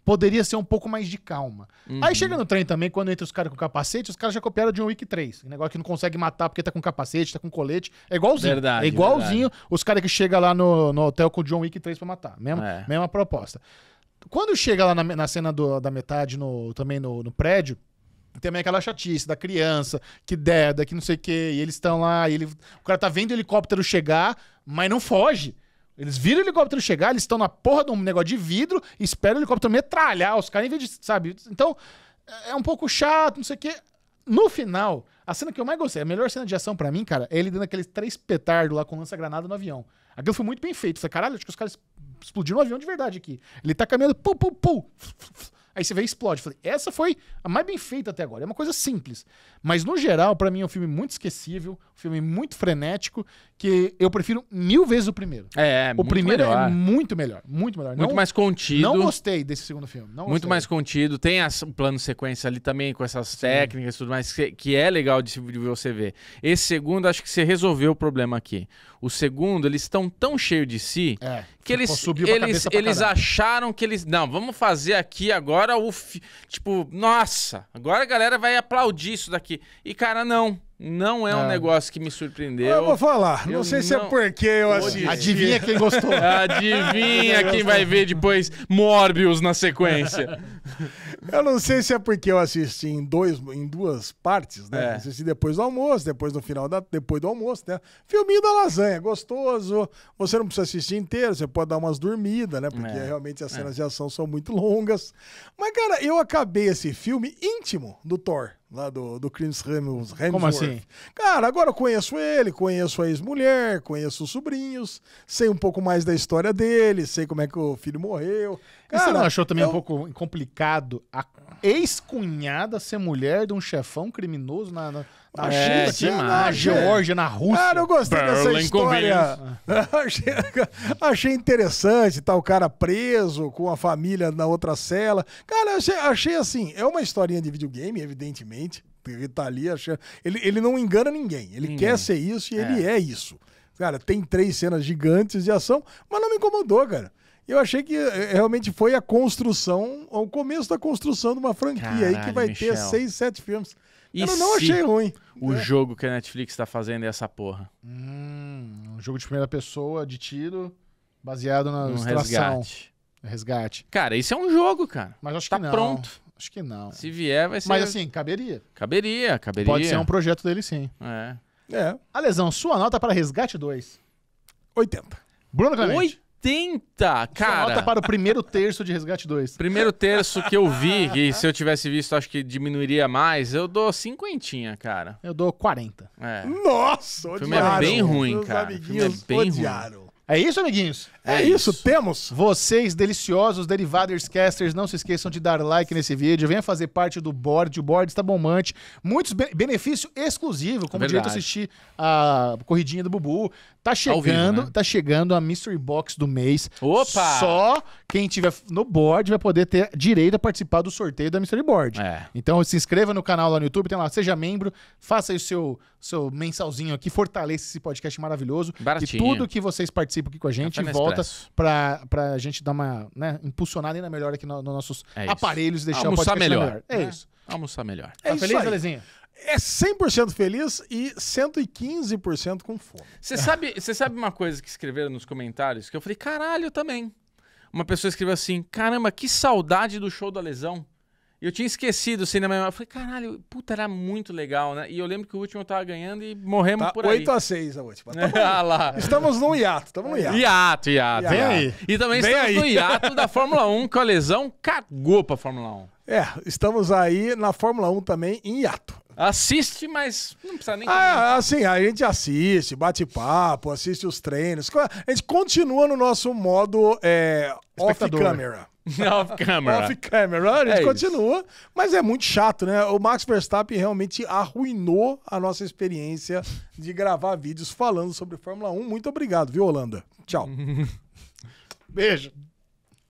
poderia ser um pouco mais de calma. Uhum. Aí chega no trem também, quando entra os caras com capacete, os caras já copiaram John Wick 3. Um negócio que não consegue matar porque tá com capacete, tá com colete. É igualzinho. Verdade, é igualzinho verdade. os caras que chegam lá no, no hotel com o John Wick 3 pra matar. Mesma, é. mesma proposta. Quando chega lá na, na cena do, da metade, no, também no, no prédio, também aquela chatice da criança, que deda, que não sei o quê, e eles estão lá, e ele, o cara tá vendo o helicóptero chegar, mas não foge. Eles viram o helicóptero chegar, eles estão na porra de um negócio de vidro, e esperam o helicóptero metralhar os caras em vez de, sabe? Então, é, é um pouco chato, não sei o quê. No final, a cena que eu mais gostei, a melhor cena de ação para mim, cara, é ele dando aqueles três petardos lá com lança-granada no avião. Aquilo foi muito bem feito. Falei, caralho, acho que os caras explodiu um avião de verdade aqui. Ele tá caminhando, pum, pum, pum. Aí você vê e explode. Falei, essa foi a mais bem feita até agora. É uma coisa simples. Mas, no geral, para mim é um filme muito esquecível, um filme muito frenético, que eu prefiro mil vezes o primeiro. É, é O primeiro é melhor. é muito melhor. Muito melhor. Muito não, mais contido. Não gostei desse segundo filme. muito mais contido. Tem as, um plano sequência ali também, com essas Sim. técnicas e tudo mais, que, que é legal de, de, você ver. Esse segundo, acho que você resolveu o problema aqui. O segundo, eles estão tão cheios de si é que eles, eles, eles acharam que eles. Não, vamos fazer aqui agora o. Fi... Tipo, nossa, agora a galera vai aplaudir isso daqui. E, cara, não. Não é um é. negócio que me surpreendeu. Eu vou falar. Não sei não... se é porque eu assisti. Adivinha quem gostou. [laughs] Adivinha quem vai ver depois Morbius na sequência. [laughs] Eu não sei se é porque eu assisti em, dois, em duas partes, né? É. Assisti depois do almoço, depois no final da, depois do almoço, né? Filminho da lasanha, gostoso. Você não precisa assistir inteiro, você pode dar umas dormidas, né? Porque é. realmente as é. cenas é. de ação são muito longas. Mas, cara, eu acabei esse filme íntimo do Thor lá do, do Chris Hemsworth. Como assim? Cara, agora eu conheço ele, conheço a ex-mulher, conheço os sobrinhos, sei um pouco mais da história dele, sei como é que o filho morreu. Cara, e você não achou também eu... um pouco complicado a ex-cunhada ser mulher de um chefão criminoso na... na... Na tá é, China, na é. Geórgia, na Rússia. Cara, eu gostei Berlin dessa história. [laughs] achei, achei, interessante, tá o cara preso com a família na outra cela. Cara, achei, achei assim, é uma historinha de videogame, evidentemente. Ele tá ali Ele, ele não engana ninguém. Ele ninguém. quer ser isso e é. ele é isso. Cara, tem três cenas gigantes de ação, mas não me incomodou, cara. Eu achei que eh, eh, realmente foi a construção, o começo da construção de uma franquia Caralho, aí que vai Michel. ter seis, sete filmes. E Eu não achei ruim. O é. jogo que a Netflix tá fazendo é essa porra. Hum, um jogo de primeira pessoa, de tiro, baseado na um resgate. Resgate. Cara, isso é um jogo, cara. Mas acho tá que não. Tá pronto. Acho que não. Se vier, vai ser. Mas assim, caberia. Caberia, caberia. Pode ser um projeto dele, sim. É. É. Alesão, sua nota para Resgate 2? 80. Bruno Clemente. 80, é cara. nota para o primeiro terço de Resgate 2. Primeiro terço que eu vi, [laughs] e se eu tivesse visto, acho que diminuiria mais, eu dou cinquentinha, cara. Eu dou 40. É. Nossa, filme é bem ruim, Meus cara. filme é bem odiaram. ruim. É isso, amiguinhos? É, é isso. isso. temos. Vocês, deliciosos Derivaders Casters, não se esqueçam de dar like nesse vídeo. Venha fazer parte do board. O board está bombante. Muitos be benefícios exclusivos, como é direito de assistir a corridinha do Bubu. Tá chegando, vivo, né? tá chegando a Mystery Box do mês. Opa! Só quem tiver no board vai poder ter direito a participar do sorteio da Mystery Board. É. Então se inscreva no canal lá no YouTube, tem lá, seja membro, faça aí o seu, seu mensalzinho aqui, fortaleça esse podcast maravilhoso. Baratinho. E tudo que vocês participam aqui com a gente é volta pra, pra gente dar uma né, impulsionada ainda melhor aqui nos no nossos é aparelhos e deixar Almoçar o podcast melhor. melhor. É, é, isso. Almoçar melhor. É tá feliz, Alezinha? é 100% feliz e 115% com fome. Você sabe, você sabe uma coisa que escreveram nos comentários que eu falei, caralho, eu também. Uma pessoa escreveu assim: caramba, que saudade do show da lesão. eu tinha esquecido o cinema. Eu falei, caralho, puta, era muito legal, né? E eu lembro que o último eu tava ganhando e morremos tá por aí. 8 a 6 a última. ah, lá. Estamos num hiato, estamos no hiato. Hiato, hiato. Vem aí. E também Vem estamos aí. no hiato da Fórmula 1, que a lesão cagou pra Fórmula 1. É, estamos aí na Fórmula 1 também em hiato. Assiste, mas não precisa nem. Ah, assim, a gente assiste, bate papo, assiste os treinos. A gente continua no nosso modo é, off-camera. [laughs] Off-camera. Off-camera, a gente é continua, mas é muito chato, né? O Max Verstappen realmente arruinou a nossa experiência de gravar vídeos falando sobre Fórmula 1. Muito obrigado, viu, Holanda? Tchau. [laughs] Beijo.